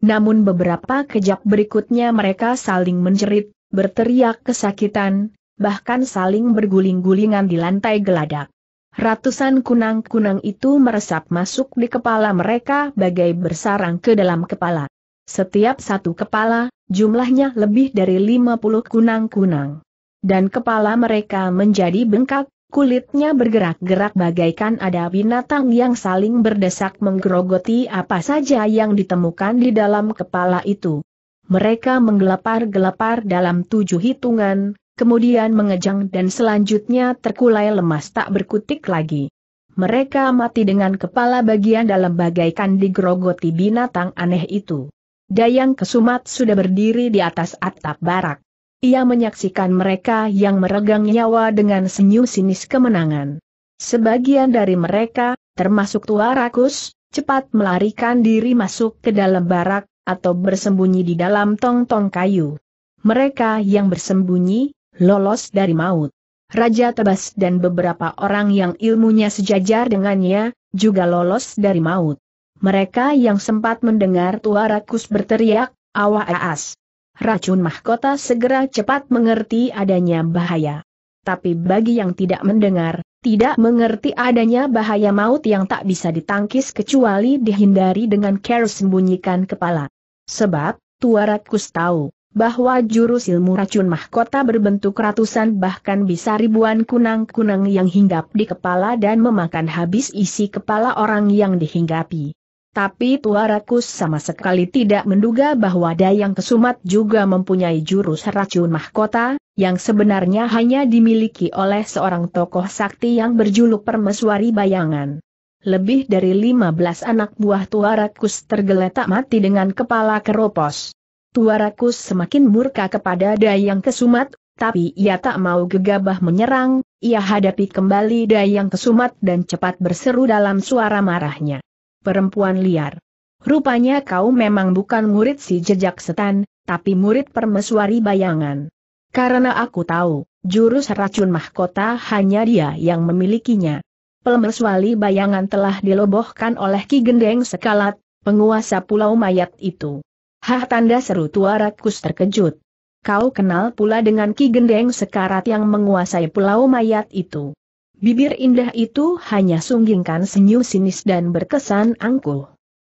Namun beberapa kejap berikutnya mereka saling menjerit, berteriak kesakitan, bahkan saling berguling-gulingan di lantai geladak. Ratusan kunang-kunang itu meresap masuk di kepala mereka bagai bersarang ke dalam kepala. Setiap satu kepala, jumlahnya lebih dari 50 kunang-kunang. Dan kepala mereka menjadi bengkak, Kulitnya bergerak-gerak bagaikan ada binatang yang saling berdesak menggerogoti apa saja yang ditemukan di dalam kepala itu. Mereka menggelepar-gelepar dalam tujuh hitungan, kemudian mengejang dan selanjutnya terkulai lemas tak berkutik lagi. Mereka mati dengan kepala bagian dalam bagaikan digerogoti binatang aneh itu. Dayang Kesumat sudah berdiri di atas atap barak. Ia menyaksikan mereka yang meregang nyawa dengan senyum sinis kemenangan. Sebagian dari mereka, termasuk tua rakus, cepat melarikan diri masuk ke dalam barak, atau bersembunyi di dalam tong-tong kayu. Mereka yang bersembunyi, lolos dari maut. Raja Tebas dan beberapa orang yang ilmunya sejajar dengannya, juga lolos dari maut. Mereka yang sempat mendengar tua rakus berteriak, awa aas. Racun mahkota segera cepat mengerti adanya bahaya. Tapi bagi yang tidak mendengar, tidak mengerti adanya bahaya maut yang tak bisa ditangkis kecuali dihindari dengan care sembunyikan kepala. Sebab, Tuarakus tahu, bahwa jurus ilmu racun mahkota berbentuk ratusan bahkan bisa ribuan kunang-kunang yang hinggap di kepala dan memakan habis isi kepala orang yang dihinggapi tapi Tua Rakus sama sekali tidak menduga bahwa Dayang Kesumat juga mempunyai jurus racun mahkota, yang sebenarnya hanya dimiliki oleh seorang tokoh sakti yang berjuluk Permeswari Bayangan. Lebih dari 15 anak buah Tua Rakus tergeletak mati dengan kepala keropos. Tua Rakus semakin murka kepada Dayang Kesumat, tapi ia tak mau gegabah menyerang, ia hadapi kembali Dayang Kesumat dan cepat berseru dalam suara marahnya perempuan liar. Rupanya kau memang bukan murid si jejak setan, tapi murid permesuari bayangan. Karena aku tahu, jurus racun mahkota hanya dia yang memilikinya. Pelmesuari bayangan telah dilobohkan oleh Ki Gendeng Sekalat, penguasa pulau mayat itu. Hah tanda seru tua rakus terkejut. Kau kenal pula dengan Ki Gendeng Sekarat yang menguasai pulau mayat itu. Bibir indah itu hanya sunggingkan senyum sinis dan berkesan angkuh.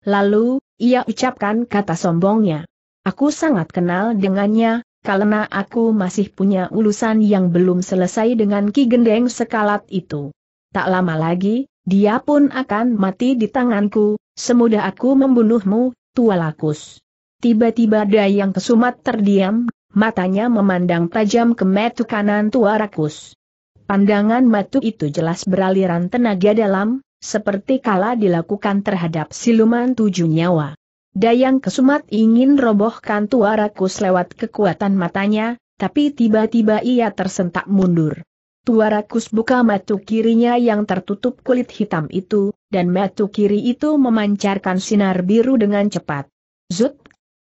Lalu, ia ucapkan kata sombongnya. Aku sangat kenal dengannya, karena aku masih punya ulusan yang belum selesai dengan Ki Gendeng sekalat itu. Tak lama lagi, dia pun akan mati di tanganku, semudah aku membunuhmu, tua lakus. Tiba-tiba Dayang Kesumat terdiam, matanya memandang tajam ke metu kanan tua rakus. Pandangan matu itu jelas beraliran tenaga dalam, seperti kala dilakukan terhadap siluman tujuh nyawa. Dayang Kesumat ingin robohkan tua rakus lewat kekuatan matanya, tapi tiba-tiba ia tersentak mundur. Tua rakus buka matu kirinya yang tertutup kulit hitam itu, dan matu kiri itu memancarkan sinar biru dengan cepat. Zut!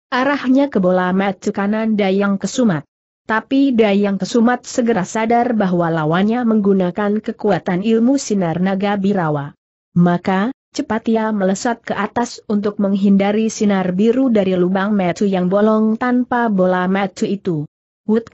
Arahnya ke bola matu kanan Dayang Kesumat. Tapi Dayang Kesumat segera sadar bahwa lawannya menggunakan kekuatan ilmu sinar naga birawa. Maka, cepat ia melesat ke atas untuk menghindari sinar biru dari lubang metu yang bolong tanpa bola metu itu. Wut!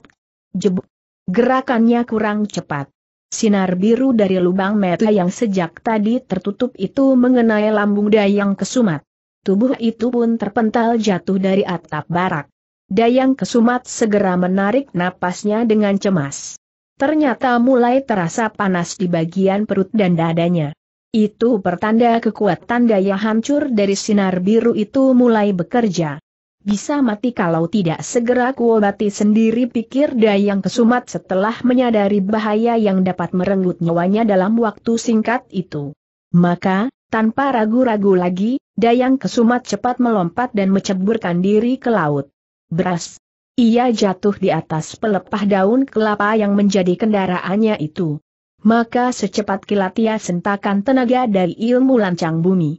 Jebuk! Gerakannya kurang cepat. Sinar biru dari lubang metu yang sejak tadi tertutup itu mengenai lambung Dayang Kesumat. Tubuh itu pun terpental jatuh dari atap barak. Dayang Kesumat segera menarik napasnya dengan cemas. Ternyata mulai terasa panas di bagian perut dan dadanya. Itu pertanda kekuatan daya hancur dari sinar biru itu mulai bekerja. Bisa mati kalau tidak segera kuobati sendiri pikir Dayang Kesumat setelah menyadari bahaya yang dapat merenggut nyawanya dalam waktu singkat itu. Maka, tanpa ragu-ragu lagi, Dayang Kesumat cepat melompat dan menceburkan diri ke laut beras. Ia jatuh di atas pelepah daun kelapa yang menjadi kendaraannya itu. Maka secepat kilat ia sentakan tenaga dari ilmu lancang bumi.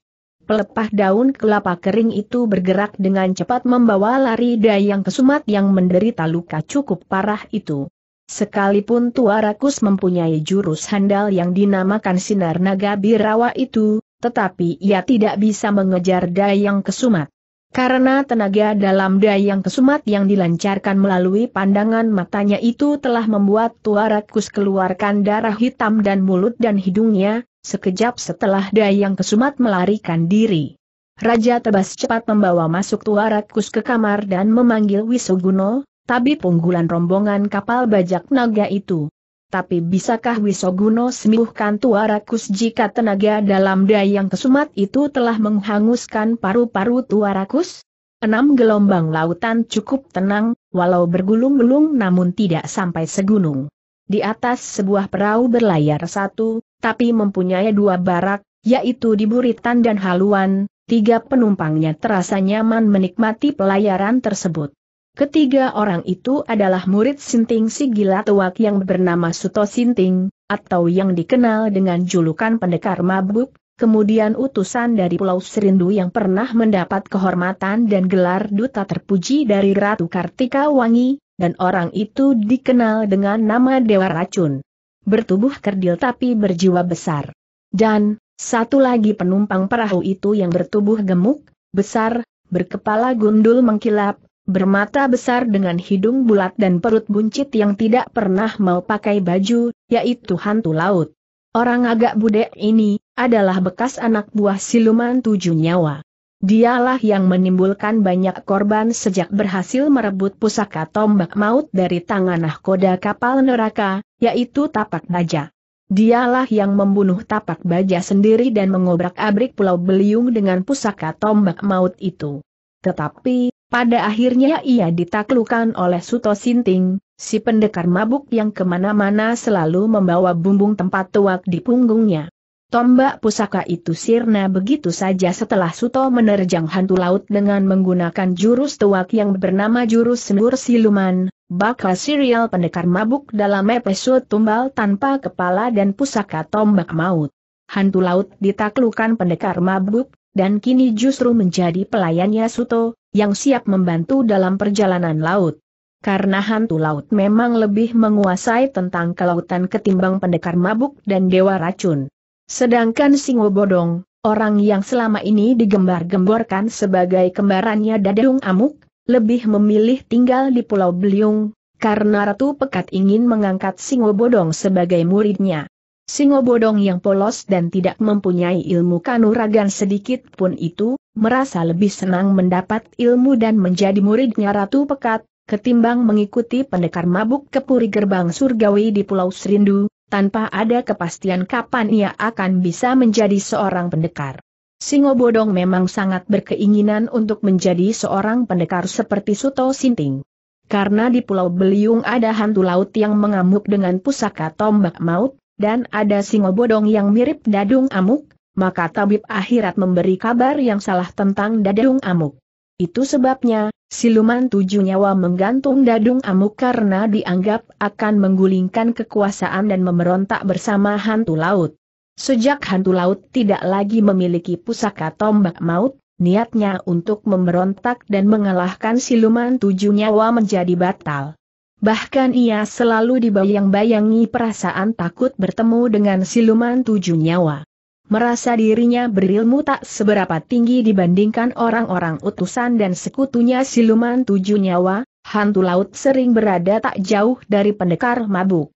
Pelepah daun kelapa kering itu bergerak dengan cepat membawa lari Dayang Kesumat yang menderita luka cukup parah itu. Sekalipun Tuarakus mempunyai jurus handal yang dinamakan Sinar Naga Birawa itu, tetapi ia tidak bisa mengejar Dayang Kesumat. Karena tenaga dalam dayang kesumat yang dilancarkan melalui pandangan matanya itu telah membuat Tuarakus keluarkan darah hitam dan mulut dan hidungnya, sekejap setelah dayang kesumat melarikan diri. Raja Tebas cepat membawa masuk Tuarakus ke kamar dan memanggil Wisoguno, tabib unggulan rombongan kapal bajak naga itu tapi bisakah Wisoguno sembuhkan tua rakus jika tenaga dalam dayang kesumat itu telah menghanguskan paru-paru tua rakus? Enam gelombang lautan cukup tenang, walau bergulung-gulung namun tidak sampai segunung. Di atas sebuah perahu berlayar satu, tapi mempunyai dua barak, yaitu di Buritan dan Haluan, tiga penumpangnya terasa nyaman menikmati pelayaran tersebut. Ketiga orang itu adalah murid Sinting si gila Tuak yang bernama Suto Sinting, atau yang dikenal dengan julukan pendekar mabuk, kemudian utusan dari Pulau Serindu yang pernah mendapat kehormatan dan gelar duta terpuji dari Ratu Kartika Wangi, dan orang itu dikenal dengan nama Dewa Racun. Bertubuh kerdil tapi berjiwa besar. Dan, satu lagi penumpang perahu itu yang bertubuh gemuk, besar, berkepala gundul mengkilap, bermata besar dengan hidung bulat dan perut buncit yang tidak pernah mau pakai baju, yaitu hantu laut. Orang agak budek ini, adalah bekas anak buah siluman tujuh nyawa. Dialah yang menimbulkan banyak korban sejak berhasil merebut pusaka tombak maut dari tangan nahkoda kapal neraka, yaitu tapak baja. Dialah yang membunuh tapak baja sendiri dan mengobrak-abrik pulau beliung dengan pusaka tombak maut itu. Tetapi, pada akhirnya ia ditaklukan oleh Suto Sinting, si pendekar mabuk yang kemana-mana selalu membawa bumbung tempat tuak di punggungnya. Tombak pusaka itu sirna begitu saja setelah Suto menerjang hantu laut dengan menggunakan jurus tuak yang bernama jurus senur siluman, bakal serial pendekar mabuk dalam episode tumbal tanpa kepala dan pusaka tombak maut. Hantu laut ditaklukan pendekar mabuk, dan kini justru menjadi pelayannya Suto, yang siap membantu dalam perjalanan laut. Karena hantu laut memang lebih menguasai tentang kelautan ketimbang pendekar mabuk dan dewa racun. Sedangkan Singo Bodong, orang yang selama ini digembar-gemborkan sebagai kembarannya Dadung Amuk, lebih memilih tinggal di Pulau Beliung, karena Ratu Pekat ingin mengangkat Singo Bodong sebagai muridnya. Singo bodong yang polos dan tidak mempunyai ilmu kanuragan sedikit pun itu, merasa lebih senang mendapat ilmu dan menjadi muridnya Ratu Pekat, ketimbang mengikuti pendekar mabuk ke puri gerbang surgawi di Pulau Serindu, tanpa ada kepastian kapan ia akan bisa menjadi seorang pendekar. Singo Bodong memang sangat berkeinginan untuk menjadi seorang pendekar seperti Suto Sinting. Karena di Pulau Beliung ada hantu laut yang mengamuk dengan pusaka tombak maut, dan ada singo bodong yang mirip dadung amuk, maka tabib akhirat memberi kabar yang salah tentang dadung amuk. Itu sebabnya, siluman tujuh nyawa menggantung dadung amuk karena dianggap akan menggulingkan kekuasaan dan memberontak bersama hantu laut. Sejak hantu laut tidak lagi memiliki pusaka tombak maut, niatnya untuk memberontak dan mengalahkan siluman tujuh nyawa menjadi batal. Bahkan ia selalu dibayang-bayangi perasaan takut bertemu dengan siluman tujuh nyawa. Merasa dirinya berilmu tak seberapa tinggi dibandingkan orang-orang utusan dan sekutunya siluman tujuh nyawa, hantu laut sering berada tak jauh dari pendekar mabuk.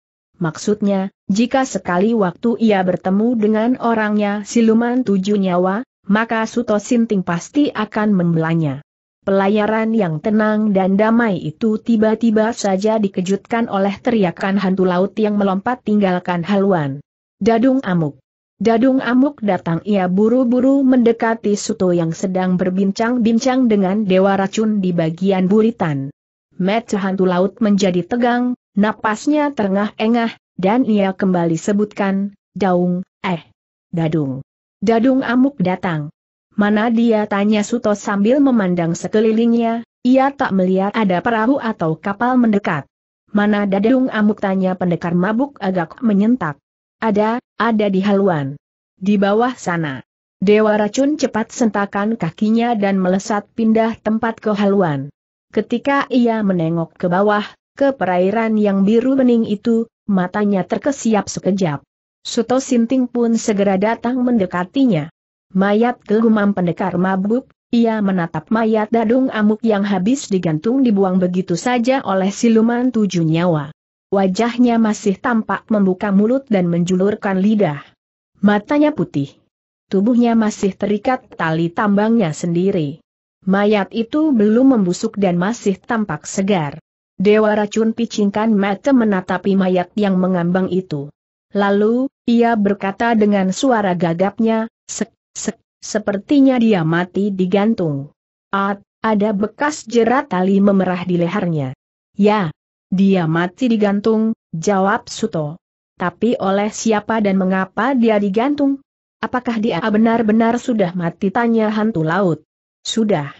Maksudnya, jika sekali waktu ia bertemu dengan orangnya siluman tujuh nyawa, maka Suto Sinting pasti akan membelanya. Pelayaran yang tenang dan damai itu tiba-tiba saja dikejutkan oleh teriakan hantu laut yang melompat tinggalkan haluan. Dadung amuk. Dadung amuk datang ia buru-buru mendekati Suto yang sedang berbincang-bincang dengan Dewa Racun di bagian buritan. Mata hantu laut menjadi tegang, napasnya terengah-engah, dan ia kembali sebutkan, daung, eh, dadung. Dadung amuk datang. Mana dia tanya Suto sambil memandang sekelilingnya, ia tak melihat ada perahu atau kapal mendekat. Mana dadung amuk tanya pendekar mabuk agak menyentak. Ada, ada di haluan. Di bawah sana. Dewa racun cepat sentakan kakinya dan melesat pindah tempat ke haluan. Ketika ia menengok ke bawah, ke perairan yang biru bening itu, matanya terkesiap sekejap. Suto Sinting pun segera datang mendekatinya. Mayat kegumam pendekar mabuk, ia menatap mayat dadung amuk yang habis digantung dibuang begitu saja oleh siluman tujuh nyawa. Wajahnya masih tampak membuka mulut dan menjulurkan lidah. Matanya putih. Tubuhnya masih terikat tali tambangnya sendiri. Mayat itu belum membusuk dan masih tampak segar. Dewa racun picingkan mata menatapi mayat yang mengambang itu. Lalu, ia berkata dengan suara gagapnya, Sek, Se sepertinya dia mati digantung. At, ada bekas jerat tali memerah di lehernya. Ya, dia mati digantung, jawab Suto. Tapi oleh siapa dan mengapa dia digantung? Apakah dia benar-benar sudah mati tanya hantu laut? Sudah.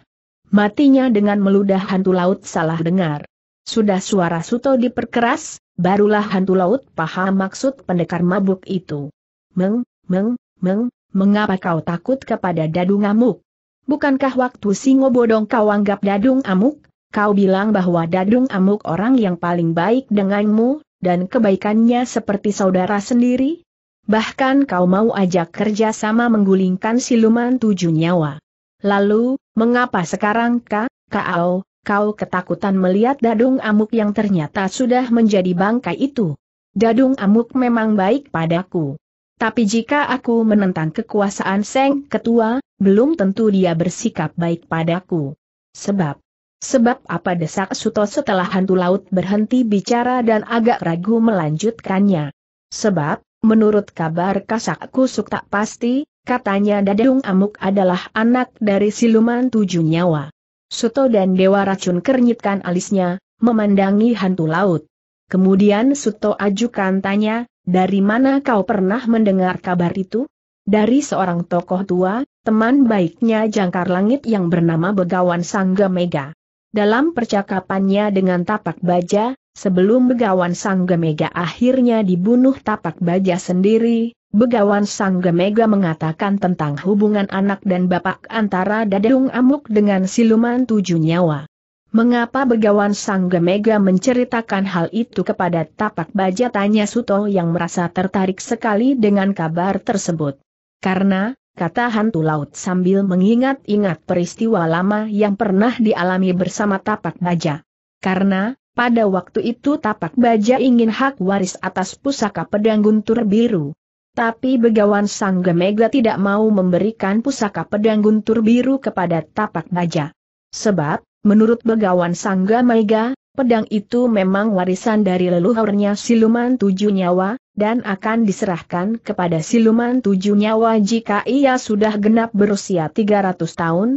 Matinya dengan meludah hantu laut salah dengar. Sudah suara Suto diperkeras, barulah hantu laut paham maksud pendekar mabuk itu. Meng, meng, meng, mengapa kau takut kepada dadung amuk? Bukankah waktu singo bodong kau anggap dadung amuk? Kau bilang bahwa dadung amuk orang yang paling baik denganmu, dan kebaikannya seperti saudara sendiri? Bahkan kau mau ajak kerja sama menggulingkan siluman tujuh nyawa. Lalu, mengapa sekarang kak, kau, kau ketakutan melihat dadung amuk yang ternyata sudah menjadi bangkai itu? Dadung amuk memang baik padaku. Tapi jika aku menentang kekuasaan Seng Ketua, belum tentu dia bersikap baik padaku. Sebab, sebab apa desak Suto setelah hantu laut berhenti bicara dan agak ragu melanjutkannya. Sebab, menurut kabar kasak kusuk tak pasti, katanya Dadung Amuk adalah anak dari siluman tujuh nyawa. Suto dan Dewa Racun kernyitkan alisnya, memandangi hantu laut. Kemudian Suto ajukan tanya, dari mana kau pernah mendengar kabar itu? Dari seorang tokoh tua, teman baiknya jangkar langit yang bernama Begawan Sangga Mega. Dalam percakapannya dengan tapak baja, sebelum Begawan Sangga Mega akhirnya dibunuh tapak baja sendiri, Begawan Sangga Mega mengatakan tentang hubungan anak dan bapak antara Dadung Amuk dengan siluman tujuh nyawa. Mengapa Begawan Mega menceritakan hal itu kepada tapak baja tanya Suto yang merasa tertarik sekali dengan kabar tersebut. Karena, kata hantu laut sambil mengingat-ingat peristiwa lama yang pernah dialami bersama tapak baja. Karena, pada waktu itu tapak baja ingin hak waris atas pusaka pedang guntur biru. Tapi Begawan Mega tidak mau memberikan pusaka pedang guntur biru kepada tapak baja. Sebab, Menurut Begawan Sangga Mega, pedang itu memang warisan dari leluhurnya siluman tujuh nyawa, dan akan diserahkan kepada siluman tujuh nyawa jika ia sudah genap berusia 300 tahun.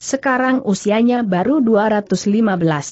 Sekarang usianya baru 215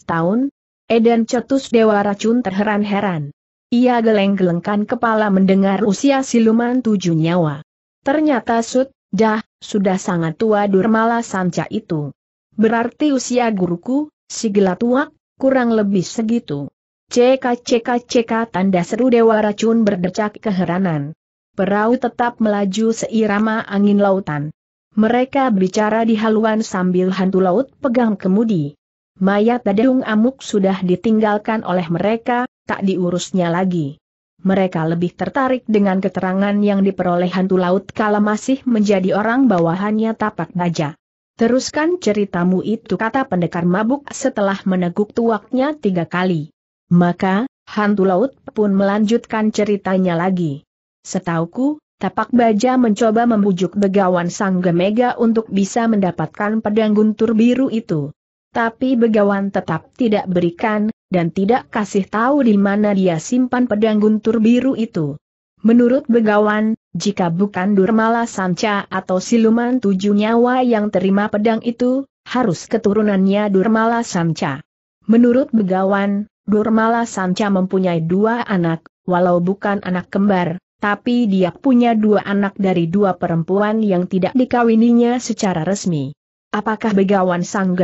tahun. Eden Cetus Dewa Racun terheran-heran. Ia geleng-gelengkan kepala mendengar usia siluman tujuh nyawa. Ternyata Sud, dah, sudah sangat tua Durmala Sanca itu. Berarti usia guruku, si tua, kurang lebih segitu. Ceka ceka ceka tanda seru Dewa Racun berdecak keheranan. Perahu tetap melaju seirama angin lautan. Mereka bicara di haluan sambil hantu laut pegang kemudi. Mayat Dadung Amuk sudah ditinggalkan oleh mereka, tak diurusnya lagi. Mereka lebih tertarik dengan keterangan yang diperoleh hantu laut kala masih menjadi orang bawahannya tapak naja. Teruskan ceritamu itu kata pendekar mabuk setelah meneguk tuaknya tiga kali. Maka, hantu laut pun melanjutkan ceritanya lagi. Setauku, tapak baja mencoba membujuk begawan sang gemega untuk bisa mendapatkan pedang guntur biru itu. Tapi begawan tetap tidak berikan, dan tidak kasih tahu di mana dia simpan pedang guntur biru itu. Menurut Begawan, jika bukan Durmala Sanca atau siluman tujuh nyawa yang terima pedang itu, harus keturunannya Durmala Sanca. Menurut Begawan, Durmala Sanca mempunyai dua anak, walau bukan anak kembar, tapi dia punya dua anak dari dua perempuan yang tidak dikawininya secara resmi. Apakah Begawan Sang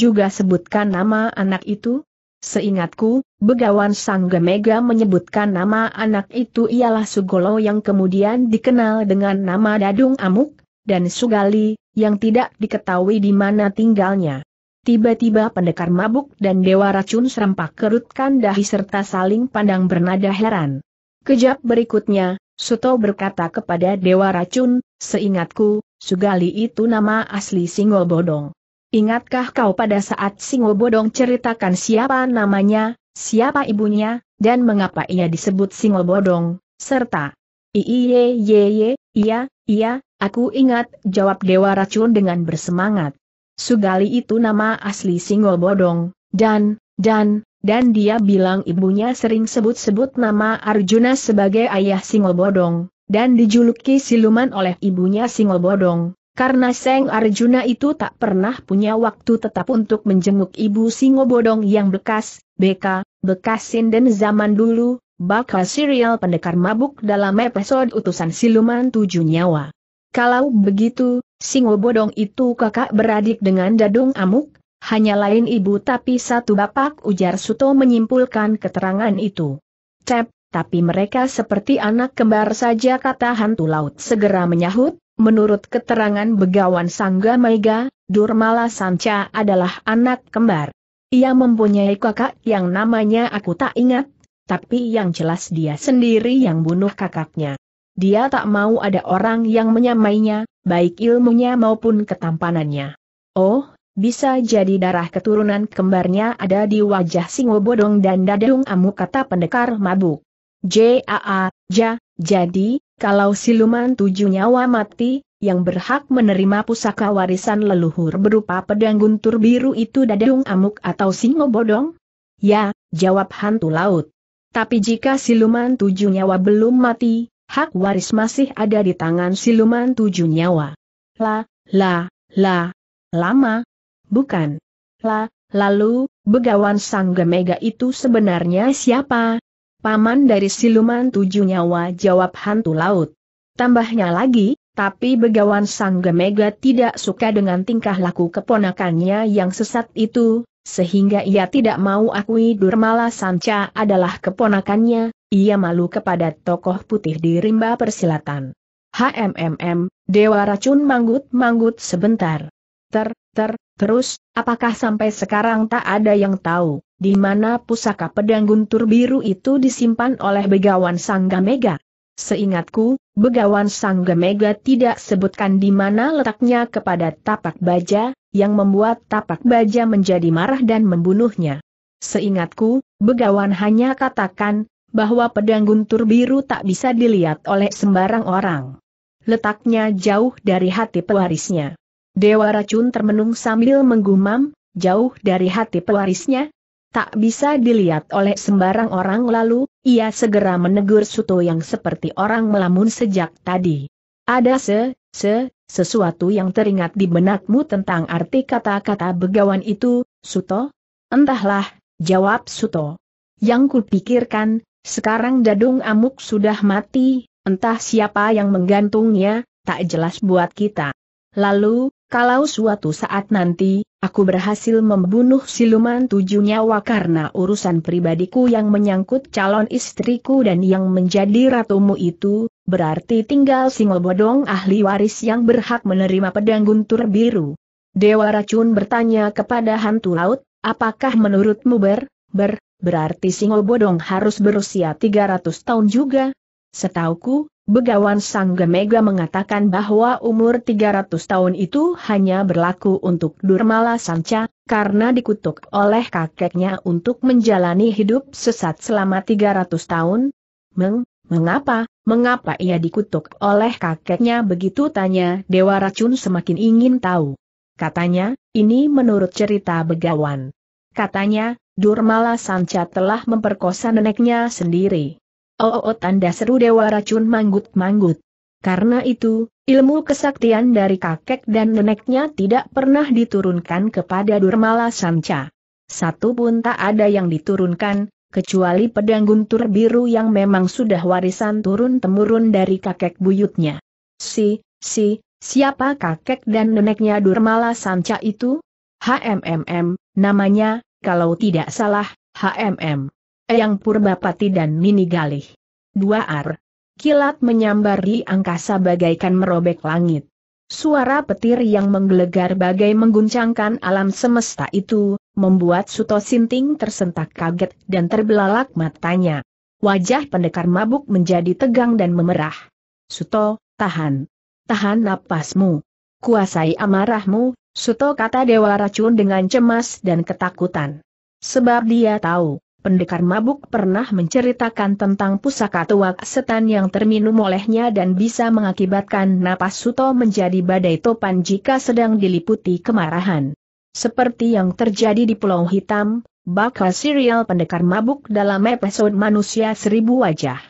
juga sebutkan nama anak itu? Seingatku, Begawan Mega menyebutkan nama anak itu ialah Sugolo yang kemudian dikenal dengan nama Dadung Amuk, dan Sugali, yang tidak diketahui di mana tinggalnya. Tiba-tiba pendekar mabuk dan dewa racun serempak kerutkan dahi serta saling pandang bernada heran. Kejap berikutnya, Suto berkata kepada dewa racun, seingatku, Sugali itu nama asli Singol Bodong. Ingatkah kau pada saat Singo Bodong ceritakan siapa namanya, siapa ibunya, dan mengapa ia disebut Singo Bodong, serta Iye ye ye, iya, iya, aku ingat, jawab Dewa Racun dengan bersemangat. Sugali itu nama asli Singo Bodong, dan, dan, dan dia bilang ibunya sering sebut-sebut nama Arjuna sebagai ayah Singo Bodong, dan dijuluki siluman oleh ibunya Singo Bodong, karena Seng Arjuna itu tak pernah punya waktu tetap untuk menjenguk ibu Singobodong yang bekas, BK, bekas sinden zaman dulu, bakal serial pendekar mabuk dalam episode utusan siluman tujuh nyawa. Kalau begitu, Singobodong itu kakak beradik dengan Dadung Amuk, hanya lain ibu tapi satu bapak ujar Suto menyimpulkan keterangan itu. Cep, tapi mereka seperti anak kembar saja kata hantu laut segera menyahut, Menurut keterangan begawan Sangga Mega, Durmala Sanca adalah anak kembar. Ia mempunyai kakak yang namanya aku tak ingat, tapi yang jelas dia sendiri yang bunuh kakaknya. Dia tak mau ada orang yang menyamainya, baik ilmunya maupun ketampanannya. Oh, bisa jadi darah keturunan kembarnya ada di wajah singo bodong dan Dadung Amu kata pendekar mabuk. Jaa, ja, jadi, kalau siluman tujuh nyawa mati, yang berhak menerima pusaka warisan leluhur berupa pedang guntur biru itu dadung amuk atau singo bodong? Ya, jawab hantu laut. Tapi jika siluman tujuh nyawa belum mati, hak waris masih ada di tangan siluman tujuh nyawa. La, la, la, lama, bukan. La, lalu, begawan sang gemega itu sebenarnya siapa, Paman dari siluman tujuh nyawa jawab hantu laut. Tambahnya lagi, tapi begawan Sang Gemega tidak suka dengan tingkah laku keponakannya yang sesat itu, sehingga ia tidak mau akui Durmala Sanca adalah keponakannya, ia malu kepada tokoh putih di rimba persilatan. HMMM, Dewa Racun manggut-manggut sebentar. Ter, ter, terus, apakah sampai sekarang tak ada yang tahu? di mana pusaka pedang guntur biru itu disimpan oleh Begawan Sangga Mega. Seingatku, Begawan Sangga Mega tidak sebutkan di mana letaknya kepada tapak baja, yang membuat tapak baja menjadi marah dan membunuhnya. Seingatku, Begawan hanya katakan, bahwa pedang guntur biru tak bisa dilihat oleh sembarang orang. Letaknya jauh dari hati pewarisnya. Dewa racun termenung sambil menggumam, jauh dari hati pewarisnya, tak bisa dilihat oleh sembarang orang lalu, ia segera menegur Suto yang seperti orang melamun sejak tadi. Ada se, se, sesuatu yang teringat di benakmu tentang arti kata-kata begawan itu, Suto? Entahlah, jawab Suto. Yang kupikirkan, sekarang Dadung Amuk sudah mati, entah siapa yang menggantungnya, tak jelas buat kita. Lalu, kalau suatu saat nanti, Aku berhasil membunuh siluman tujuh nyawa karena urusan pribadiku yang menyangkut calon istriku dan yang menjadi ratumu itu, berarti tinggal bodong ahli waris yang berhak menerima pedang guntur biru. Dewa Racun bertanya kepada hantu laut, apakah menurutmu ber, ber, berarti Singobodong harus berusia 300 tahun juga? Setauku, Begawan Sang Gemega mengatakan bahwa umur 300 tahun itu hanya berlaku untuk Durmala Sanca, karena dikutuk oleh kakeknya untuk menjalani hidup sesat selama 300 tahun. Meng, mengapa, mengapa ia dikutuk oleh kakeknya begitu tanya Dewa Racun semakin ingin tahu. Katanya, ini menurut cerita Begawan. Katanya, Durmala Sanca telah memperkosa neneknya sendiri. Oh, oh, oh tanda seru dewa racun manggut-manggut. Karena itu, ilmu kesaktian dari kakek dan neneknya tidak pernah diturunkan kepada Durmala Samca. Satu pun tak ada yang diturunkan, kecuali pedang guntur biru yang memang sudah warisan turun-temurun dari kakek buyutnya. Si, si, siapa kakek dan neneknya Durmala Samca itu? HMMM, namanya, kalau tidak salah, HMM. Eyang Purbapati dan Mini Galih. Dua ar. Kilat menyambar di angkasa bagaikan merobek langit. Suara petir yang menggelegar bagai mengguncangkan alam semesta itu, membuat Suto Sinting tersentak kaget dan terbelalak matanya. Wajah pendekar mabuk menjadi tegang dan memerah. Suto, tahan. Tahan napasmu. Kuasai amarahmu, Suto kata Dewa Racun dengan cemas dan ketakutan. Sebab dia tahu, Pendekar mabuk pernah menceritakan tentang pusaka tuak setan yang terminum olehnya dan bisa mengakibatkan napas Suto menjadi badai topan jika sedang diliputi kemarahan. Seperti yang terjadi di Pulau Hitam, bakal serial pendekar mabuk dalam episode Manusia Seribu Wajah.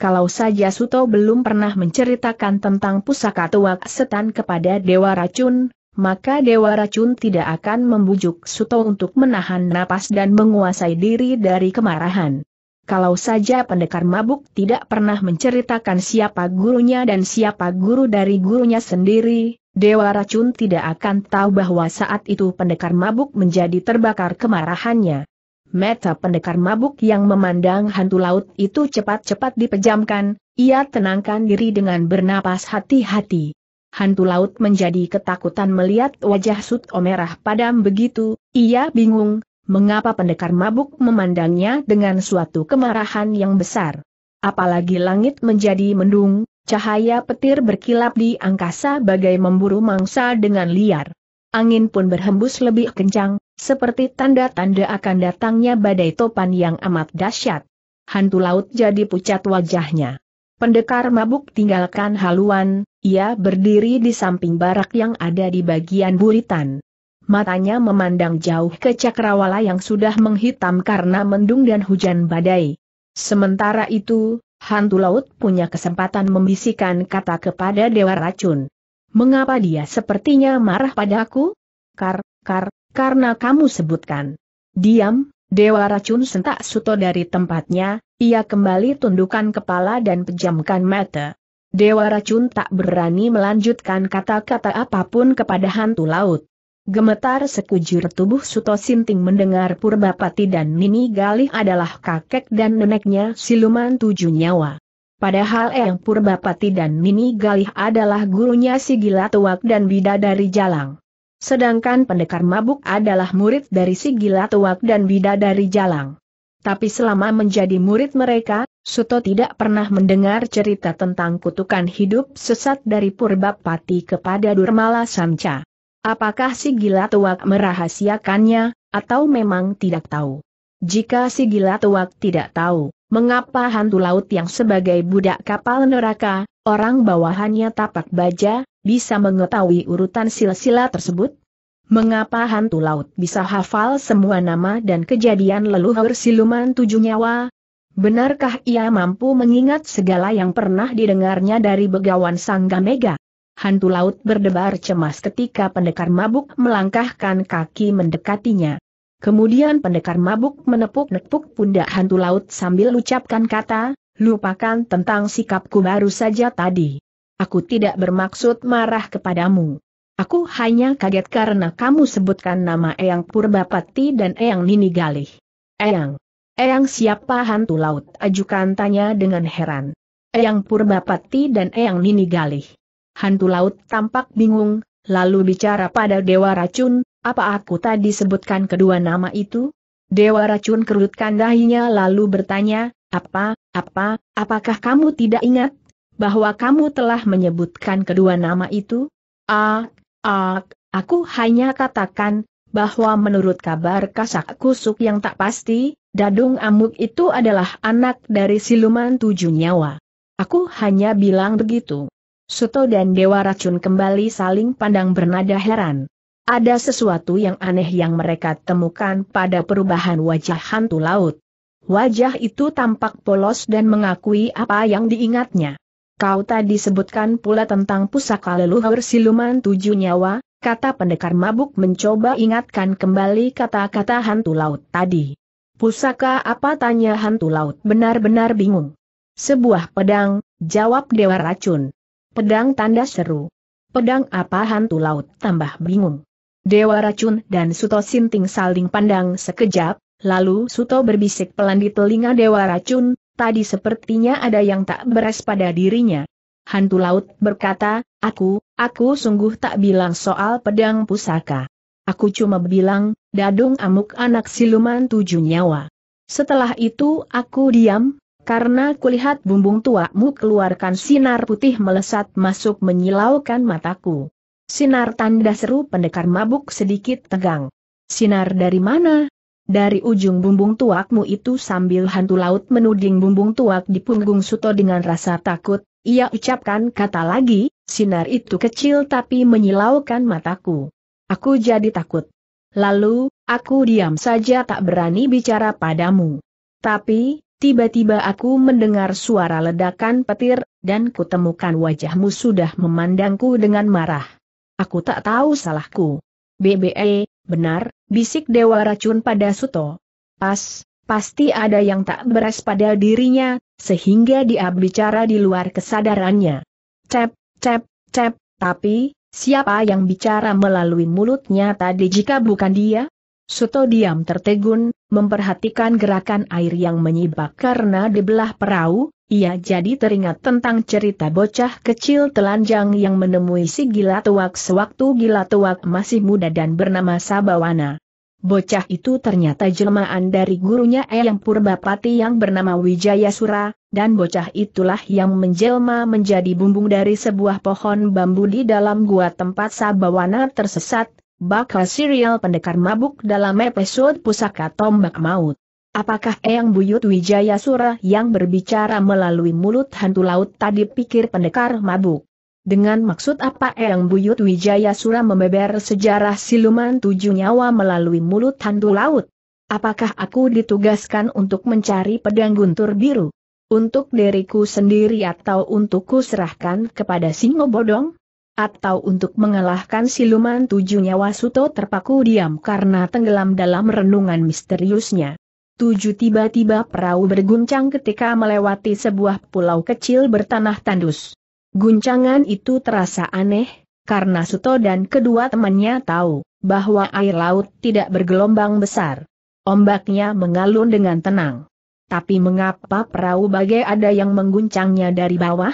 Kalau saja Suto belum pernah menceritakan tentang pusaka tuak setan kepada Dewa Racun, maka Dewa Racun tidak akan membujuk Suto untuk menahan napas dan menguasai diri dari kemarahan. Kalau saja pendekar mabuk tidak pernah menceritakan siapa gurunya dan siapa guru dari gurunya sendiri, Dewa Racun tidak akan tahu bahwa saat itu pendekar mabuk menjadi terbakar kemarahannya. Meta pendekar mabuk yang memandang hantu laut itu cepat-cepat dipejamkan, ia tenangkan diri dengan bernapas hati-hati hantu laut menjadi ketakutan melihat wajah Sut Omerah padam begitu, ia bingung, mengapa pendekar mabuk memandangnya dengan suatu kemarahan yang besar. Apalagi langit menjadi mendung, cahaya petir berkilap di angkasa bagai memburu mangsa dengan liar. Angin pun berhembus lebih kencang, seperti tanda-tanda akan datangnya badai topan yang amat dahsyat. Hantu laut jadi pucat wajahnya. Pendekar mabuk tinggalkan haluan, ia berdiri di samping barak yang ada di bagian buritan. Matanya memandang jauh ke cakrawala yang sudah menghitam karena mendung dan hujan badai. Sementara itu, hantu laut punya kesempatan membisikkan kata kepada Dewa Racun. Mengapa dia sepertinya marah padaku? Kar, kar, karena kamu sebutkan. Diam, Dewa racun sentak suto dari tempatnya, ia kembali tundukkan kepala dan pejamkan mata. Dewa racun tak berani melanjutkan kata-kata apapun kepada hantu laut. Gemetar sekujur tubuh Suto Sinting mendengar Purbapati dan Nini Galih adalah kakek dan neneknya siluman tujuh nyawa. Padahal yang Purbapati dan Nini Galih adalah gurunya si gila tuak dan bidadari jalang. Sedangkan pendekar mabuk adalah murid dari gila Tuak dan Bidadari Jalang. Tapi selama menjadi murid mereka, Suto tidak pernah mendengar cerita tentang kutukan hidup sesat dari Purbapati kepada Durmala Samca. Apakah si gila tuak merahasiakannya, atau memang tidak tahu? Jika si gila tuak tidak tahu, mengapa hantu laut yang sebagai budak kapal neraka, orang bawahannya tapak baja, bisa mengetahui urutan silsilah tersebut? Mengapa hantu laut bisa hafal semua nama dan kejadian leluhur siluman tujuh nyawa? Benarkah ia mampu mengingat segala yang pernah didengarnya dari begawan Sangga Mega? Hantu laut berdebar cemas ketika pendekar mabuk melangkahkan kaki mendekatinya. Kemudian pendekar mabuk menepuk-nepuk pundak hantu laut sambil ucapkan kata, lupakan tentang sikapku baru saja tadi. Aku tidak bermaksud marah kepadamu. Aku hanya kaget karena kamu sebutkan nama Eyang Purbapati dan Eyang Nini Galih. Eyang. Eyang siapa hantu laut? Ajukan tanya dengan heran. Eyang Purbapati dan Eyang Nini Galih. Hantu laut tampak bingung, lalu bicara pada Dewa Racun, apa aku tadi sebutkan kedua nama itu? Dewa Racun kerutkan dahinya lalu bertanya, apa, apa, apakah kamu tidak ingat? Bahwa kamu telah menyebutkan kedua nama itu? Ah, ah, aku hanya katakan, bahwa menurut kabar kasak kusuk yang tak pasti, Dadung Amuk itu adalah anak dari siluman tujuh nyawa. Aku hanya bilang begitu. Suto dan Dewa Racun kembali saling pandang bernada heran. Ada sesuatu yang aneh yang mereka temukan pada perubahan wajah hantu laut. Wajah itu tampak polos dan mengakui apa yang diingatnya. Kau tadi sebutkan pula tentang pusaka leluhur siluman tujuh nyawa, kata pendekar mabuk mencoba ingatkan kembali kata-kata hantu laut tadi. Pusaka apa tanya hantu laut benar-benar bingung. Sebuah pedang, jawab Dewa Racun. Pedang tanda seru. Pedang apa hantu laut tambah bingung. Dewa Racun dan Suto Sinting saling pandang sekejap, Lalu Suto berbisik pelan di telinga Dewa Racun, tadi sepertinya ada yang tak beres pada dirinya. Hantu laut berkata, aku, aku sungguh tak bilang soal pedang pusaka. Aku cuma bilang, dadung amuk anak siluman tujuh nyawa. Setelah itu aku diam, karena kulihat bumbung tuamu keluarkan sinar putih melesat masuk menyilaukan mataku. Sinar tanda seru pendekar mabuk sedikit tegang. Sinar dari mana? Dari ujung bumbung tuakmu itu sambil hantu laut menuding bumbung tuak di punggung Suto dengan rasa takut, ia ucapkan kata lagi, sinar itu kecil tapi menyilaukan mataku. Aku jadi takut. Lalu, aku diam saja tak berani bicara padamu. Tapi, tiba-tiba aku mendengar suara ledakan petir, dan kutemukan wajahmu sudah memandangku dengan marah. Aku tak tahu salahku. BBE, Benar, bisik Dewa Racun pada Suto. Pas, pasti ada yang tak beres pada dirinya, sehingga dia bicara di luar kesadarannya. Cep, cep, cep, tapi, siapa yang bicara melalui mulutnya tadi jika bukan dia? Suto diam tertegun, memperhatikan gerakan air yang menyibak karena dibelah perahu, ia jadi teringat tentang cerita bocah kecil telanjang yang menemui si gila tuak sewaktu gila tuak masih muda dan bernama Sabawana. Bocah itu ternyata jelmaan dari gurunya Eyang Purbapati yang bernama Wijayasura, dan bocah itulah yang menjelma menjadi bumbung dari sebuah pohon bambu di dalam gua tempat Sabawana tersesat, bakal serial pendekar mabuk dalam episode Pusaka Tombak Maut. Apakah Eyang Buyut Wijayasura yang berbicara melalui mulut hantu laut tadi pikir pendekar mabuk? Dengan maksud apa Eyang Buyut Wijayasura membeber sejarah siluman tujuh nyawa melalui mulut hantu laut? Apakah aku ditugaskan untuk mencari pedang guntur biru? Untuk diriku sendiri atau untukku serahkan kepada Singo Bodong? Atau untuk mengalahkan siluman tujuh nyawa Suto terpaku diam karena tenggelam dalam renungan misteriusnya? Tujuh tiba-tiba perahu berguncang ketika melewati sebuah pulau kecil bertanah tandus. Guncangan itu terasa aneh, karena Suto dan kedua temannya tahu bahwa air laut tidak bergelombang besar. Ombaknya mengalun dengan tenang. Tapi mengapa perahu bagai ada yang mengguncangnya dari bawah?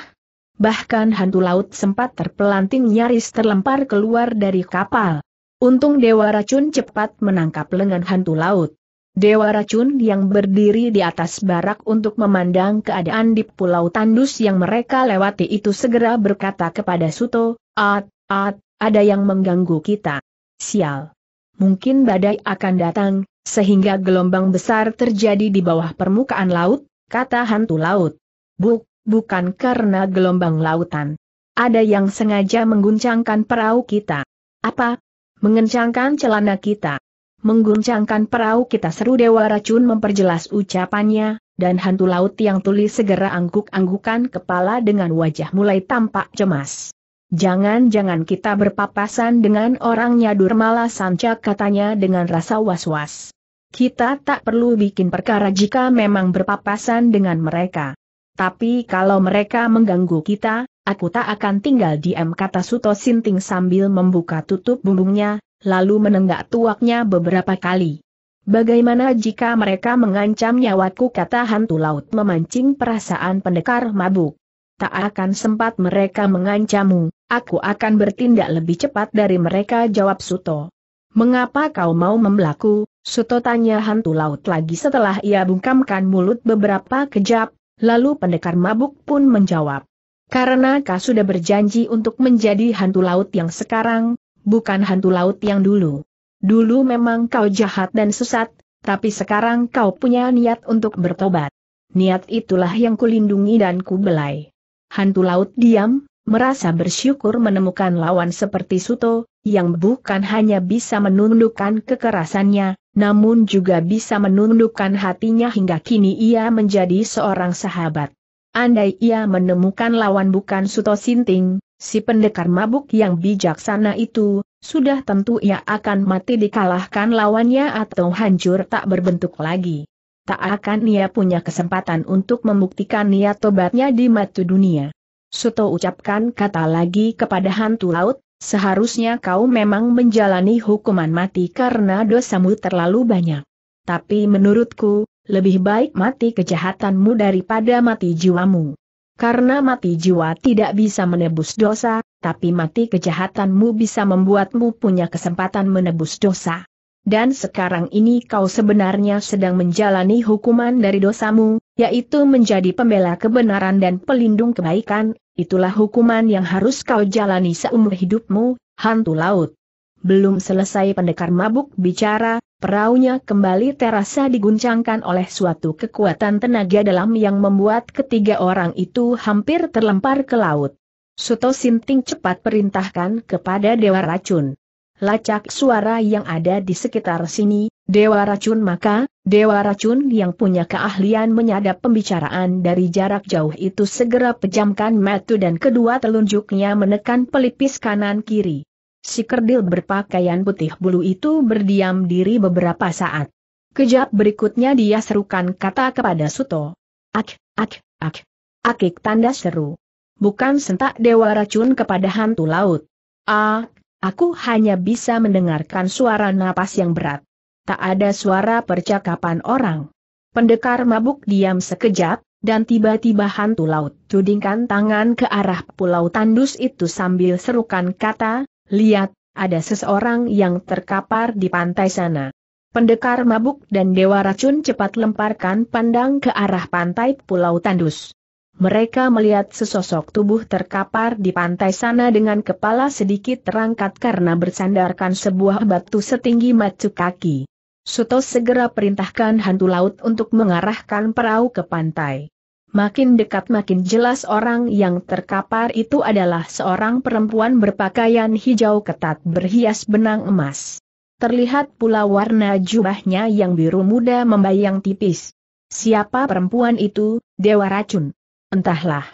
Bahkan hantu laut sempat terpelanting nyaris terlempar keluar dari kapal. Untung Dewa Racun cepat menangkap lengan hantu laut. Dewa Racun yang berdiri di atas barak untuk memandang keadaan di Pulau Tandus yang mereka lewati itu segera berkata kepada Suto, At, at, ada yang mengganggu kita. Sial. Mungkin badai akan datang, sehingga gelombang besar terjadi di bawah permukaan laut, kata hantu laut. Buk, bukan karena gelombang lautan. Ada yang sengaja mengguncangkan perahu kita. Apa? Mengencangkan celana kita mengguncangkan perahu kita seru Dewa Racun memperjelas ucapannya, dan hantu laut yang tuli segera angguk-anggukan kepala dengan wajah mulai tampak cemas. Jangan-jangan kita berpapasan dengan orangnya Durmala Sanca katanya dengan rasa was-was. Kita tak perlu bikin perkara jika memang berpapasan dengan mereka. Tapi kalau mereka mengganggu kita, aku tak akan tinggal diam kata Suto Sinting sambil membuka tutup bumbungnya, lalu menenggak tuaknya beberapa kali. Bagaimana jika mereka mengancam nyawaku kata hantu laut memancing perasaan pendekar mabuk. Tak akan sempat mereka mengancammu. aku akan bertindak lebih cepat dari mereka jawab Suto. Mengapa kau mau membelaku? Suto tanya hantu laut lagi setelah ia bungkamkan mulut beberapa kejap, lalu pendekar mabuk pun menjawab. Karena kau sudah berjanji untuk menjadi hantu laut yang sekarang, bukan hantu laut yang dulu. Dulu memang kau jahat dan sesat, tapi sekarang kau punya niat untuk bertobat. Niat itulah yang kulindungi dan kubelai. Hantu laut diam, merasa bersyukur menemukan lawan seperti Suto, yang bukan hanya bisa menundukkan kekerasannya, namun juga bisa menundukkan hatinya hingga kini ia menjadi seorang sahabat. Andai ia menemukan lawan bukan Suto Sinting, Si pendekar mabuk yang bijaksana itu, sudah tentu ia akan mati dikalahkan lawannya atau hancur tak berbentuk lagi. Tak akan ia punya kesempatan untuk membuktikan niat tobatnya di mata dunia. Suto ucapkan kata lagi kepada hantu laut, seharusnya kau memang menjalani hukuman mati karena dosamu terlalu banyak. Tapi menurutku, lebih baik mati kejahatanmu daripada mati jiwamu. Karena mati jiwa tidak bisa menebus dosa, tapi mati kejahatanmu bisa membuatmu punya kesempatan menebus dosa. Dan sekarang ini kau sebenarnya sedang menjalani hukuman dari dosamu, yaitu menjadi pembela kebenaran dan pelindung kebaikan, itulah hukuman yang harus kau jalani seumur hidupmu, hantu laut. Belum selesai pendekar mabuk bicara, Peraunya kembali terasa diguncangkan oleh suatu kekuatan tenaga dalam yang membuat ketiga orang itu hampir terlempar ke laut. Suto Sinting cepat perintahkan kepada Dewa Racun. Lacak suara yang ada di sekitar sini, Dewa Racun maka, Dewa Racun yang punya keahlian menyadap pembicaraan dari jarak jauh itu segera pejamkan mata dan kedua telunjuknya menekan pelipis kanan kiri. Si kerdil berpakaian putih bulu itu berdiam diri beberapa saat. Kejap berikutnya dia serukan kata kepada Suto. Ak, ak, ak. Akik tanda seru. Bukan sentak dewa racun kepada hantu laut. Ak, aku hanya bisa mendengarkan suara napas yang berat. Tak ada suara percakapan orang. Pendekar mabuk diam sekejap, dan tiba-tiba hantu laut tudingkan tangan ke arah pulau tandus itu sambil serukan kata, Lihat, ada seseorang yang terkapar di pantai sana. Pendekar mabuk dan dewa racun cepat lemparkan pandang ke arah pantai Pulau Tandus. Mereka melihat sesosok tubuh terkapar di pantai sana dengan kepala sedikit terangkat karena bersandarkan sebuah batu setinggi macu kaki. Suto segera perintahkan hantu laut untuk mengarahkan perahu ke pantai. Makin dekat makin jelas orang yang terkapar itu adalah seorang perempuan berpakaian hijau ketat berhias benang emas. Terlihat pula warna jubahnya yang biru muda membayang tipis. Siapa perempuan itu, Dewa Racun? Entahlah.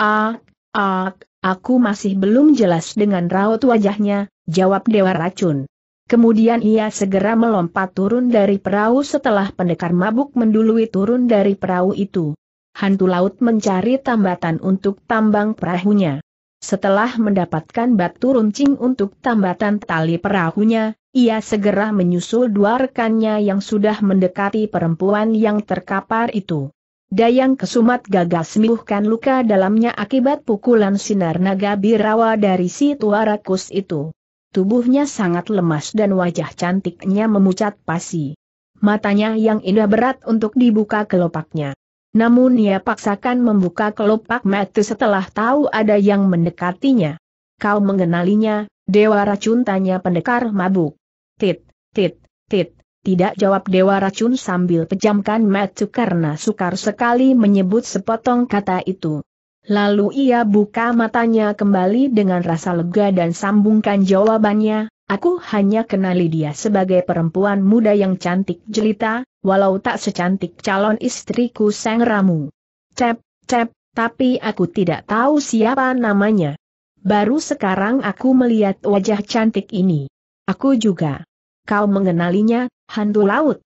Ak, ak, aku masih belum jelas dengan raut wajahnya, jawab Dewa Racun. Kemudian ia segera melompat turun dari perahu setelah pendekar mabuk mendului turun dari perahu itu hantu laut mencari tambatan untuk tambang perahunya. Setelah mendapatkan batu runcing untuk tambatan tali perahunya, ia segera menyusul dua rekannya yang sudah mendekati perempuan yang terkapar itu. Dayang Kesumat gagal sembuhkan luka dalamnya akibat pukulan sinar naga birawa dari si rakus itu. Tubuhnya sangat lemas dan wajah cantiknya memucat pasi. Matanya yang indah berat untuk dibuka kelopaknya. Namun ia paksakan membuka kelopak mata setelah tahu ada yang mendekatinya. Kau mengenalinya, Dewa Racun tanya pendekar mabuk. Tit, tit, tit, tidak jawab Dewa Racun sambil pejamkan mata karena sukar sekali menyebut sepotong kata itu. Lalu ia buka matanya kembali dengan rasa lega dan sambungkan jawabannya, aku hanya kenali dia sebagai perempuan muda yang cantik jelita, walau tak secantik calon istriku Sang Ramu. Cep, cep, tapi aku tidak tahu siapa namanya. Baru sekarang aku melihat wajah cantik ini. Aku juga. Kau mengenalinya, hantu laut.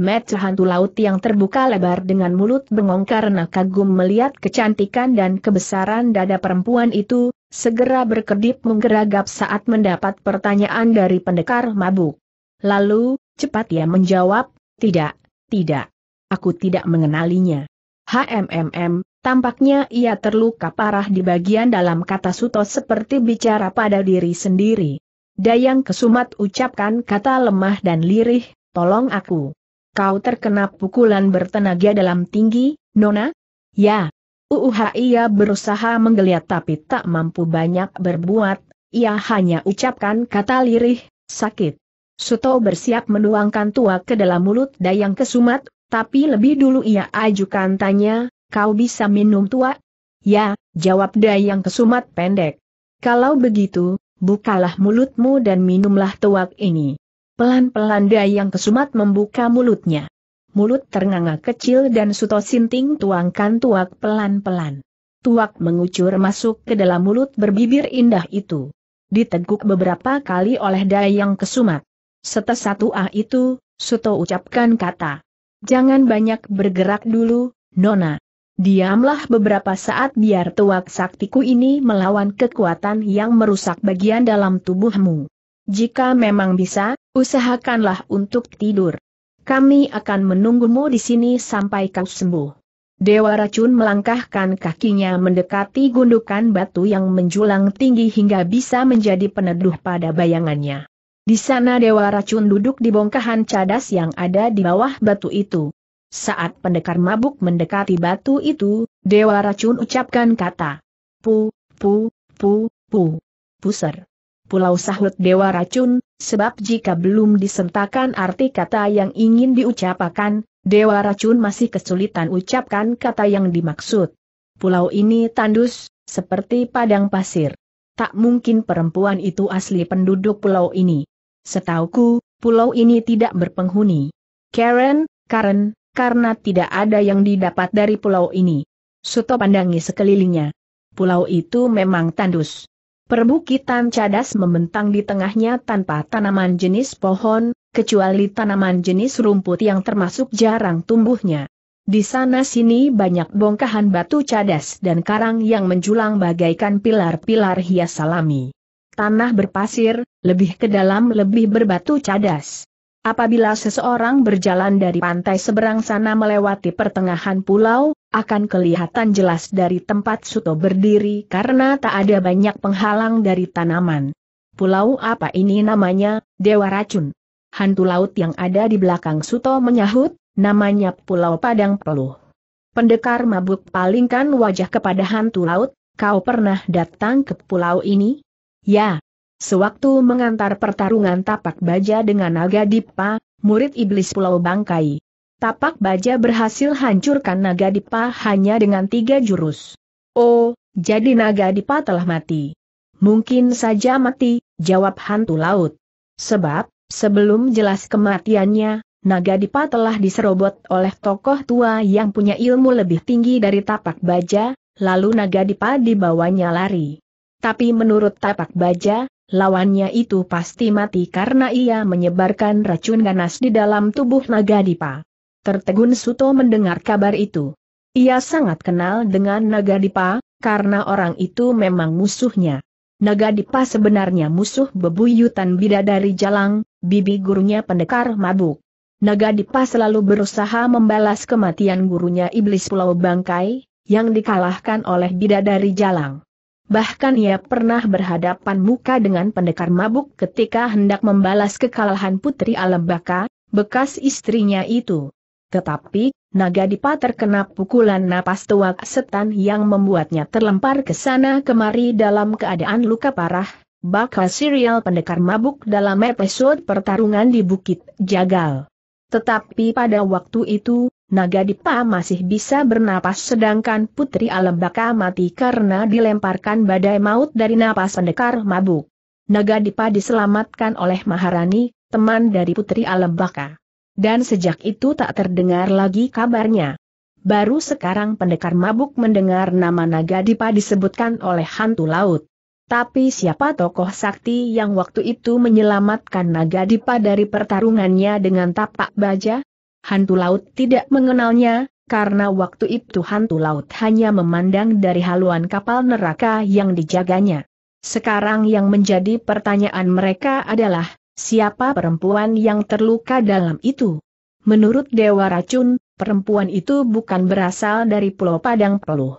Mata hantu laut yang terbuka lebar dengan mulut bengong karena kagum melihat kecantikan dan kebesaran dada perempuan itu, segera berkedip menggeragap saat mendapat pertanyaan dari pendekar mabuk. Lalu, cepat ia menjawab, tidak, tidak. Aku tidak mengenalinya. HMMM, tampaknya ia terluka parah di bagian dalam kata Suto seperti bicara pada diri sendiri. Dayang Kesumat ucapkan kata lemah dan lirih, tolong aku. Kau terkena pukulan bertenaga dalam tinggi, Nona? Ya. Uuh ia berusaha menggeliat tapi tak mampu banyak berbuat, ia hanya ucapkan kata lirih, sakit. Suto bersiap menuangkan tuak ke dalam mulut Dayang Kesumat, tapi lebih dulu ia ajukan tanya, kau bisa minum tuak? Ya, jawab Dayang Kesumat pendek. Kalau begitu, bukalah mulutmu dan minumlah tuak ini. Pelan-pelan Dayang Kesumat membuka mulutnya. Mulut ternganga kecil dan Suto Sinting tuangkan tuak pelan-pelan. Tuak mengucur masuk ke dalam mulut berbibir indah itu. Diteguk beberapa kali oleh Dayang Kesumat. Setes satu ah itu, Suto ucapkan kata. Jangan banyak bergerak dulu, Nona. Diamlah beberapa saat biar tuak saktiku ini melawan kekuatan yang merusak bagian dalam tubuhmu. Jika memang bisa, usahakanlah untuk tidur. Kami akan menunggumu di sini sampai kau sembuh. Dewa racun melangkahkan kakinya mendekati gundukan batu yang menjulang tinggi hingga bisa menjadi peneduh pada bayangannya. Di sana Dewa Racun duduk di bongkahan cadas yang ada di bawah batu itu. Saat pendekar mabuk mendekati batu itu, Dewa Racun ucapkan kata, Pu, pu, pu, pu, puser. Pulau sahut Dewa Racun, sebab jika belum disentakan arti kata yang ingin diucapkan, Dewa Racun masih kesulitan ucapkan kata yang dimaksud. Pulau ini tandus, seperti padang pasir tak mungkin perempuan itu asli penduduk pulau ini. Setauku, pulau ini tidak berpenghuni. Karen, Karen, karena tidak ada yang didapat dari pulau ini. Suto pandangi sekelilingnya. Pulau itu memang tandus. Perbukitan cadas membentang di tengahnya tanpa tanaman jenis pohon, kecuali tanaman jenis rumput yang termasuk jarang tumbuhnya. Di sana-sini banyak bongkahan batu cadas dan karang yang menjulang bagaikan pilar-pilar hias salami. Tanah berpasir, lebih ke dalam lebih berbatu cadas. Apabila seseorang berjalan dari pantai seberang sana melewati pertengahan pulau, akan kelihatan jelas dari tempat Suto berdiri karena tak ada banyak penghalang dari tanaman. Pulau apa ini namanya, Dewa Racun? Hantu laut yang ada di belakang Suto menyahut, Namanya Pulau Padang Peluh. Pendekar mabuk palingkan wajah kepada hantu laut, kau pernah datang ke pulau ini? Ya. Sewaktu mengantar pertarungan tapak baja dengan naga dipa, murid iblis pulau bangkai. Tapak baja berhasil hancurkan naga dipa hanya dengan tiga jurus. Oh, jadi naga dipa telah mati. Mungkin saja mati, jawab hantu laut. Sebab, sebelum jelas kematiannya, naga dipa telah diserobot oleh tokoh tua yang punya ilmu lebih tinggi dari tapak baja, lalu naga dipa dibawanya lari. Tapi menurut tapak baja, lawannya itu pasti mati karena ia menyebarkan racun ganas di dalam tubuh naga dipa. Tertegun Suto mendengar kabar itu. Ia sangat kenal dengan naga dipa, karena orang itu memang musuhnya. Naga Dipa sebenarnya musuh bebuyutan bidadari Jalang, bibi gurunya pendekar mabuk. Naga Dipa selalu berusaha membalas kematian gurunya Iblis Pulau Bangkai, yang dikalahkan oleh Bidadari Jalang. Bahkan ia pernah berhadapan muka dengan pendekar mabuk ketika hendak membalas kekalahan Putri Alam Baka, bekas istrinya itu. Tetapi, Naga Dipa terkena pukulan napas tuak setan yang membuatnya terlempar ke sana kemari dalam keadaan luka parah, bakal serial pendekar mabuk dalam episode pertarungan di Bukit Jagal. Tetapi pada waktu itu, naga dipa masih bisa bernapas sedangkan putri alembaka mati karena dilemparkan badai maut dari napas pendekar mabuk. Naga dipa diselamatkan oleh Maharani, teman dari putri alembaka. Dan sejak itu tak terdengar lagi kabarnya. Baru sekarang pendekar mabuk mendengar nama naga dipa disebutkan oleh hantu laut. Tapi siapa tokoh sakti yang waktu itu menyelamatkan naga dipa dari pertarungannya dengan tapak baja? Hantu laut tidak mengenalnya, karena waktu itu hantu laut hanya memandang dari haluan kapal neraka yang dijaganya. Sekarang yang menjadi pertanyaan mereka adalah, siapa perempuan yang terluka dalam itu? Menurut Dewa Racun, perempuan itu bukan berasal dari Pulau Padang Peluh.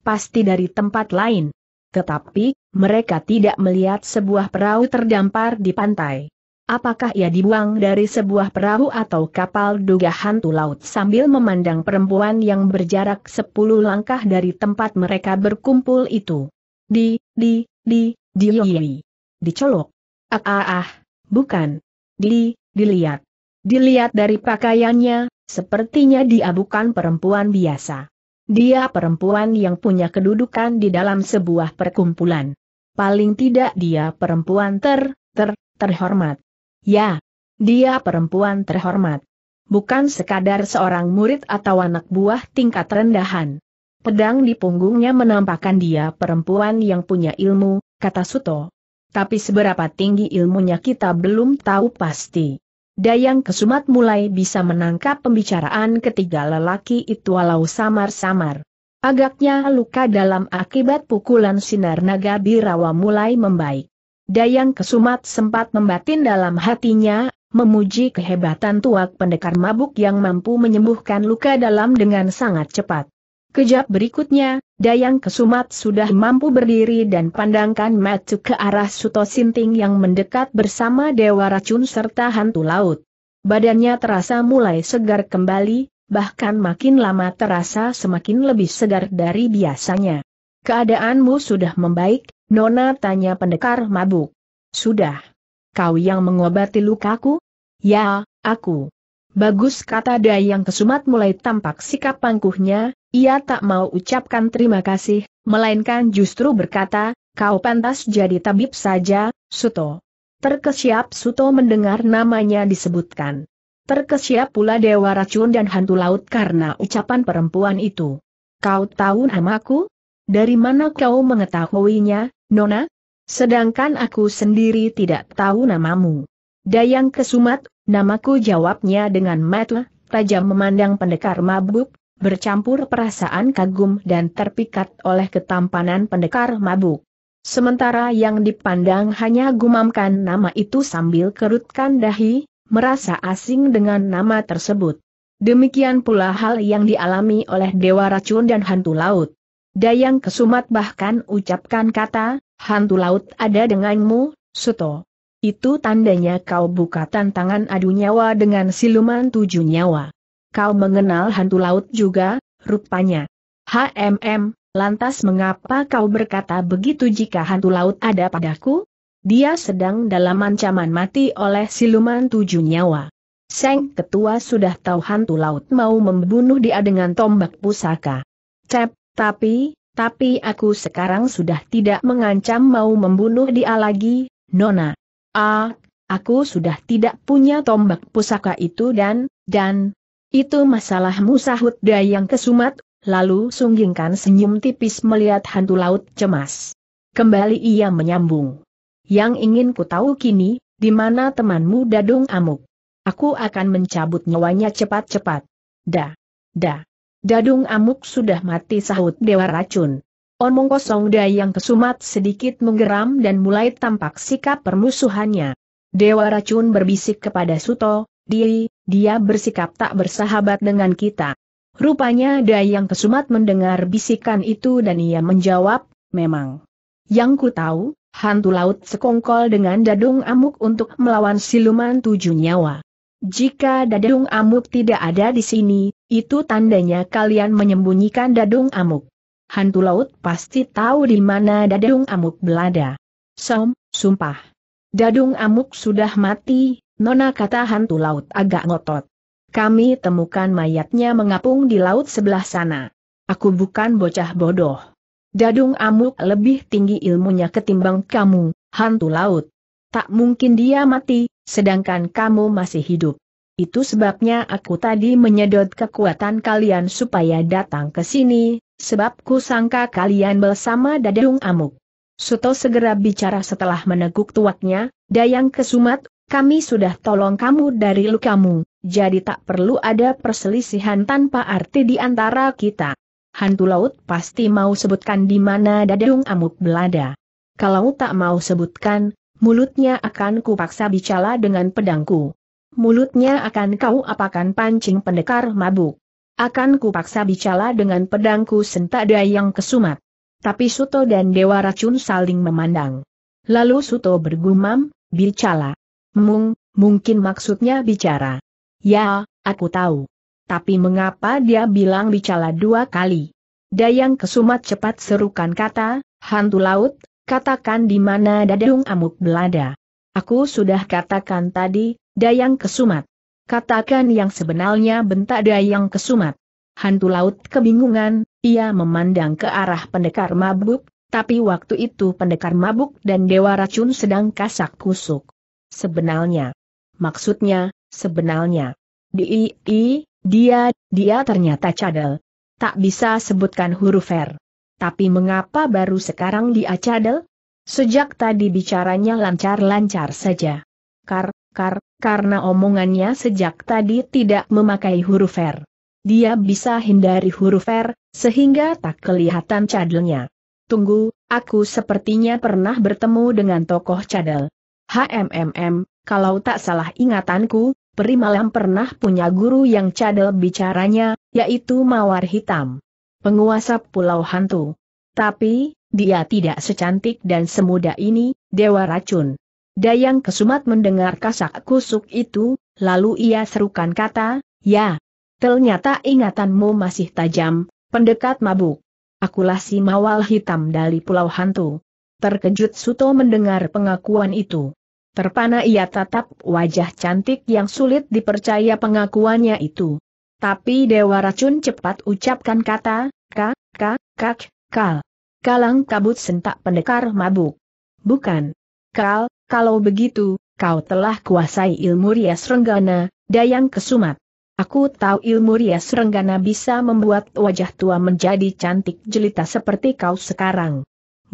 Pasti dari tempat lain. Tetapi, mereka tidak melihat sebuah perahu terdampar di pantai. Apakah ia dibuang dari sebuah perahu atau kapal duga hantu laut sambil memandang perempuan yang berjarak sepuluh langkah dari tempat mereka berkumpul itu? Di, di, di, di, di, dicolok. Ah, ah, ah, bukan. Di, dilihat. Dilihat dari pakaiannya, sepertinya dia bukan perempuan biasa. Dia perempuan yang punya kedudukan di dalam sebuah perkumpulan. Paling tidak dia perempuan ter, ter, terhormat. Ya, dia perempuan terhormat. Bukan sekadar seorang murid atau anak buah tingkat rendahan. Pedang di punggungnya menampakkan dia perempuan yang punya ilmu, kata Suto. Tapi seberapa tinggi ilmunya kita belum tahu pasti. Dayang Kesumat mulai bisa menangkap pembicaraan ketiga lelaki itu walau samar-samar. Agaknya luka dalam akibat pukulan sinar naga birawa mulai membaik. Dayang Kesumat sempat membatin dalam hatinya, memuji kehebatan tuak pendekar mabuk yang mampu menyembuhkan luka dalam dengan sangat cepat. Kejap berikutnya, Dayang Kesumat sudah mampu berdiri dan pandangkan matu ke arah Suto Sinting yang mendekat bersama Dewa Racun serta Hantu Laut. Badannya terasa mulai segar kembali, bahkan makin lama terasa semakin lebih segar dari biasanya. Keadaanmu sudah membaik, Nona tanya pendekar mabuk. Sudah. Kau yang mengobati lukaku? Ya, aku. Bagus kata Dayang Kesumat mulai tampak sikap pangkuhnya, ia tak mau ucapkan terima kasih, melainkan justru berkata, kau pantas jadi tabib saja, Suto. Terkesiap Suto mendengar namanya disebutkan. Terkesiap pula Dewa Racun dan Hantu Laut karena ucapan perempuan itu. Kau tahu namaku? Dari mana kau mengetahuinya, Nona? Sedangkan aku sendiri tidak tahu namamu. Dayang Kesumat, namaku jawabnya dengan mata tajam memandang pendekar mabuk, bercampur perasaan kagum dan terpikat oleh ketampanan pendekar mabuk. Sementara yang dipandang hanya gumamkan nama itu sambil kerutkan dahi, merasa asing dengan nama tersebut. Demikian pula hal yang dialami oleh Dewa Racun dan Hantu Laut. Dayang Kesumat bahkan ucapkan kata, Hantu Laut ada denganmu, Suto. Itu tandanya kau buka tantangan adu nyawa dengan siluman tujuh nyawa kau mengenal hantu laut juga, rupanya. HMM, lantas mengapa kau berkata begitu jika hantu laut ada padaku? Dia sedang dalam ancaman mati oleh siluman tujuh nyawa. Seng ketua sudah tahu hantu laut mau membunuh dia dengan tombak pusaka. Cep, tapi, tapi aku sekarang sudah tidak mengancam mau membunuh dia lagi, Nona. Ah, aku sudah tidak punya tombak pusaka itu dan, dan, itu masalahmu sahut Dayang Kesumat, lalu sunggingkan senyum tipis melihat hantu laut cemas. Kembali ia menyambung. Yang ingin ku tahu kini, di mana temanmu Dadung Amuk? Aku akan mencabut nyawanya cepat-cepat. Da. Da. Dadung Amuk sudah mati sahut Dewa Racun. Omong kosong Dayang Kesumat sedikit menggeram dan mulai tampak sikap permusuhannya. Dewa Racun berbisik kepada Suto, di, dia bersikap tak bersahabat dengan kita. Rupanya Dayang Kesumat mendengar bisikan itu dan ia menjawab, memang. Yang ku tahu, hantu laut sekongkol dengan dadung amuk untuk melawan siluman tujuh nyawa. Jika dadung amuk tidak ada di sini, itu tandanya kalian menyembunyikan dadung amuk. Hantu laut pasti tahu di mana dadung amuk belada. Som, sumpah. Dadung amuk sudah mati, Nona kata hantu laut agak ngotot. Kami temukan mayatnya mengapung di laut sebelah sana. Aku bukan bocah bodoh. Dadung Amuk lebih tinggi ilmunya ketimbang kamu, hantu laut. Tak mungkin dia mati, sedangkan kamu masih hidup. Itu sebabnya aku tadi menyedot kekuatan kalian supaya datang ke sini, sebab ku sangka kalian bersama Dadung Amuk. Suto segera bicara setelah meneguk tuaknya, Dayang Kesumat kami sudah tolong kamu dari lukamu, jadi tak perlu ada perselisihan tanpa arti di antara kita. Hantu laut pasti mau sebutkan di mana dadung amuk belada. Kalau tak mau sebutkan, mulutnya akan kupaksa bicara dengan pedangku. Mulutnya akan kau apakan pancing pendekar mabuk. Akan kupaksa bicara dengan pedangku sentak dayang kesumat. Tapi Suto dan Dewa Racun saling memandang. Lalu Suto bergumam, bicara. Mung, mungkin maksudnya bicara. Ya, aku tahu. Tapi mengapa dia bilang bicara dua kali? Dayang Kesumat cepat serukan kata, hantu laut, katakan di mana dadung amuk belada. Aku sudah katakan tadi, Dayang Kesumat. Katakan yang sebenarnya bentak Dayang Kesumat. Hantu laut kebingungan, ia memandang ke arah pendekar mabuk, tapi waktu itu pendekar mabuk dan dewa racun sedang kasak kusuk sebenarnya. Maksudnya, sebenarnya. Di, i, dia, dia ternyata cadel. Tak bisa sebutkan huruf R. Tapi mengapa baru sekarang dia cadel? Sejak tadi bicaranya lancar-lancar saja. Kar, kar, karena omongannya sejak tadi tidak memakai huruf R. Dia bisa hindari huruf R, sehingga tak kelihatan cadelnya. Tunggu, aku sepertinya pernah bertemu dengan tokoh cadel. HMMM, kalau tak salah ingatanku, Perimalam pernah punya guru yang cadel bicaranya, yaitu Mawar Hitam. Penguasa Pulau Hantu. Tapi, dia tidak secantik dan semuda ini, Dewa Racun. Dayang Kesumat mendengar kasak kusuk itu, lalu ia serukan kata, ya. Ternyata ingatanmu masih tajam, pendekat mabuk. Akulah si Mawal Hitam dari Pulau Hantu. Terkejut Suto mendengar pengakuan itu. Terpana ia tatap wajah cantik yang sulit dipercaya pengakuannya itu. Tapi Dewa Racun cepat ucapkan kata, ka, ka, kak, kal. Kalang kabut sentak pendekar mabuk. Bukan. Kal, kalau begitu, kau telah kuasai ilmu rias renggana, dayang kesumat. Aku tahu ilmu rias renggana bisa membuat wajah tua menjadi cantik jelita seperti kau sekarang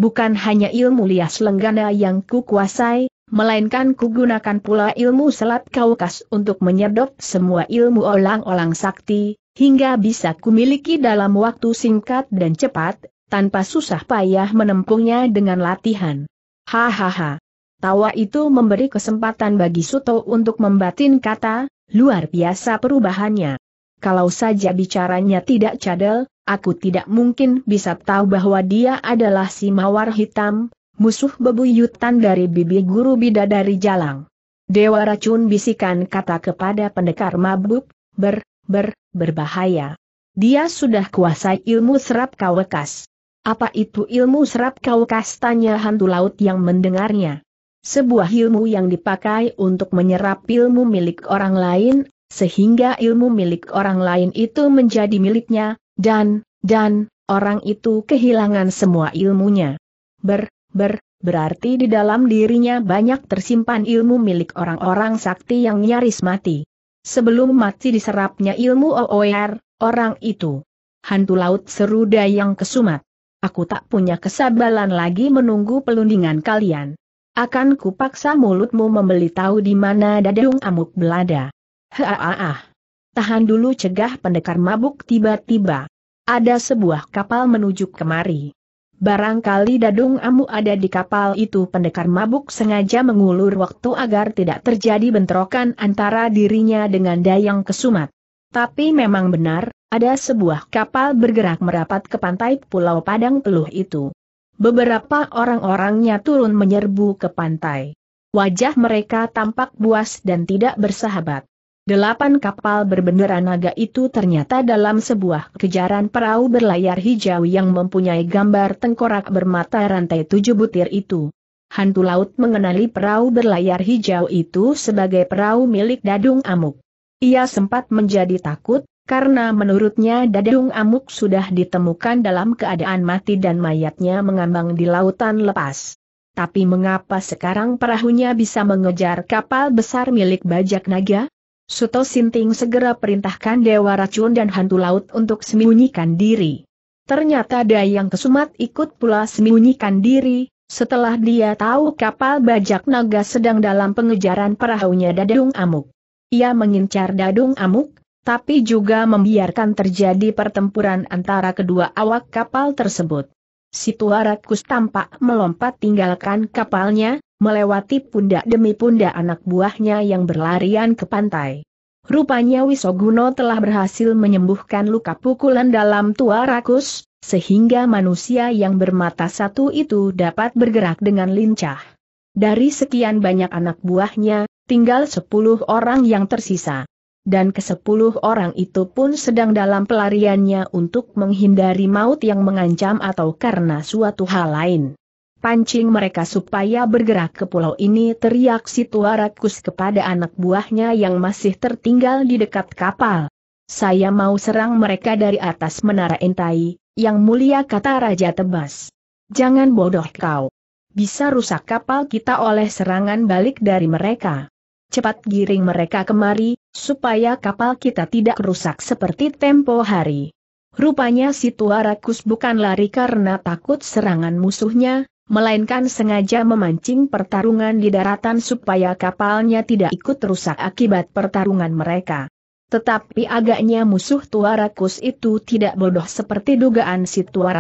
bukan hanya ilmu lias lenggana yang kukuasai, melainkan kugunakan pula ilmu selat kaukas untuk menyedot semua ilmu olang-olang sakti, hingga bisa kumiliki dalam waktu singkat dan cepat, tanpa susah payah menempuhnya dengan latihan. Hahaha. Tawa itu memberi kesempatan bagi Suto untuk membatin kata, luar biasa perubahannya kalau saja bicaranya tidak cadel, aku tidak mungkin bisa tahu bahwa dia adalah si mawar hitam, musuh bebuyutan dari bibi guru bidadari jalang. Dewa racun bisikan kata kepada pendekar mabuk, ber, ber, berbahaya. Dia sudah kuasai ilmu serap kawekas. Apa itu ilmu serap kawekas tanya hantu laut yang mendengarnya. Sebuah ilmu yang dipakai untuk menyerap ilmu milik orang lain sehingga ilmu milik orang lain itu menjadi miliknya, dan, dan, orang itu kehilangan semua ilmunya. Ber, ber, berarti di dalam dirinya banyak tersimpan ilmu milik orang-orang sakti yang nyaris mati. Sebelum mati diserapnya ilmu OOR, orang itu. Hantu laut seru dayang kesumat. Aku tak punya kesabaran lagi menunggu pelundingan kalian. Akan kupaksa mulutmu membeli tahu di mana dadung amuk belada. Haa, Tahan dulu cegah pendekar mabuk tiba-tiba. Ada sebuah kapal menuju kemari. Barangkali Dadung Amu ada di kapal itu pendekar mabuk sengaja mengulur waktu agar tidak terjadi bentrokan antara dirinya dengan Dayang Kesumat. Tapi memang benar, ada sebuah kapal bergerak merapat ke pantai Pulau Padang Peluh itu. Beberapa orang-orangnya turun menyerbu ke pantai. Wajah mereka tampak buas dan tidak bersahabat. Delapan kapal berbendera naga itu ternyata dalam sebuah kejaran perahu berlayar hijau yang mempunyai gambar tengkorak bermata rantai tujuh butir itu. Hantu laut mengenali perahu berlayar hijau itu sebagai perahu milik Dadung Amuk. Ia sempat menjadi takut, karena menurutnya Dadung Amuk sudah ditemukan dalam keadaan mati dan mayatnya mengambang di lautan lepas. Tapi mengapa sekarang perahunya bisa mengejar kapal besar milik bajak naga? Suto Sinting segera perintahkan Dewa Racun dan Hantu Laut untuk sembunyikan diri. Ternyata Dayang Kesumat ikut pula sembunyikan diri, setelah dia tahu kapal bajak naga sedang dalam pengejaran perahunya Dadung Amuk. Ia mengincar Dadung Amuk, tapi juga membiarkan terjadi pertempuran antara kedua awak kapal tersebut. Situarakus tampak melompat tinggalkan kapalnya, melewati pundak demi pundak anak buahnya yang berlarian ke pantai. Rupanya Wisoguno telah berhasil menyembuhkan luka pukulan dalam tua rakus, sehingga manusia yang bermata satu itu dapat bergerak dengan lincah. Dari sekian banyak anak buahnya, tinggal sepuluh orang yang tersisa. Dan kesepuluh orang itu pun sedang dalam pelariannya untuk menghindari maut yang mengancam atau karena suatu hal lain pancing mereka supaya bergerak ke pulau ini teriak si tua kepada anak buahnya yang masih tertinggal di dekat kapal. Saya mau serang mereka dari atas menara entai, yang mulia kata Raja Tebas. Jangan bodoh kau. Bisa rusak kapal kita oleh serangan balik dari mereka. Cepat giring mereka kemari, supaya kapal kita tidak rusak seperti tempo hari. Rupanya si tua bukan lari karena takut serangan musuhnya, melainkan sengaja memancing pertarungan di daratan supaya kapalnya tidak ikut rusak akibat pertarungan mereka. Tetapi agaknya musuh tua itu tidak bodoh seperti dugaan si tua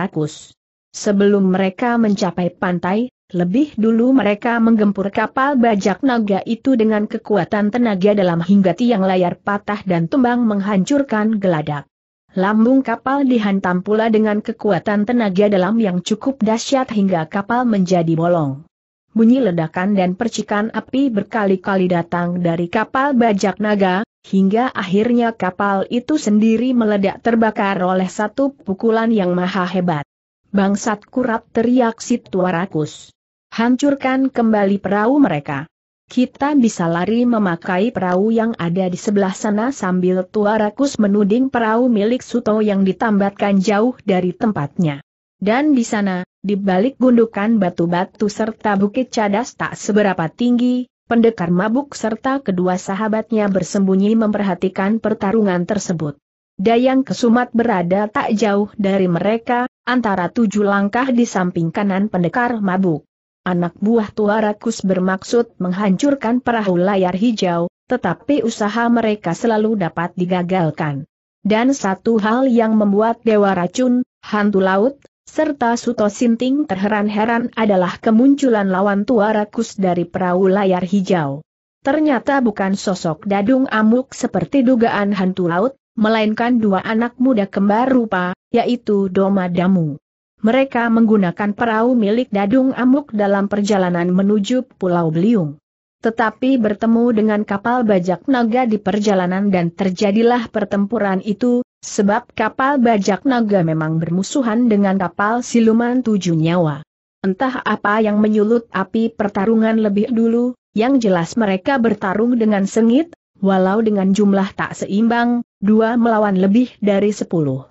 Sebelum mereka mencapai pantai, lebih dulu mereka menggempur kapal bajak naga itu dengan kekuatan tenaga dalam hingga tiang layar patah dan tumbang menghancurkan geladak. Lambung kapal dihantam pula dengan kekuatan tenaga dalam yang cukup dahsyat hingga kapal menjadi bolong. Bunyi ledakan dan percikan api berkali-kali datang dari kapal bajak naga, hingga akhirnya kapal itu sendiri meledak terbakar oleh satu pukulan yang maha hebat. Bangsat kurap teriak Situarakus. Hancurkan kembali perahu mereka. Kita bisa lari memakai perahu yang ada di sebelah sana sambil Tua Rakus menuding perahu milik Suto yang ditambatkan jauh dari tempatnya. Dan di sana, di balik gundukan batu-batu serta bukit cadas tak seberapa tinggi, pendekar mabuk serta kedua sahabatnya bersembunyi memperhatikan pertarungan tersebut. Dayang Kesumat berada tak jauh dari mereka, antara tujuh langkah di samping kanan pendekar mabuk. Anak buah tua rakus bermaksud menghancurkan perahu layar hijau, tetapi usaha mereka selalu dapat digagalkan. Dan satu hal yang membuat Dewa Racun, Hantu Laut, serta Suto Sinting terheran-heran adalah kemunculan lawan tua rakus dari perahu layar hijau. Ternyata bukan sosok dadung amuk seperti dugaan hantu laut, melainkan dua anak muda kembar rupa, yaitu Doma Damu mereka menggunakan perahu milik Dadung Amuk dalam perjalanan menuju Pulau Beliung. Tetapi bertemu dengan kapal bajak naga di perjalanan dan terjadilah pertempuran itu, sebab kapal bajak naga memang bermusuhan dengan kapal siluman tujuh nyawa. Entah apa yang menyulut api pertarungan lebih dulu, yang jelas mereka bertarung dengan sengit, walau dengan jumlah tak seimbang, dua melawan lebih dari sepuluh.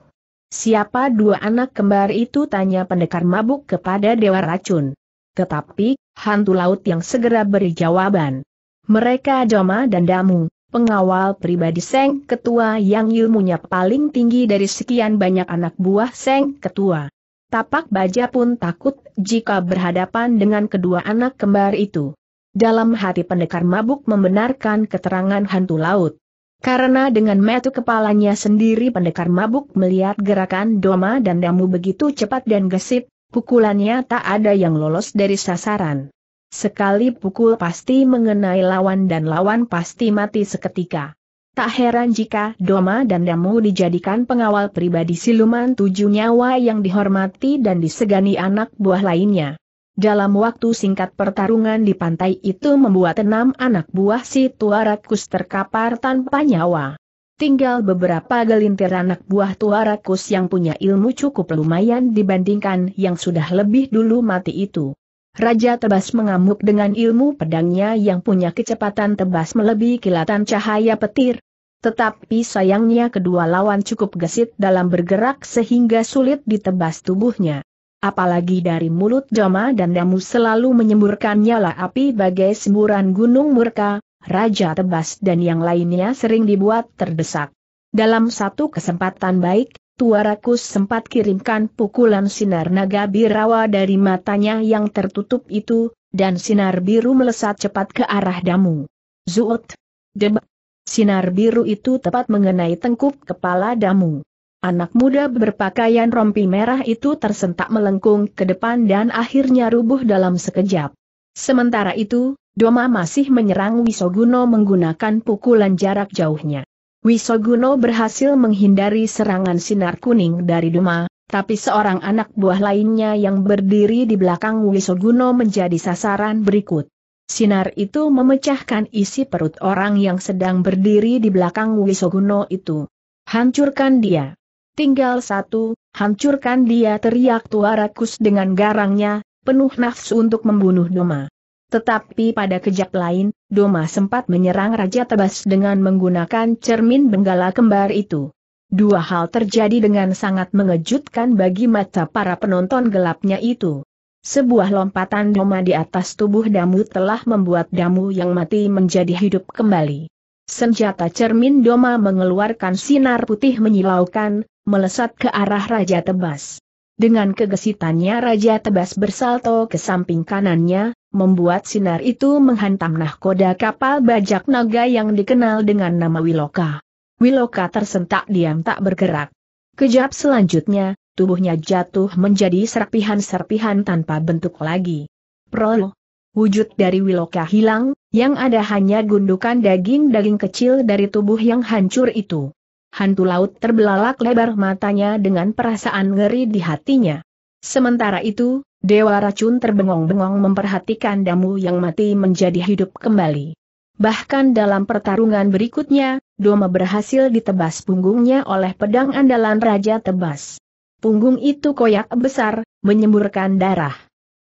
Siapa dua anak kembar itu tanya pendekar mabuk kepada Dewa Racun. Tetapi, hantu laut yang segera beri jawaban. Mereka Joma dan Damu, pengawal pribadi Seng Ketua yang ilmunya paling tinggi dari sekian banyak anak buah Seng Ketua. Tapak Baja pun takut jika berhadapan dengan kedua anak kembar itu. Dalam hati pendekar mabuk membenarkan keterangan hantu laut. Karena dengan metu kepalanya sendiri pendekar mabuk melihat gerakan doma dan damu begitu cepat dan gesit, pukulannya tak ada yang lolos dari sasaran. Sekali pukul pasti mengenai lawan dan lawan pasti mati seketika. Tak heran jika Doma dan Damu dijadikan pengawal pribadi siluman tujuh nyawa yang dihormati dan disegani anak buah lainnya. Dalam waktu singkat pertarungan di pantai itu membuat enam anak buah si tuarakus terkapar tanpa nyawa. Tinggal beberapa gelintir anak buah tuarakus yang punya ilmu cukup lumayan dibandingkan yang sudah lebih dulu mati itu. Raja Tebas mengamuk dengan ilmu pedangnya yang punya kecepatan tebas melebihi kilatan cahaya petir. Tetapi sayangnya kedua lawan cukup gesit dalam bergerak sehingga sulit ditebas tubuhnya. Apalagi dari mulut Jama dan Damu selalu menyemburkan nyala api bagai semburan gunung murka, Raja Tebas dan yang lainnya sering dibuat terdesak. Dalam satu kesempatan baik, Tuarakus sempat kirimkan pukulan sinar naga birawa dari matanya yang tertutup itu, dan sinar biru melesat cepat ke arah Damu. Zuot! Deba! Sinar biru itu tepat mengenai tengkup kepala Damu. Anak muda berpakaian rompi merah itu tersentak melengkung ke depan dan akhirnya rubuh dalam sekejap. Sementara itu, Doma masih menyerang Wisoguno menggunakan pukulan jarak jauhnya. Wisoguno berhasil menghindari serangan sinar kuning dari Doma, tapi seorang anak buah lainnya yang berdiri di belakang Wisoguno menjadi sasaran berikut. Sinar itu memecahkan isi perut orang yang sedang berdiri di belakang Wisoguno itu. Hancurkan dia. Tinggal satu, hancurkan dia teriak tua rakus dengan garangnya, penuh nafsu untuk membunuh Doma. Tetapi pada kejap lain, Doma sempat menyerang Raja Tebas dengan menggunakan cermin benggala kembar itu. Dua hal terjadi dengan sangat mengejutkan bagi mata para penonton gelapnya itu. Sebuah lompatan Doma di atas tubuh Damu telah membuat Damu yang mati menjadi hidup kembali. Senjata cermin Doma mengeluarkan sinar putih menyilaukan, melesat ke arah Raja Tebas. Dengan kegesitannya Raja Tebas bersalto ke samping kanannya, membuat sinar itu menghantam nahkoda kapal bajak naga yang dikenal dengan nama Wiloka. Wiloka tersentak diam tak bergerak. Kejap selanjutnya, tubuhnya jatuh menjadi serpihan-serpihan tanpa bentuk lagi. Prolo. Wujud dari Wiloka hilang, yang ada hanya gundukan daging-daging kecil dari tubuh yang hancur itu hantu laut terbelalak lebar matanya dengan perasaan ngeri di hatinya. Sementara itu, Dewa Racun terbengong-bengong memperhatikan damu yang mati menjadi hidup kembali. Bahkan dalam pertarungan berikutnya, Doma berhasil ditebas punggungnya oleh pedang andalan Raja Tebas. Punggung itu koyak besar, menyemburkan darah.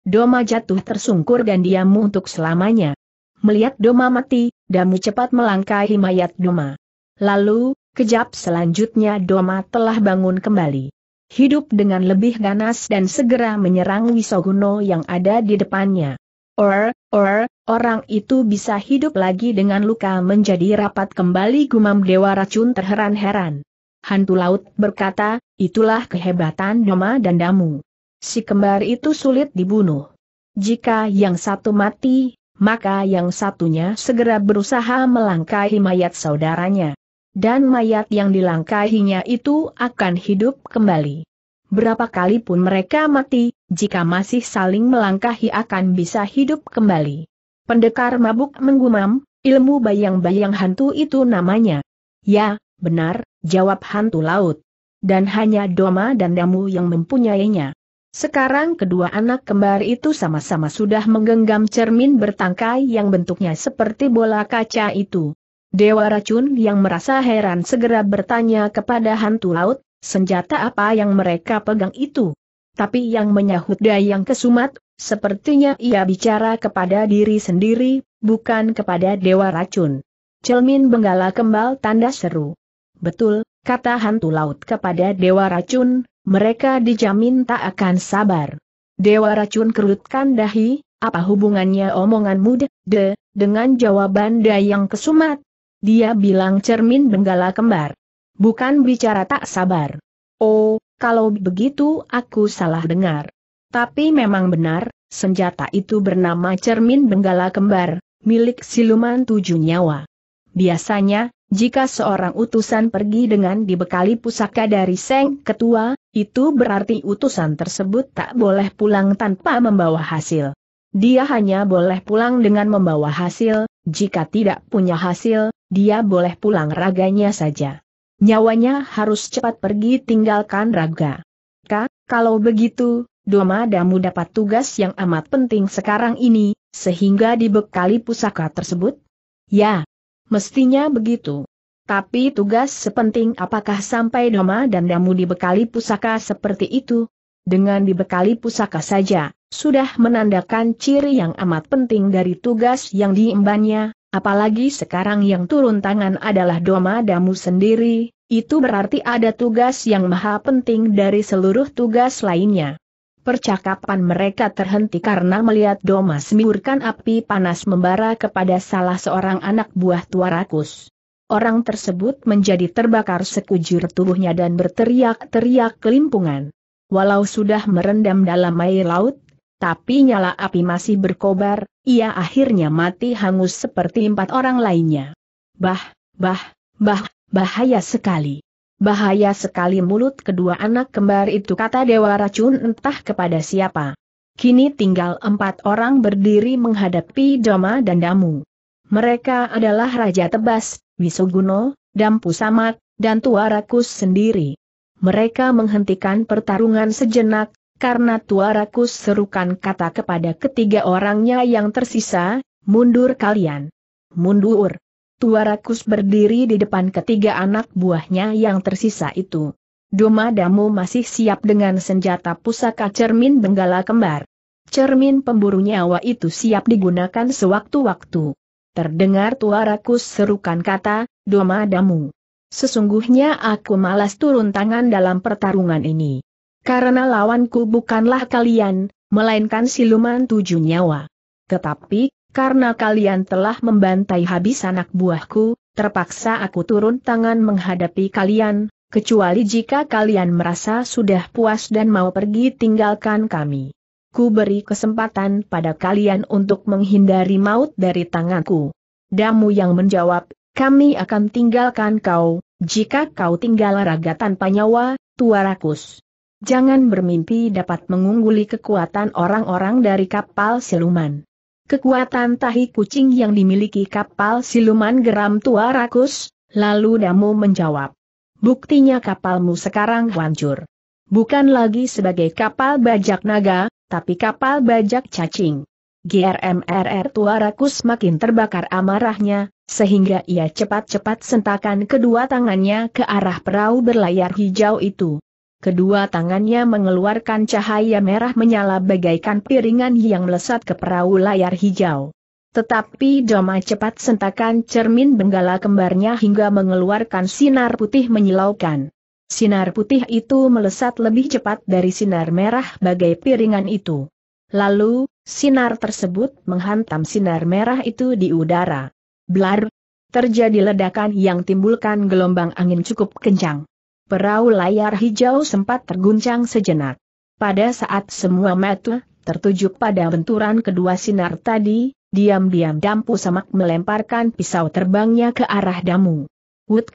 Doma jatuh tersungkur dan diam untuk selamanya. Melihat Doma mati, Damu cepat melangkahi mayat Doma. Lalu, Kejap selanjutnya Doma telah bangun kembali. Hidup dengan lebih ganas dan segera menyerang Wisoguno yang ada di depannya. Or, or, orang itu bisa hidup lagi dengan luka menjadi rapat kembali gumam Dewa Racun terheran-heran. Hantu laut berkata, itulah kehebatan Doma dan Damu. Si kembar itu sulit dibunuh. Jika yang satu mati, maka yang satunya segera berusaha melangkahi mayat saudaranya dan mayat yang dilangkahinya itu akan hidup kembali. Berapa kali pun mereka mati, jika masih saling melangkahi akan bisa hidup kembali. Pendekar mabuk menggumam, ilmu bayang-bayang hantu itu namanya. Ya, benar, jawab hantu laut. Dan hanya Doma dan Damu yang mempunyainya. Sekarang kedua anak kembar itu sama-sama sudah menggenggam cermin bertangkai yang bentuknya seperti bola kaca itu. Dewa racun yang merasa heran segera bertanya kepada hantu laut, senjata apa yang mereka pegang itu? Tapi yang menyahut Dayang Kesumat, sepertinya ia bicara kepada diri sendiri, bukan kepada dewa racun. Celmin benggala kembal tanda seru. Betul, kata hantu laut kepada dewa racun, mereka dijamin tak akan sabar. Dewa racun kerutkan dahi, apa hubungannya omonganmu de, de dengan jawaban Dayang Kesumat? Dia bilang cermin benggala kembar. Bukan bicara tak sabar. Oh, kalau begitu aku salah dengar. Tapi memang benar, senjata itu bernama cermin benggala kembar, milik siluman tujuh nyawa. Biasanya, jika seorang utusan pergi dengan dibekali pusaka dari Seng Ketua, itu berarti utusan tersebut tak boleh pulang tanpa membawa hasil. Dia hanya boleh pulang dengan membawa hasil, jika tidak punya hasil, dia boleh pulang raganya saja. Nyawanya harus cepat pergi tinggalkan raga. Ka, kalau begitu, Doma Damu dapat tugas yang amat penting sekarang ini, sehingga dibekali pusaka tersebut? Ya, mestinya begitu. Tapi tugas sepenting apakah sampai Doma dan Damu dibekali pusaka seperti itu? Dengan dibekali pusaka saja, sudah menandakan ciri yang amat penting dari tugas yang diembannya, apalagi sekarang yang turun tangan adalah Doma Damu sendiri, itu berarti ada tugas yang maha penting dari seluruh tugas lainnya. Percakapan mereka terhenti karena melihat Doma semburkan api panas membara kepada salah seorang anak buah rakus. Orang tersebut menjadi terbakar sekujur tubuhnya dan berteriak-teriak kelimpungan. Walau sudah merendam dalam air laut, tapi nyala api masih berkobar, ia akhirnya mati hangus seperti empat orang lainnya. Bah, bah, bah, bahaya sekali. Bahaya sekali mulut kedua anak kembar itu kata Dewa Racun entah kepada siapa. Kini tinggal empat orang berdiri menghadapi Dama dan Damu. Mereka adalah Raja Tebas, Wisoguno, Dampu Samat, dan Tua Rakus sendiri. Mereka menghentikan pertarungan sejenak, karena Tua serukan kata kepada ketiga orangnya yang tersisa, mundur kalian. Mundur. Tua berdiri di depan ketiga anak buahnya yang tersisa itu. Doma Damu masih siap dengan senjata pusaka cermin benggala kembar. Cermin pemburu nyawa itu siap digunakan sewaktu-waktu. Terdengar Tua serukan kata, Doma Damu. Sesungguhnya aku malas turun tangan dalam pertarungan ini. Karena lawanku bukanlah kalian, melainkan siluman tujuh nyawa. Tetapi, karena kalian telah membantai habis anak buahku, terpaksa aku turun tangan menghadapi kalian, kecuali jika kalian merasa sudah puas dan mau pergi tinggalkan kami. Ku beri kesempatan pada kalian untuk menghindari maut dari tanganku. Damu yang menjawab, kami akan tinggalkan kau, jika kau tinggal raga tanpa nyawa, tua rakus. Jangan bermimpi dapat mengungguli kekuatan orang-orang dari kapal siluman. Kekuatan tahi kucing yang dimiliki kapal siluman geram tua rakus, lalu Damo menjawab. Buktinya kapalmu sekarang hancur. Bukan lagi sebagai kapal bajak naga, tapi kapal bajak cacing. GRMRR tua rakus makin terbakar amarahnya, sehingga ia cepat-cepat sentakan kedua tangannya ke arah perahu berlayar hijau itu kedua tangannya mengeluarkan cahaya merah menyala bagaikan piringan yang melesat ke perahu layar hijau. Tetapi Doma cepat sentakan cermin benggala kembarnya hingga mengeluarkan sinar putih menyilaukan. Sinar putih itu melesat lebih cepat dari sinar merah bagai piringan itu. Lalu, sinar tersebut menghantam sinar merah itu di udara. Blar! Terjadi ledakan yang timbulkan gelombang angin cukup kencang. Perahu layar hijau sempat terguncang sejenak. Pada saat semua mata tertuju pada benturan kedua sinar tadi, diam-diam Dampu Samak melemparkan pisau terbangnya ke arah Damu. Wut!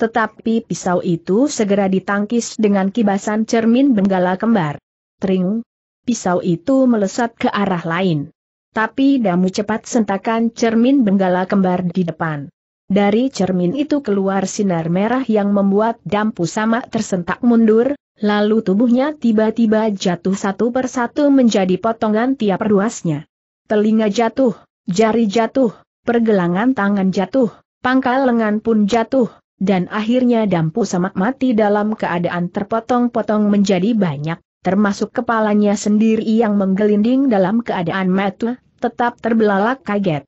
Tetapi pisau itu segera ditangkis dengan kibasan cermin benggala kembar. Tring! Pisau itu melesat ke arah lain. Tapi Damu cepat sentakan cermin benggala kembar di depan. Dari cermin itu keluar sinar merah yang membuat dampu sama tersentak mundur, lalu tubuhnya tiba-tiba jatuh satu persatu menjadi potongan tiap ruasnya. Telinga jatuh, jari jatuh, pergelangan tangan jatuh, pangkal lengan pun jatuh, dan akhirnya dampu Samak mati dalam keadaan terpotong-potong menjadi banyak, termasuk kepalanya sendiri yang menggelinding dalam keadaan mati, tetap terbelalak kaget.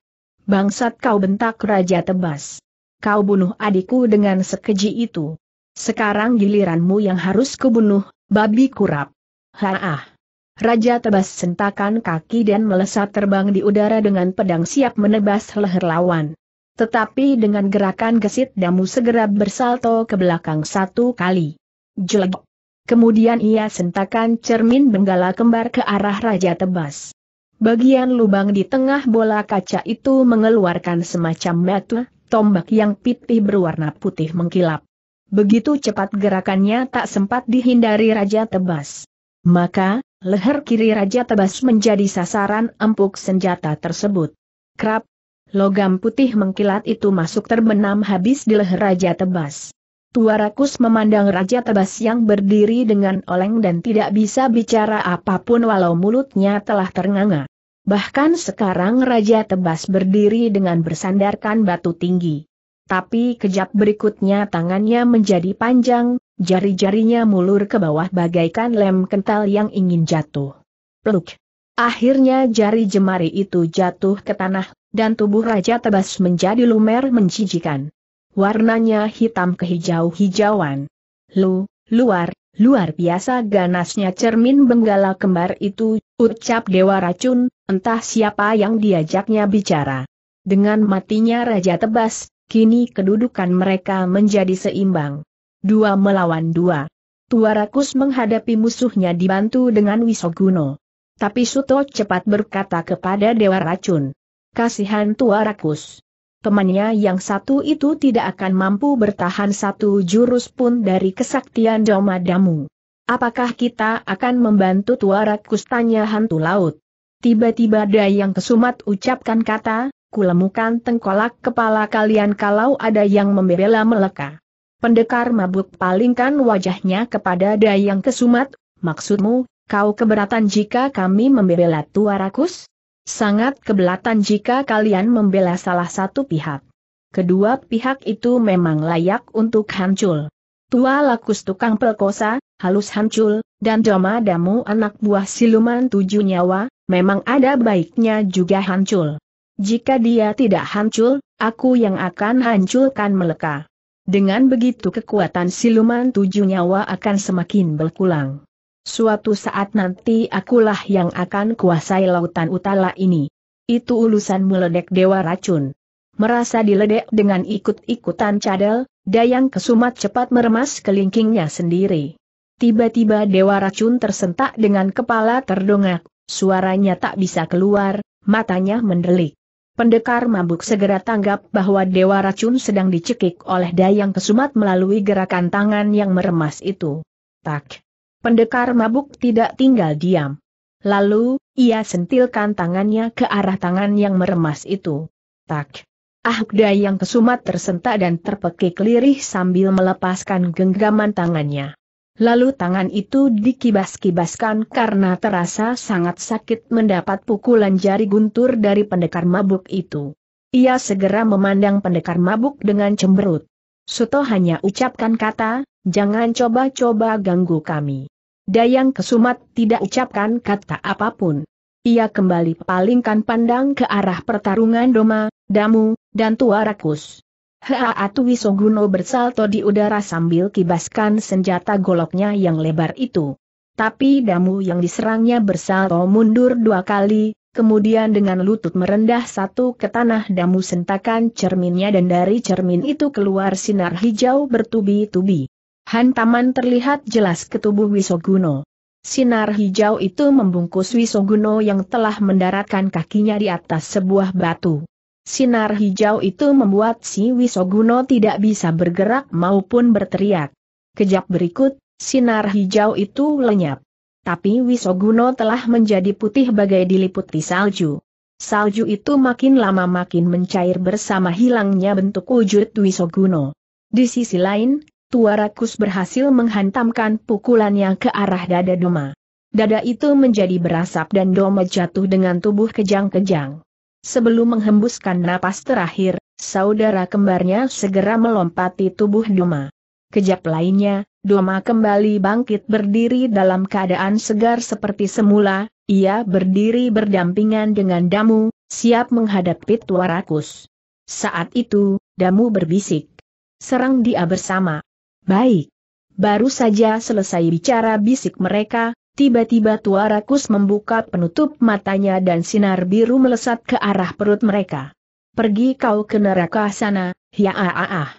Bangsat kau bentak Raja Tebas. Kau bunuh adikku dengan sekeji itu. Sekarang giliranmu yang harus kubunuh, babi kurap. Haah. Raja Tebas sentakan kaki dan melesat terbang di udara dengan pedang siap menebas leher lawan. Tetapi dengan gerakan gesit damu segera bersalto ke belakang satu kali. Jelek. Kemudian ia sentakan cermin benggala kembar ke arah Raja Tebas. Bagian lubang di tengah bola kaca itu mengeluarkan semacam metu, tombak yang pipih berwarna putih mengkilap. Begitu cepat gerakannya tak sempat dihindari Raja Tebas. Maka, leher kiri Raja Tebas menjadi sasaran empuk senjata tersebut. Krap, logam putih mengkilat itu masuk terbenam habis di leher Raja Tebas. Tua Rakus memandang Raja Tebas yang berdiri dengan oleng dan tidak bisa bicara apapun walau mulutnya telah ternganga. Bahkan sekarang Raja Tebas berdiri dengan bersandarkan batu tinggi. Tapi kejap berikutnya tangannya menjadi panjang, jari-jarinya mulur ke bawah bagaikan lem kental yang ingin jatuh. Peluk. Akhirnya jari jemari itu jatuh ke tanah, dan tubuh Raja Tebas menjadi lumer menjijikan warnanya hitam kehijau-hijauan. Lu, luar, luar biasa ganasnya cermin benggala kembar itu, ucap Dewa Racun, entah siapa yang diajaknya bicara. Dengan matinya Raja Tebas, kini kedudukan mereka menjadi seimbang. Dua melawan dua. Tuarakus menghadapi musuhnya dibantu dengan Wisoguno. Tapi Suto cepat berkata kepada Dewa Racun. Kasihan Tuarakus. Temannya yang satu itu tidak akan mampu bertahan satu jurus pun dari kesaktian domadamu. Apakah kita akan membantu tuara kustanya hantu laut? Tiba-tiba Dayang Kesumat ucapkan kata, kulemukan tengkolak kepala kalian kalau ada yang membela meleka. Pendekar mabuk palingkan wajahnya kepada Dayang Kesumat, maksudmu, kau keberatan jika kami membela tuarakus? Sangat kebelatan jika kalian membela salah satu pihak. Kedua pihak itu memang layak untuk hancur. Tua lakus tukang pelkosa, halus hancur, dan doma damu anak buah siluman tujuh nyawa, memang ada baiknya juga hancur. Jika dia tidak hancur, aku yang akan hancurkan meleka. Dengan begitu kekuatan siluman tujuh nyawa akan semakin berkulang. Suatu saat nanti akulah yang akan kuasai lautan Utala ini. Itu ulusan meledek dewa racun. Merasa diledek dengan ikut-ikutan cadel, Dayang Kesumat cepat meremas kelingkingnya sendiri. Tiba-tiba dewa racun tersentak dengan kepala terdongak, suaranya tak bisa keluar, matanya mendelik. Pendekar mabuk segera tanggap bahwa Dewa Racun sedang dicekik oleh Dayang Kesumat melalui gerakan tangan yang meremas itu. Tak. Pendekar mabuk tidak tinggal diam. Lalu, ia sentilkan tangannya ke arah tangan yang meremas itu. Tak. ahukda yang kesumat tersentak dan terpekik lirih sambil melepaskan genggaman tangannya. Lalu tangan itu dikibas-kibaskan karena terasa sangat sakit mendapat pukulan jari guntur dari pendekar mabuk itu. Ia segera memandang pendekar mabuk dengan cemberut. Suto hanya ucapkan kata, jangan coba-coba ganggu kami. Dayang Kesumat tidak ucapkan kata apapun. Ia kembali palingkan pandang ke arah pertarungan Doma, Damu, dan Tua Rakus. Haatu Wisoguno bersalto di udara sambil kibaskan senjata goloknya yang lebar itu. Tapi Damu yang diserangnya bersalto mundur dua kali, kemudian dengan lutut merendah satu ke tanah Damu sentakan cerminnya dan dari cermin itu keluar sinar hijau bertubi-tubi. Hantaman terlihat jelas ke tubuh Wisoguno. Sinar hijau itu membungkus Wisoguno yang telah mendaratkan kakinya di atas sebuah batu. Sinar hijau itu membuat si Wisoguno tidak bisa bergerak maupun berteriak. Kejap berikut, sinar hijau itu lenyap tapi Wisoguno telah menjadi putih bagai diliputi salju. Salju itu makin lama makin mencair bersama hilangnya bentuk wujud Wisoguno. Di sisi lain, Tua Rakus berhasil menghantamkan pukulannya ke arah dada Doma. Dada itu menjadi berasap dan Doma jatuh dengan tubuh kejang-kejang. Sebelum menghembuskan napas terakhir, saudara kembarnya segera melompati tubuh Doma. Kejap lainnya, Doma kembali bangkit berdiri dalam keadaan segar seperti semula, ia berdiri berdampingan dengan Damu, siap menghadapi Tuarakus. Saat itu, Damu berbisik. Serang dia bersama. Baik. Baru saja selesai bicara bisik mereka, tiba-tiba Tuarakus membuka penutup matanya dan sinar biru melesat ke arah perut mereka. Pergi kau ke neraka sana, ya ah ah ah.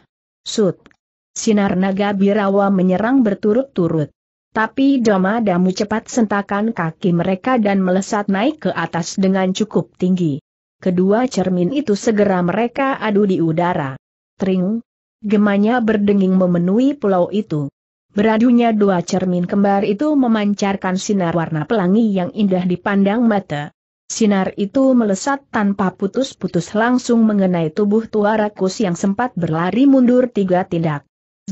Sut, sinar naga birawa menyerang berturut-turut. Tapi Dama Damu cepat sentakan kaki mereka dan melesat naik ke atas dengan cukup tinggi. Kedua cermin itu segera mereka adu di udara. Tring, gemanya berdenging memenuhi pulau itu. Beradunya dua cermin kembar itu memancarkan sinar warna pelangi yang indah dipandang mata. Sinar itu melesat tanpa putus-putus langsung mengenai tubuh tua rakus yang sempat berlari mundur tiga tindak.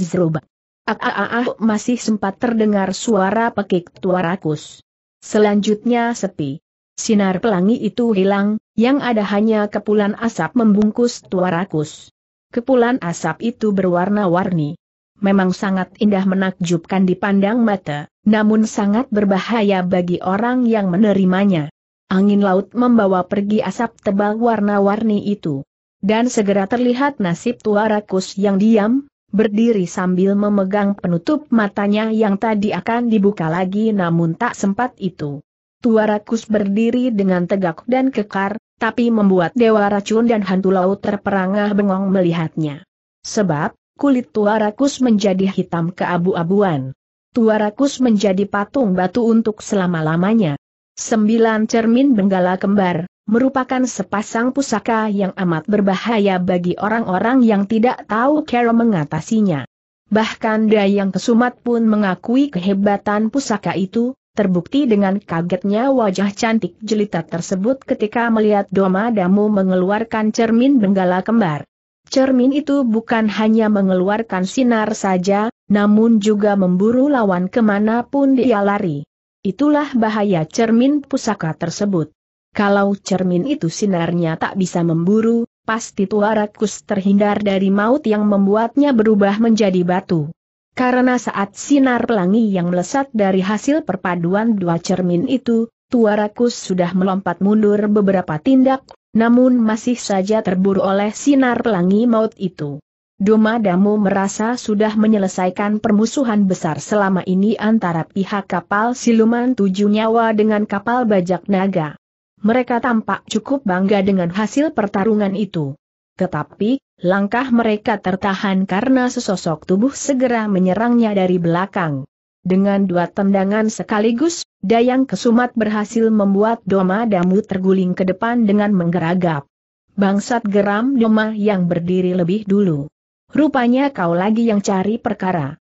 Zroba. Ah, ah, ah, ah, masih sempat terdengar suara pekik tua rakus. Selanjutnya sepi. Sinar pelangi itu hilang, yang ada hanya kepulan asap membungkus tua rakus. Kepulan asap itu berwarna-warni. Memang sangat indah menakjubkan dipandang mata, namun sangat berbahaya bagi orang yang menerimanya. Angin laut membawa pergi asap tebal warna-warni itu. Dan segera terlihat nasib tua rakus yang diam, berdiri sambil memegang penutup matanya yang tadi akan dibuka lagi namun tak sempat itu. Tua berdiri dengan tegak dan kekar, tapi membuat dewa racun dan hantu laut terperangah bengong melihatnya. Sebab, kulit tua menjadi hitam keabu-abuan. Tua menjadi patung batu untuk selama-lamanya. Sembilan cermin benggala kembar, merupakan sepasang pusaka yang amat berbahaya bagi orang-orang yang tidak tahu cara mengatasinya. Bahkan Dayang Kesumat pun mengakui kehebatan pusaka itu, terbukti dengan kagetnya wajah cantik jelita tersebut ketika melihat Doma Damu mengeluarkan cermin benggala kembar. Cermin itu bukan hanya mengeluarkan sinar saja, namun juga memburu lawan kemanapun dia lari. Itulah bahaya cermin pusaka tersebut. Kalau cermin itu sinarnya tak bisa memburu, pasti tuarakus terhindar dari maut yang membuatnya berubah menjadi batu. Karena saat sinar pelangi yang melesat dari hasil perpaduan dua cermin itu, tuarakus sudah melompat mundur beberapa tindak, namun masih saja terburu oleh sinar pelangi maut itu. Doma merasa sudah menyelesaikan permusuhan besar selama ini antara pihak kapal siluman tujuh nyawa dengan kapal bajak naga. Mereka tampak cukup bangga dengan hasil pertarungan itu. Tetapi, langkah mereka tertahan karena sesosok tubuh segera menyerangnya dari belakang. Dengan dua tendangan sekaligus, Dayang Kesumat berhasil membuat Doma Damu terguling ke depan dengan menggeragap. Bangsat geram Doma yang berdiri lebih dulu. Rupanya kau lagi yang cari perkara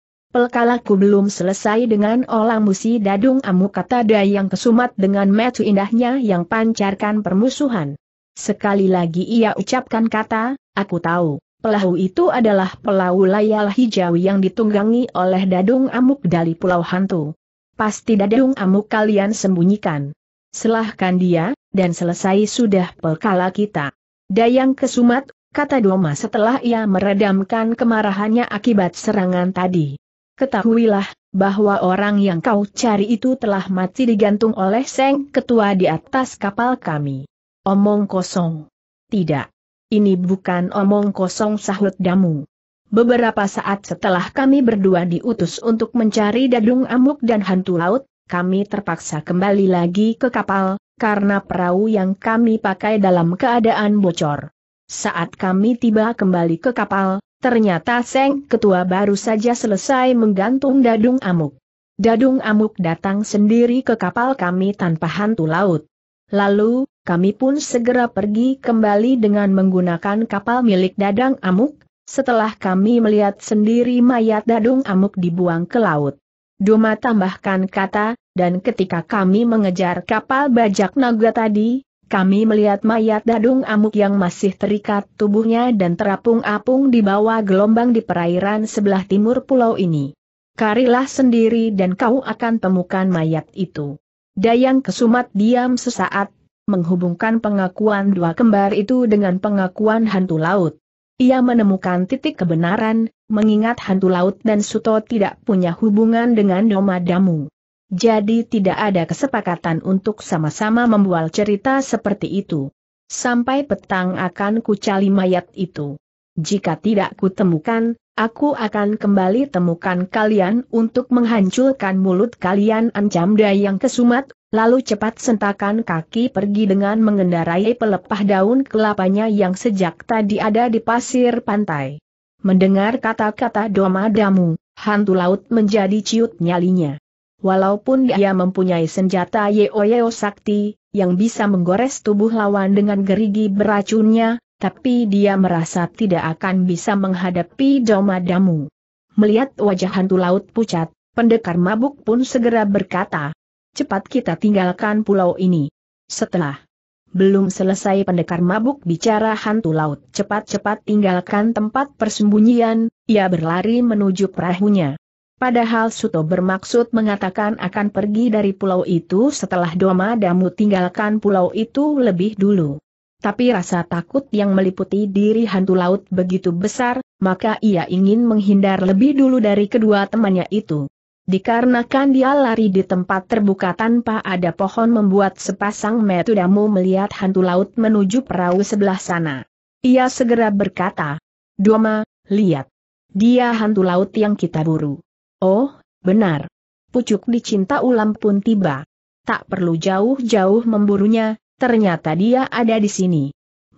ku belum selesai dengan olang musi dadung amu kata dayang kesumat dengan metu indahnya yang pancarkan permusuhan. Sekali lagi ia ucapkan kata, aku tahu, pelahu itu adalah pelau layal hijau yang ditunggangi oleh dadung amuk dari pulau hantu. Pasti dadung amuk kalian sembunyikan. Selahkan dia, dan selesai sudah pelkala kita. Dayang kesumat, kata Doma setelah ia meredamkan kemarahannya akibat serangan tadi. Ketahuilah, bahwa orang yang kau cari itu telah mati digantung oleh Seng Ketua di atas kapal kami. Omong kosong. Tidak. Ini bukan omong kosong sahut damu. Beberapa saat setelah kami berdua diutus untuk mencari dadung amuk dan hantu laut, kami terpaksa kembali lagi ke kapal, karena perahu yang kami pakai dalam keadaan bocor. Saat kami tiba kembali ke kapal, Ternyata Seng Ketua baru saja selesai menggantung Dadung Amuk. Dadung Amuk datang sendiri ke kapal kami tanpa hantu laut. Lalu, kami pun segera pergi kembali dengan menggunakan kapal milik Dadang Amuk, setelah kami melihat sendiri mayat Dadung Amuk dibuang ke laut. Duma tambahkan kata, dan ketika kami mengejar kapal bajak naga tadi, kami melihat mayat Dadung Amuk yang masih terikat tubuhnya dan terapung-apung di bawah gelombang di perairan sebelah timur pulau ini. Karilah sendiri dan kau akan temukan mayat itu. Dayang Kesumat diam sesaat, menghubungkan pengakuan dua kembar itu dengan pengakuan hantu laut. Ia menemukan titik kebenaran, mengingat hantu laut dan Suto tidak punya hubungan dengan Domadamu. Jadi tidak ada kesepakatan untuk sama-sama membual cerita seperti itu. Sampai petang akan kucali mayat itu. Jika tidak kutemukan, aku akan kembali temukan kalian untuk menghancurkan mulut kalian ancam dayang kesumat, lalu cepat sentakan kaki pergi dengan mengendarai pelepah daun kelapanya yang sejak tadi ada di pasir pantai. Mendengar kata-kata doma damu, hantu laut menjadi ciut nyalinya. Walaupun ya. dia mempunyai senjata Yeo Yeo Sakti, yang bisa menggores tubuh lawan dengan gerigi beracunnya, tapi dia merasa tidak akan bisa menghadapi Domadamu. Melihat wajah hantu laut pucat, pendekar mabuk pun segera berkata, cepat kita tinggalkan pulau ini. Setelah belum selesai pendekar mabuk bicara hantu laut cepat-cepat tinggalkan tempat persembunyian, ia berlari menuju perahunya. Padahal Suto bermaksud mengatakan akan pergi dari pulau itu setelah Doma Damu tinggalkan pulau itu lebih dulu. Tapi rasa takut yang meliputi diri hantu laut begitu besar, maka ia ingin menghindar lebih dulu dari kedua temannya itu. Dikarenakan dia lari di tempat terbuka tanpa ada pohon membuat sepasang metu damu melihat hantu laut menuju perahu sebelah sana. Ia segera berkata, Doma, lihat. Dia hantu laut yang kita buru. Oh, benar. Pucuk dicinta ulam pun tiba. Tak perlu jauh-jauh memburunya, ternyata dia ada di sini.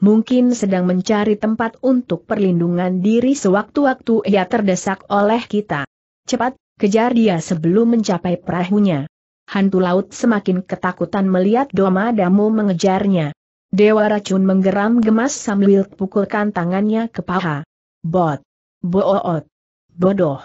Mungkin sedang mencari tempat untuk perlindungan diri sewaktu-waktu ia terdesak oleh kita. Cepat, kejar dia sebelum mencapai perahunya. Hantu laut semakin ketakutan melihat Doma Damu mengejarnya. Dewa racun menggeram gemas sambil pukulkan tangannya ke paha. Bot. Boot. Bodoh.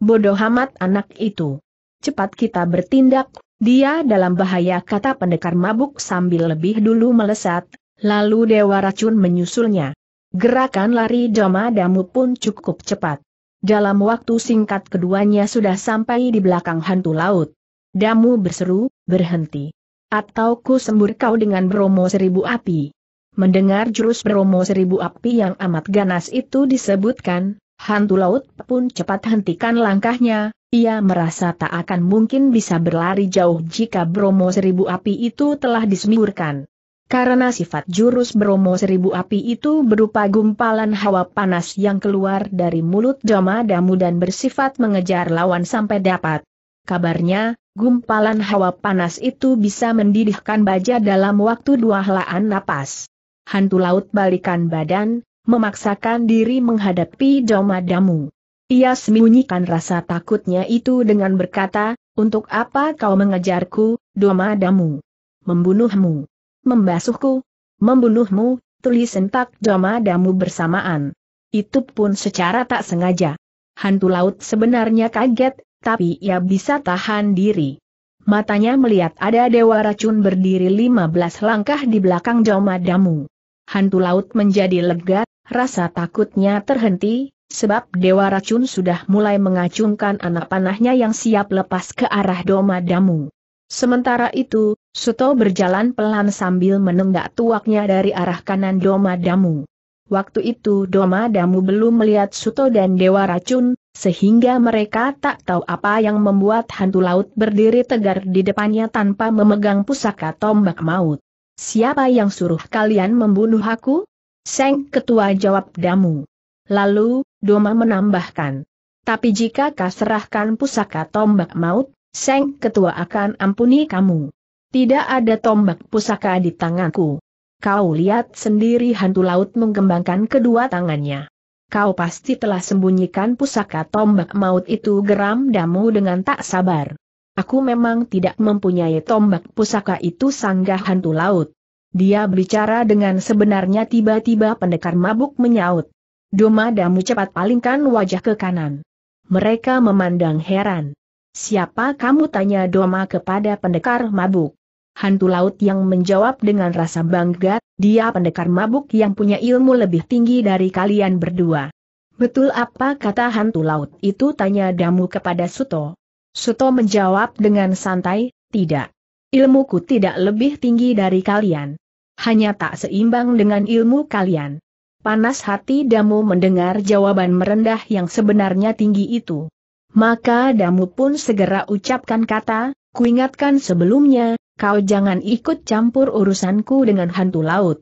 Bodoh amat anak itu. Cepat kita bertindak, dia dalam bahaya kata pendekar mabuk sambil lebih dulu melesat, lalu Dewa Racun menyusulnya. Gerakan lari Dama Damu pun cukup cepat. Dalam waktu singkat keduanya sudah sampai di belakang hantu laut. Damu berseru, berhenti. Atau ku sembur kau dengan Bromo Seribu Api. Mendengar jurus Bromo Seribu Api yang amat ganas itu disebutkan, Hantu laut pun cepat hentikan langkahnya, ia merasa tak akan mungkin bisa berlari jauh jika Bromo Seribu Api itu telah disemburkan. Karena sifat jurus Bromo Seribu Api itu berupa gumpalan hawa panas yang keluar dari mulut dama-damu dan bersifat mengejar lawan sampai dapat. Kabarnya, gumpalan hawa panas itu bisa mendidihkan baja dalam waktu dua helaan napas. Hantu laut balikan badan, memaksakan diri menghadapi domadamu. Ia sembunyikan rasa takutnya itu dengan berkata, untuk apa kau mengejarku, domadamu? Membunuhmu. Membasuhku. Membunuhmu, tulis sentak domadamu bersamaan. Itu pun secara tak sengaja. Hantu laut sebenarnya kaget, tapi ia bisa tahan diri. Matanya melihat ada dewa racun berdiri 15 langkah di belakang domadamu hantu laut menjadi lega, rasa takutnya terhenti, sebab Dewa Racun sudah mulai mengacungkan anak panahnya yang siap lepas ke arah Doma Damu. Sementara itu, Suto berjalan pelan sambil menenggak tuaknya dari arah kanan Doma Damu. Waktu itu Doma Damu belum melihat Suto dan Dewa Racun, sehingga mereka tak tahu apa yang membuat hantu laut berdiri tegar di depannya tanpa memegang pusaka tombak maut. Siapa yang suruh kalian membunuh aku? Seng ketua jawab damu. Lalu, Doma menambahkan. Tapi jika kau serahkan pusaka tombak maut, Seng ketua akan ampuni kamu. Tidak ada tombak pusaka di tanganku. Kau lihat sendiri hantu laut mengembangkan kedua tangannya. Kau pasti telah sembunyikan pusaka tombak maut itu geram damu dengan tak sabar. Aku memang tidak mempunyai tombak pusaka itu sanggah hantu laut. Dia berbicara dengan sebenarnya tiba-tiba pendekar mabuk menyaut. Doma damu cepat palingkan wajah ke kanan. Mereka memandang heran. Siapa kamu tanya Doma kepada pendekar mabuk? Hantu laut yang menjawab dengan rasa bangga, dia pendekar mabuk yang punya ilmu lebih tinggi dari kalian berdua. Betul apa kata hantu laut itu tanya damu kepada Suto. Suto menjawab dengan santai, tidak. Ilmuku tidak lebih tinggi dari kalian. Hanya tak seimbang dengan ilmu kalian. Panas hati Damu mendengar jawaban merendah yang sebenarnya tinggi itu. Maka Damu pun segera ucapkan kata, kuingatkan sebelumnya, kau jangan ikut campur urusanku dengan hantu laut.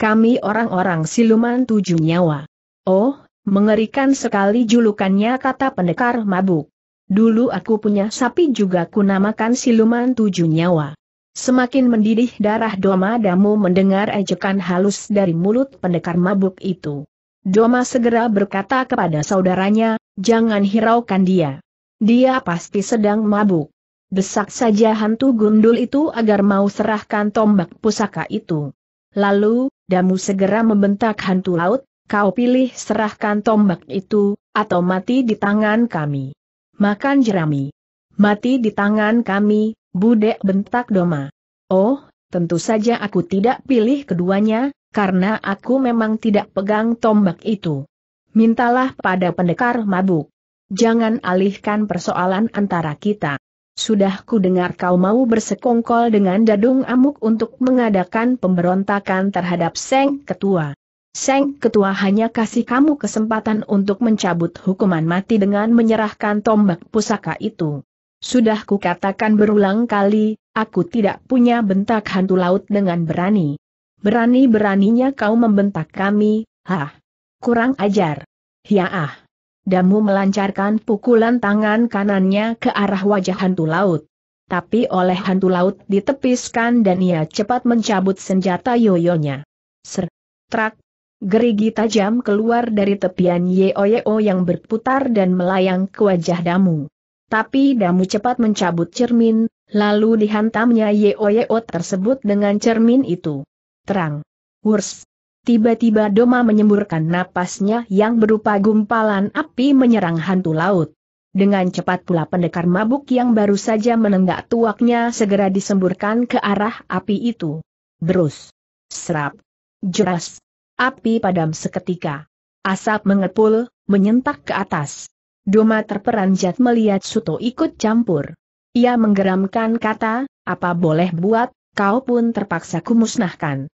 Kami orang-orang siluman tujuh nyawa. Oh, mengerikan sekali julukannya kata pendekar mabuk. Dulu aku punya sapi juga ku namakan siluman tujuh nyawa. Semakin mendidih darah Doma Damu mendengar ejekan halus dari mulut pendekar mabuk itu. Doma segera berkata kepada saudaranya, jangan hiraukan dia. Dia pasti sedang mabuk. Desak saja hantu gundul itu agar mau serahkan tombak pusaka itu. Lalu, Damu segera membentak hantu laut, kau pilih serahkan tombak itu, atau mati di tangan kami makan jerami. Mati di tangan kami, budek bentak Doma. Oh, tentu saja aku tidak pilih keduanya, karena aku memang tidak pegang tombak itu. Mintalah pada pendekar mabuk. Jangan alihkan persoalan antara kita. Sudah ku dengar kau mau bersekongkol dengan Dadung Amuk untuk mengadakan pemberontakan terhadap Seng Ketua. Seng Ketua hanya kasih kamu kesempatan untuk mencabut hukuman mati dengan menyerahkan tombak pusaka itu. Sudah kukatakan berulang kali, aku tidak punya bentak hantu laut dengan berani. Berani-beraninya kau membentak kami, hah? Kurang ajar. Ya ah. Damu melancarkan pukulan tangan kanannya ke arah wajah hantu laut. Tapi oleh hantu laut ditepiskan dan ia cepat mencabut senjata yoyonya. Ser, trak, Gerigi tajam keluar dari tepian Yeo-Yeo yang berputar dan melayang ke wajah Damu. Tapi Damu cepat mencabut cermin, lalu dihantamnya Yeo-Yeo tersebut dengan cermin itu. Terang. Wurs. Tiba-tiba Doma menyemburkan napasnya yang berupa gumpalan api menyerang hantu laut. Dengan cepat pula pendekar mabuk yang baru saja menenggak tuaknya segera disemburkan ke arah api itu. Berus. Serap. Jeras. Api padam seketika. Asap mengepul, menyentak ke atas. Doma terperanjat melihat Suto ikut campur. Ia menggeramkan kata, apa boleh buat, kau pun terpaksa kumusnahkan.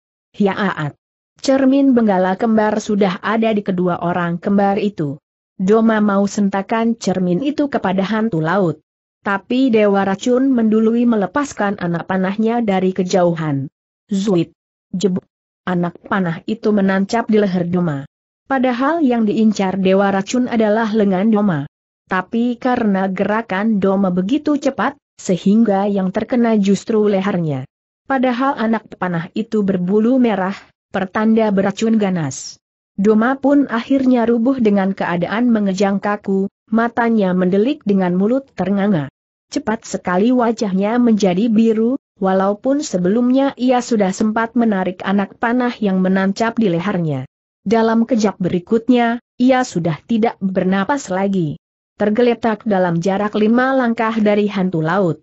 aat. Cermin benggala kembar sudah ada di kedua orang kembar itu. Doma mau sentakan cermin itu kepada hantu laut. Tapi Dewa Racun mendului melepaskan anak panahnya dari kejauhan. Zuit. Jebuk. Anak panah itu menancap di leher Doma. Padahal yang diincar Dewa Racun adalah lengan Doma. Tapi karena gerakan Doma begitu cepat, sehingga yang terkena justru lehernya. Padahal anak panah itu berbulu merah, pertanda beracun ganas. Doma pun akhirnya rubuh dengan keadaan mengejang kaku, matanya mendelik dengan mulut ternganga. Cepat sekali wajahnya menjadi biru, walaupun sebelumnya ia sudah sempat menarik anak panah yang menancap di lehernya. Dalam kejap berikutnya, ia sudah tidak bernapas lagi. Tergeletak dalam jarak lima langkah dari hantu laut.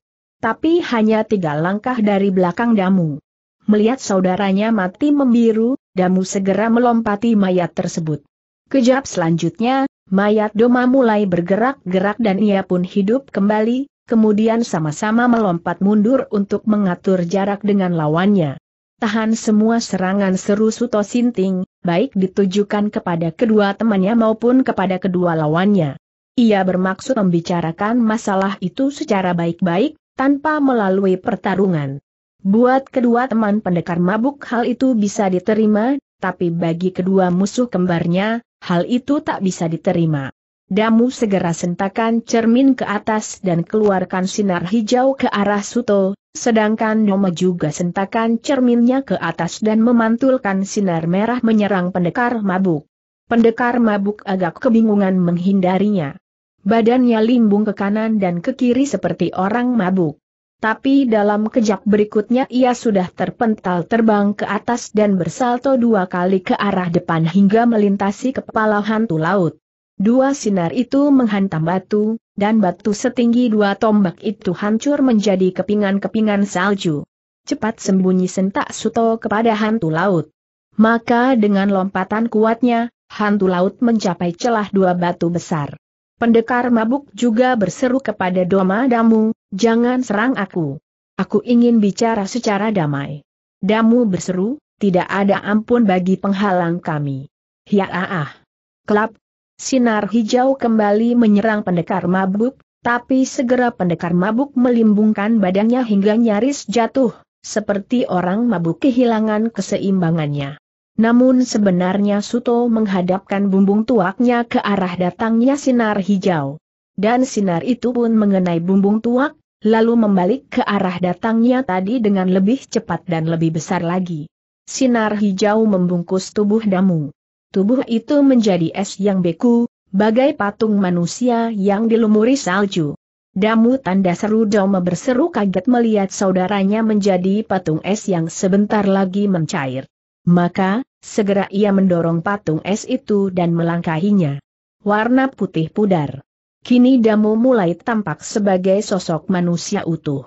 Tapi hanya tiga langkah dari belakang Damu. Melihat saudaranya mati membiru, Damu segera melompati mayat tersebut. Kejap selanjutnya, mayat Doma mulai bergerak-gerak dan ia pun hidup kembali, kemudian sama-sama melompat mundur untuk mengatur jarak dengan lawannya. Tahan semua serangan seru Suto Sinting, baik ditujukan kepada kedua temannya maupun kepada kedua lawannya. Ia bermaksud membicarakan masalah itu secara baik-baik, tanpa melalui pertarungan. Buat kedua teman pendekar mabuk hal itu bisa diterima, tapi bagi kedua musuh kembarnya, hal itu tak bisa diterima. Damu segera sentakan cermin ke atas dan keluarkan sinar hijau ke arah Suto, sedangkan Noma juga sentakan cerminnya ke atas dan memantulkan sinar merah menyerang pendekar mabuk. Pendekar mabuk agak kebingungan menghindarinya. Badannya limbung ke kanan dan ke kiri seperti orang mabuk. Tapi dalam kejap berikutnya ia sudah terpental terbang ke atas dan bersalto dua kali ke arah depan hingga melintasi kepala hantu laut. Dua sinar itu menghantam batu, dan batu setinggi dua tombak itu hancur menjadi kepingan-kepingan salju. Cepat sembunyi sentak Suto kepada hantu laut. Maka dengan lompatan kuatnya, hantu laut mencapai celah dua batu besar. Pendekar mabuk juga berseru kepada Doma Damu, jangan serang aku. Aku ingin bicara secara damai. Damu berseru, tidak ada ampun bagi penghalang kami. Ya ah ah. Kelap, Sinar hijau kembali menyerang pendekar mabuk, tapi segera pendekar mabuk melimbungkan badannya hingga nyaris jatuh, seperti orang mabuk kehilangan keseimbangannya. Namun sebenarnya Suto menghadapkan bumbung tuaknya ke arah datangnya sinar hijau. Dan sinar itu pun mengenai bumbung tuak, lalu membalik ke arah datangnya tadi dengan lebih cepat dan lebih besar lagi. Sinar hijau membungkus tubuh Damu. Tubuh itu menjadi es yang beku, bagai patung manusia yang dilumuri salju. Damu tanda seru Doma berseru kaget melihat saudaranya menjadi patung es yang sebentar lagi mencair. Maka, segera ia mendorong patung es itu dan melangkahinya. Warna putih pudar. Kini Damu mulai tampak sebagai sosok manusia utuh.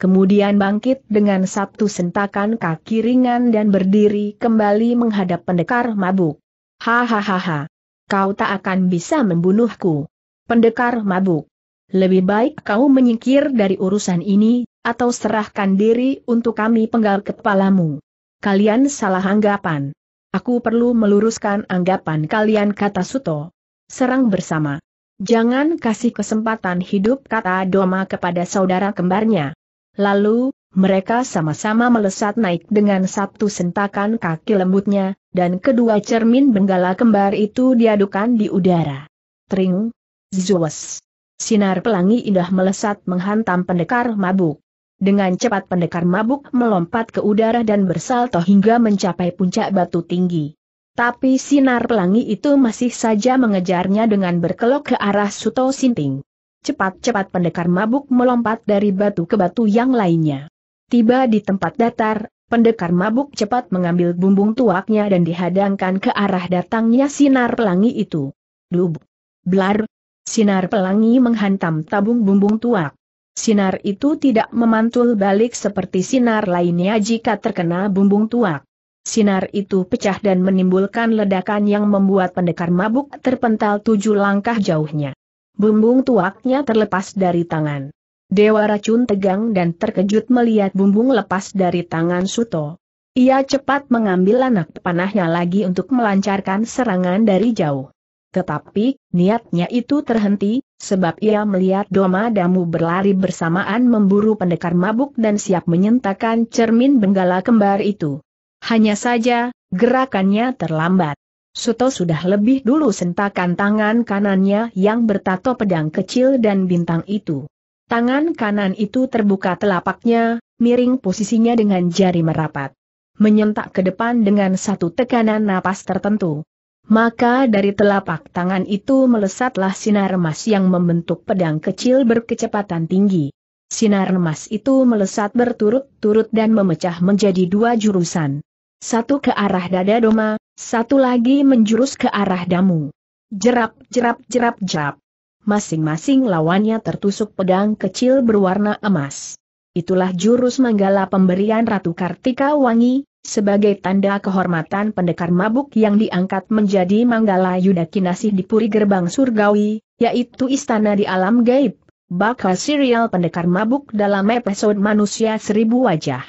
Kemudian bangkit dengan satu sentakan kaki ringan dan berdiri kembali menghadap pendekar mabuk. Hahaha. Kau tak akan bisa membunuhku. Pendekar mabuk. Lebih baik kau menyingkir dari urusan ini, atau serahkan diri untuk kami penggal kepalamu. Kalian salah anggapan. Aku perlu meluruskan anggapan kalian kata Suto. Serang bersama. Jangan kasih kesempatan hidup kata Doma kepada saudara kembarnya. Lalu, mereka sama-sama melesat naik dengan satu sentakan kaki lembutnya, dan kedua cermin benggala kembar itu diadukan di udara. Tring, Zuwes! Sinar pelangi indah melesat menghantam pendekar mabuk. Dengan cepat pendekar mabuk melompat ke udara dan bersalto hingga mencapai puncak batu tinggi. Tapi sinar pelangi itu masih saja mengejarnya dengan berkelok ke arah Suto Sinting. Cepat-cepat pendekar mabuk melompat dari batu ke batu yang lainnya. Tiba di tempat datar, Pendekar mabuk cepat mengambil bumbung tuaknya dan dihadangkan ke arah datangnya sinar pelangi itu. Dub. Blar. Sinar pelangi menghantam tabung bumbung tuak. Sinar itu tidak memantul balik seperti sinar lainnya jika terkena bumbung tuak. Sinar itu pecah dan menimbulkan ledakan yang membuat pendekar mabuk terpental tujuh langkah jauhnya. Bumbung tuaknya terlepas dari tangan. Dewa Racun tegang dan terkejut melihat bumbung lepas dari tangan Suto. Ia cepat mengambil anak panahnya lagi untuk melancarkan serangan dari jauh. Tetapi, niatnya itu terhenti, sebab ia melihat Doma Damu berlari bersamaan memburu pendekar mabuk dan siap menyentakan cermin benggala kembar itu. Hanya saja, gerakannya terlambat. Suto sudah lebih dulu sentakan tangan kanannya yang bertato pedang kecil dan bintang itu. Tangan kanan itu terbuka telapaknya, miring posisinya dengan jari merapat. Menyentak ke depan dengan satu tekanan napas tertentu. Maka dari telapak tangan itu melesatlah sinar emas yang membentuk pedang kecil berkecepatan tinggi. Sinar emas itu melesat berturut-turut dan memecah menjadi dua jurusan. Satu ke arah dada Doma, satu lagi menjurus ke arah damu. Jerap, jerap, jerap, jerap masing-masing lawannya tertusuk pedang kecil berwarna emas. Itulah jurus manggala pemberian Ratu Kartika Wangi, sebagai tanda kehormatan pendekar mabuk yang diangkat menjadi manggala Yudakinasih di puri gerbang surgawi, yaitu istana di alam gaib, bakal serial pendekar mabuk dalam episode manusia seribu wajah.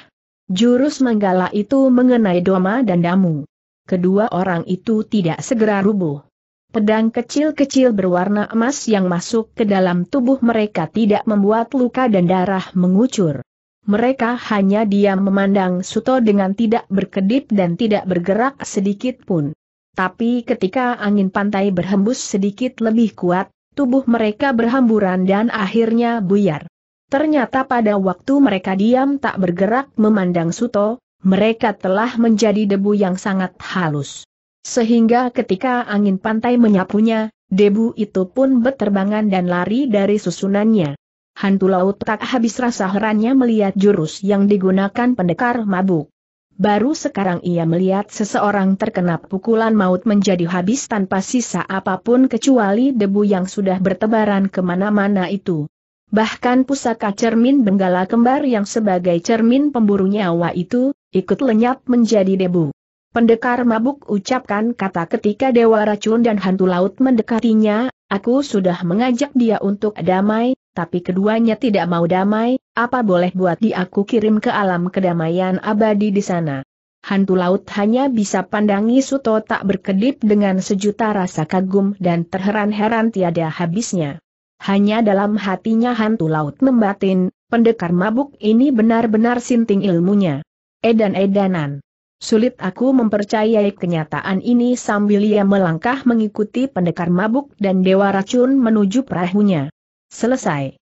Jurus manggala itu mengenai doma dan damu. Kedua orang itu tidak segera rubuh. Pedang kecil-kecil berwarna emas yang masuk ke dalam tubuh mereka tidak membuat luka dan darah mengucur. Mereka hanya diam memandang Suto dengan tidak berkedip dan tidak bergerak sedikit pun. Tapi ketika angin pantai berhembus sedikit lebih kuat, tubuh mereka berhamburan dan akhirnya buyar. Ternyata pada waktu mereka diam tak bergerak memandang Suto, mereka telah menjadi debu yang sangat halus. Sehingga ketika angin pantai menyapunya, debu itu pun berterbangan dan lari dari susunannya. Hantu laut tak habis rasa herannya melihat jurus yang digunakan pendekar mabuk. Baru sekarang ia melihat seseorang terkena pukulan maut menjadi habis tanpa sisa apapun kecuali debu yang sudah bertebaran kemana-mana itu. Bahkan pusaka cermin benggala kembar yang sebagai cermin pemburu nyawa itu, ikut lenyap menjadi debu. Pendekar mabuk ucapkan kata ketika Dewa Racun dan Hantu Laut mendekatinya, aku sudah mengajak dia untuk damai, tapi keduanya tidak mau damai, apa boleh buat di aku kirim ke alam kedamaian abadi di sana. Hantu Laut hanya bisa pandangi Suto tak berkedip dengan sejuta rasa kagum dan terheran-heran tiada habisnya. Hanya dalam hatinya Hantu Laut membatin, pendekar mabuk ini benar-benar sinting ilmunya. Edan-edanan. Sulit aku mempercayai kenyataan ini sambil ia melangkah mengikuti pendekar mabuk dan dewa racun menuju perahunya. Selesai.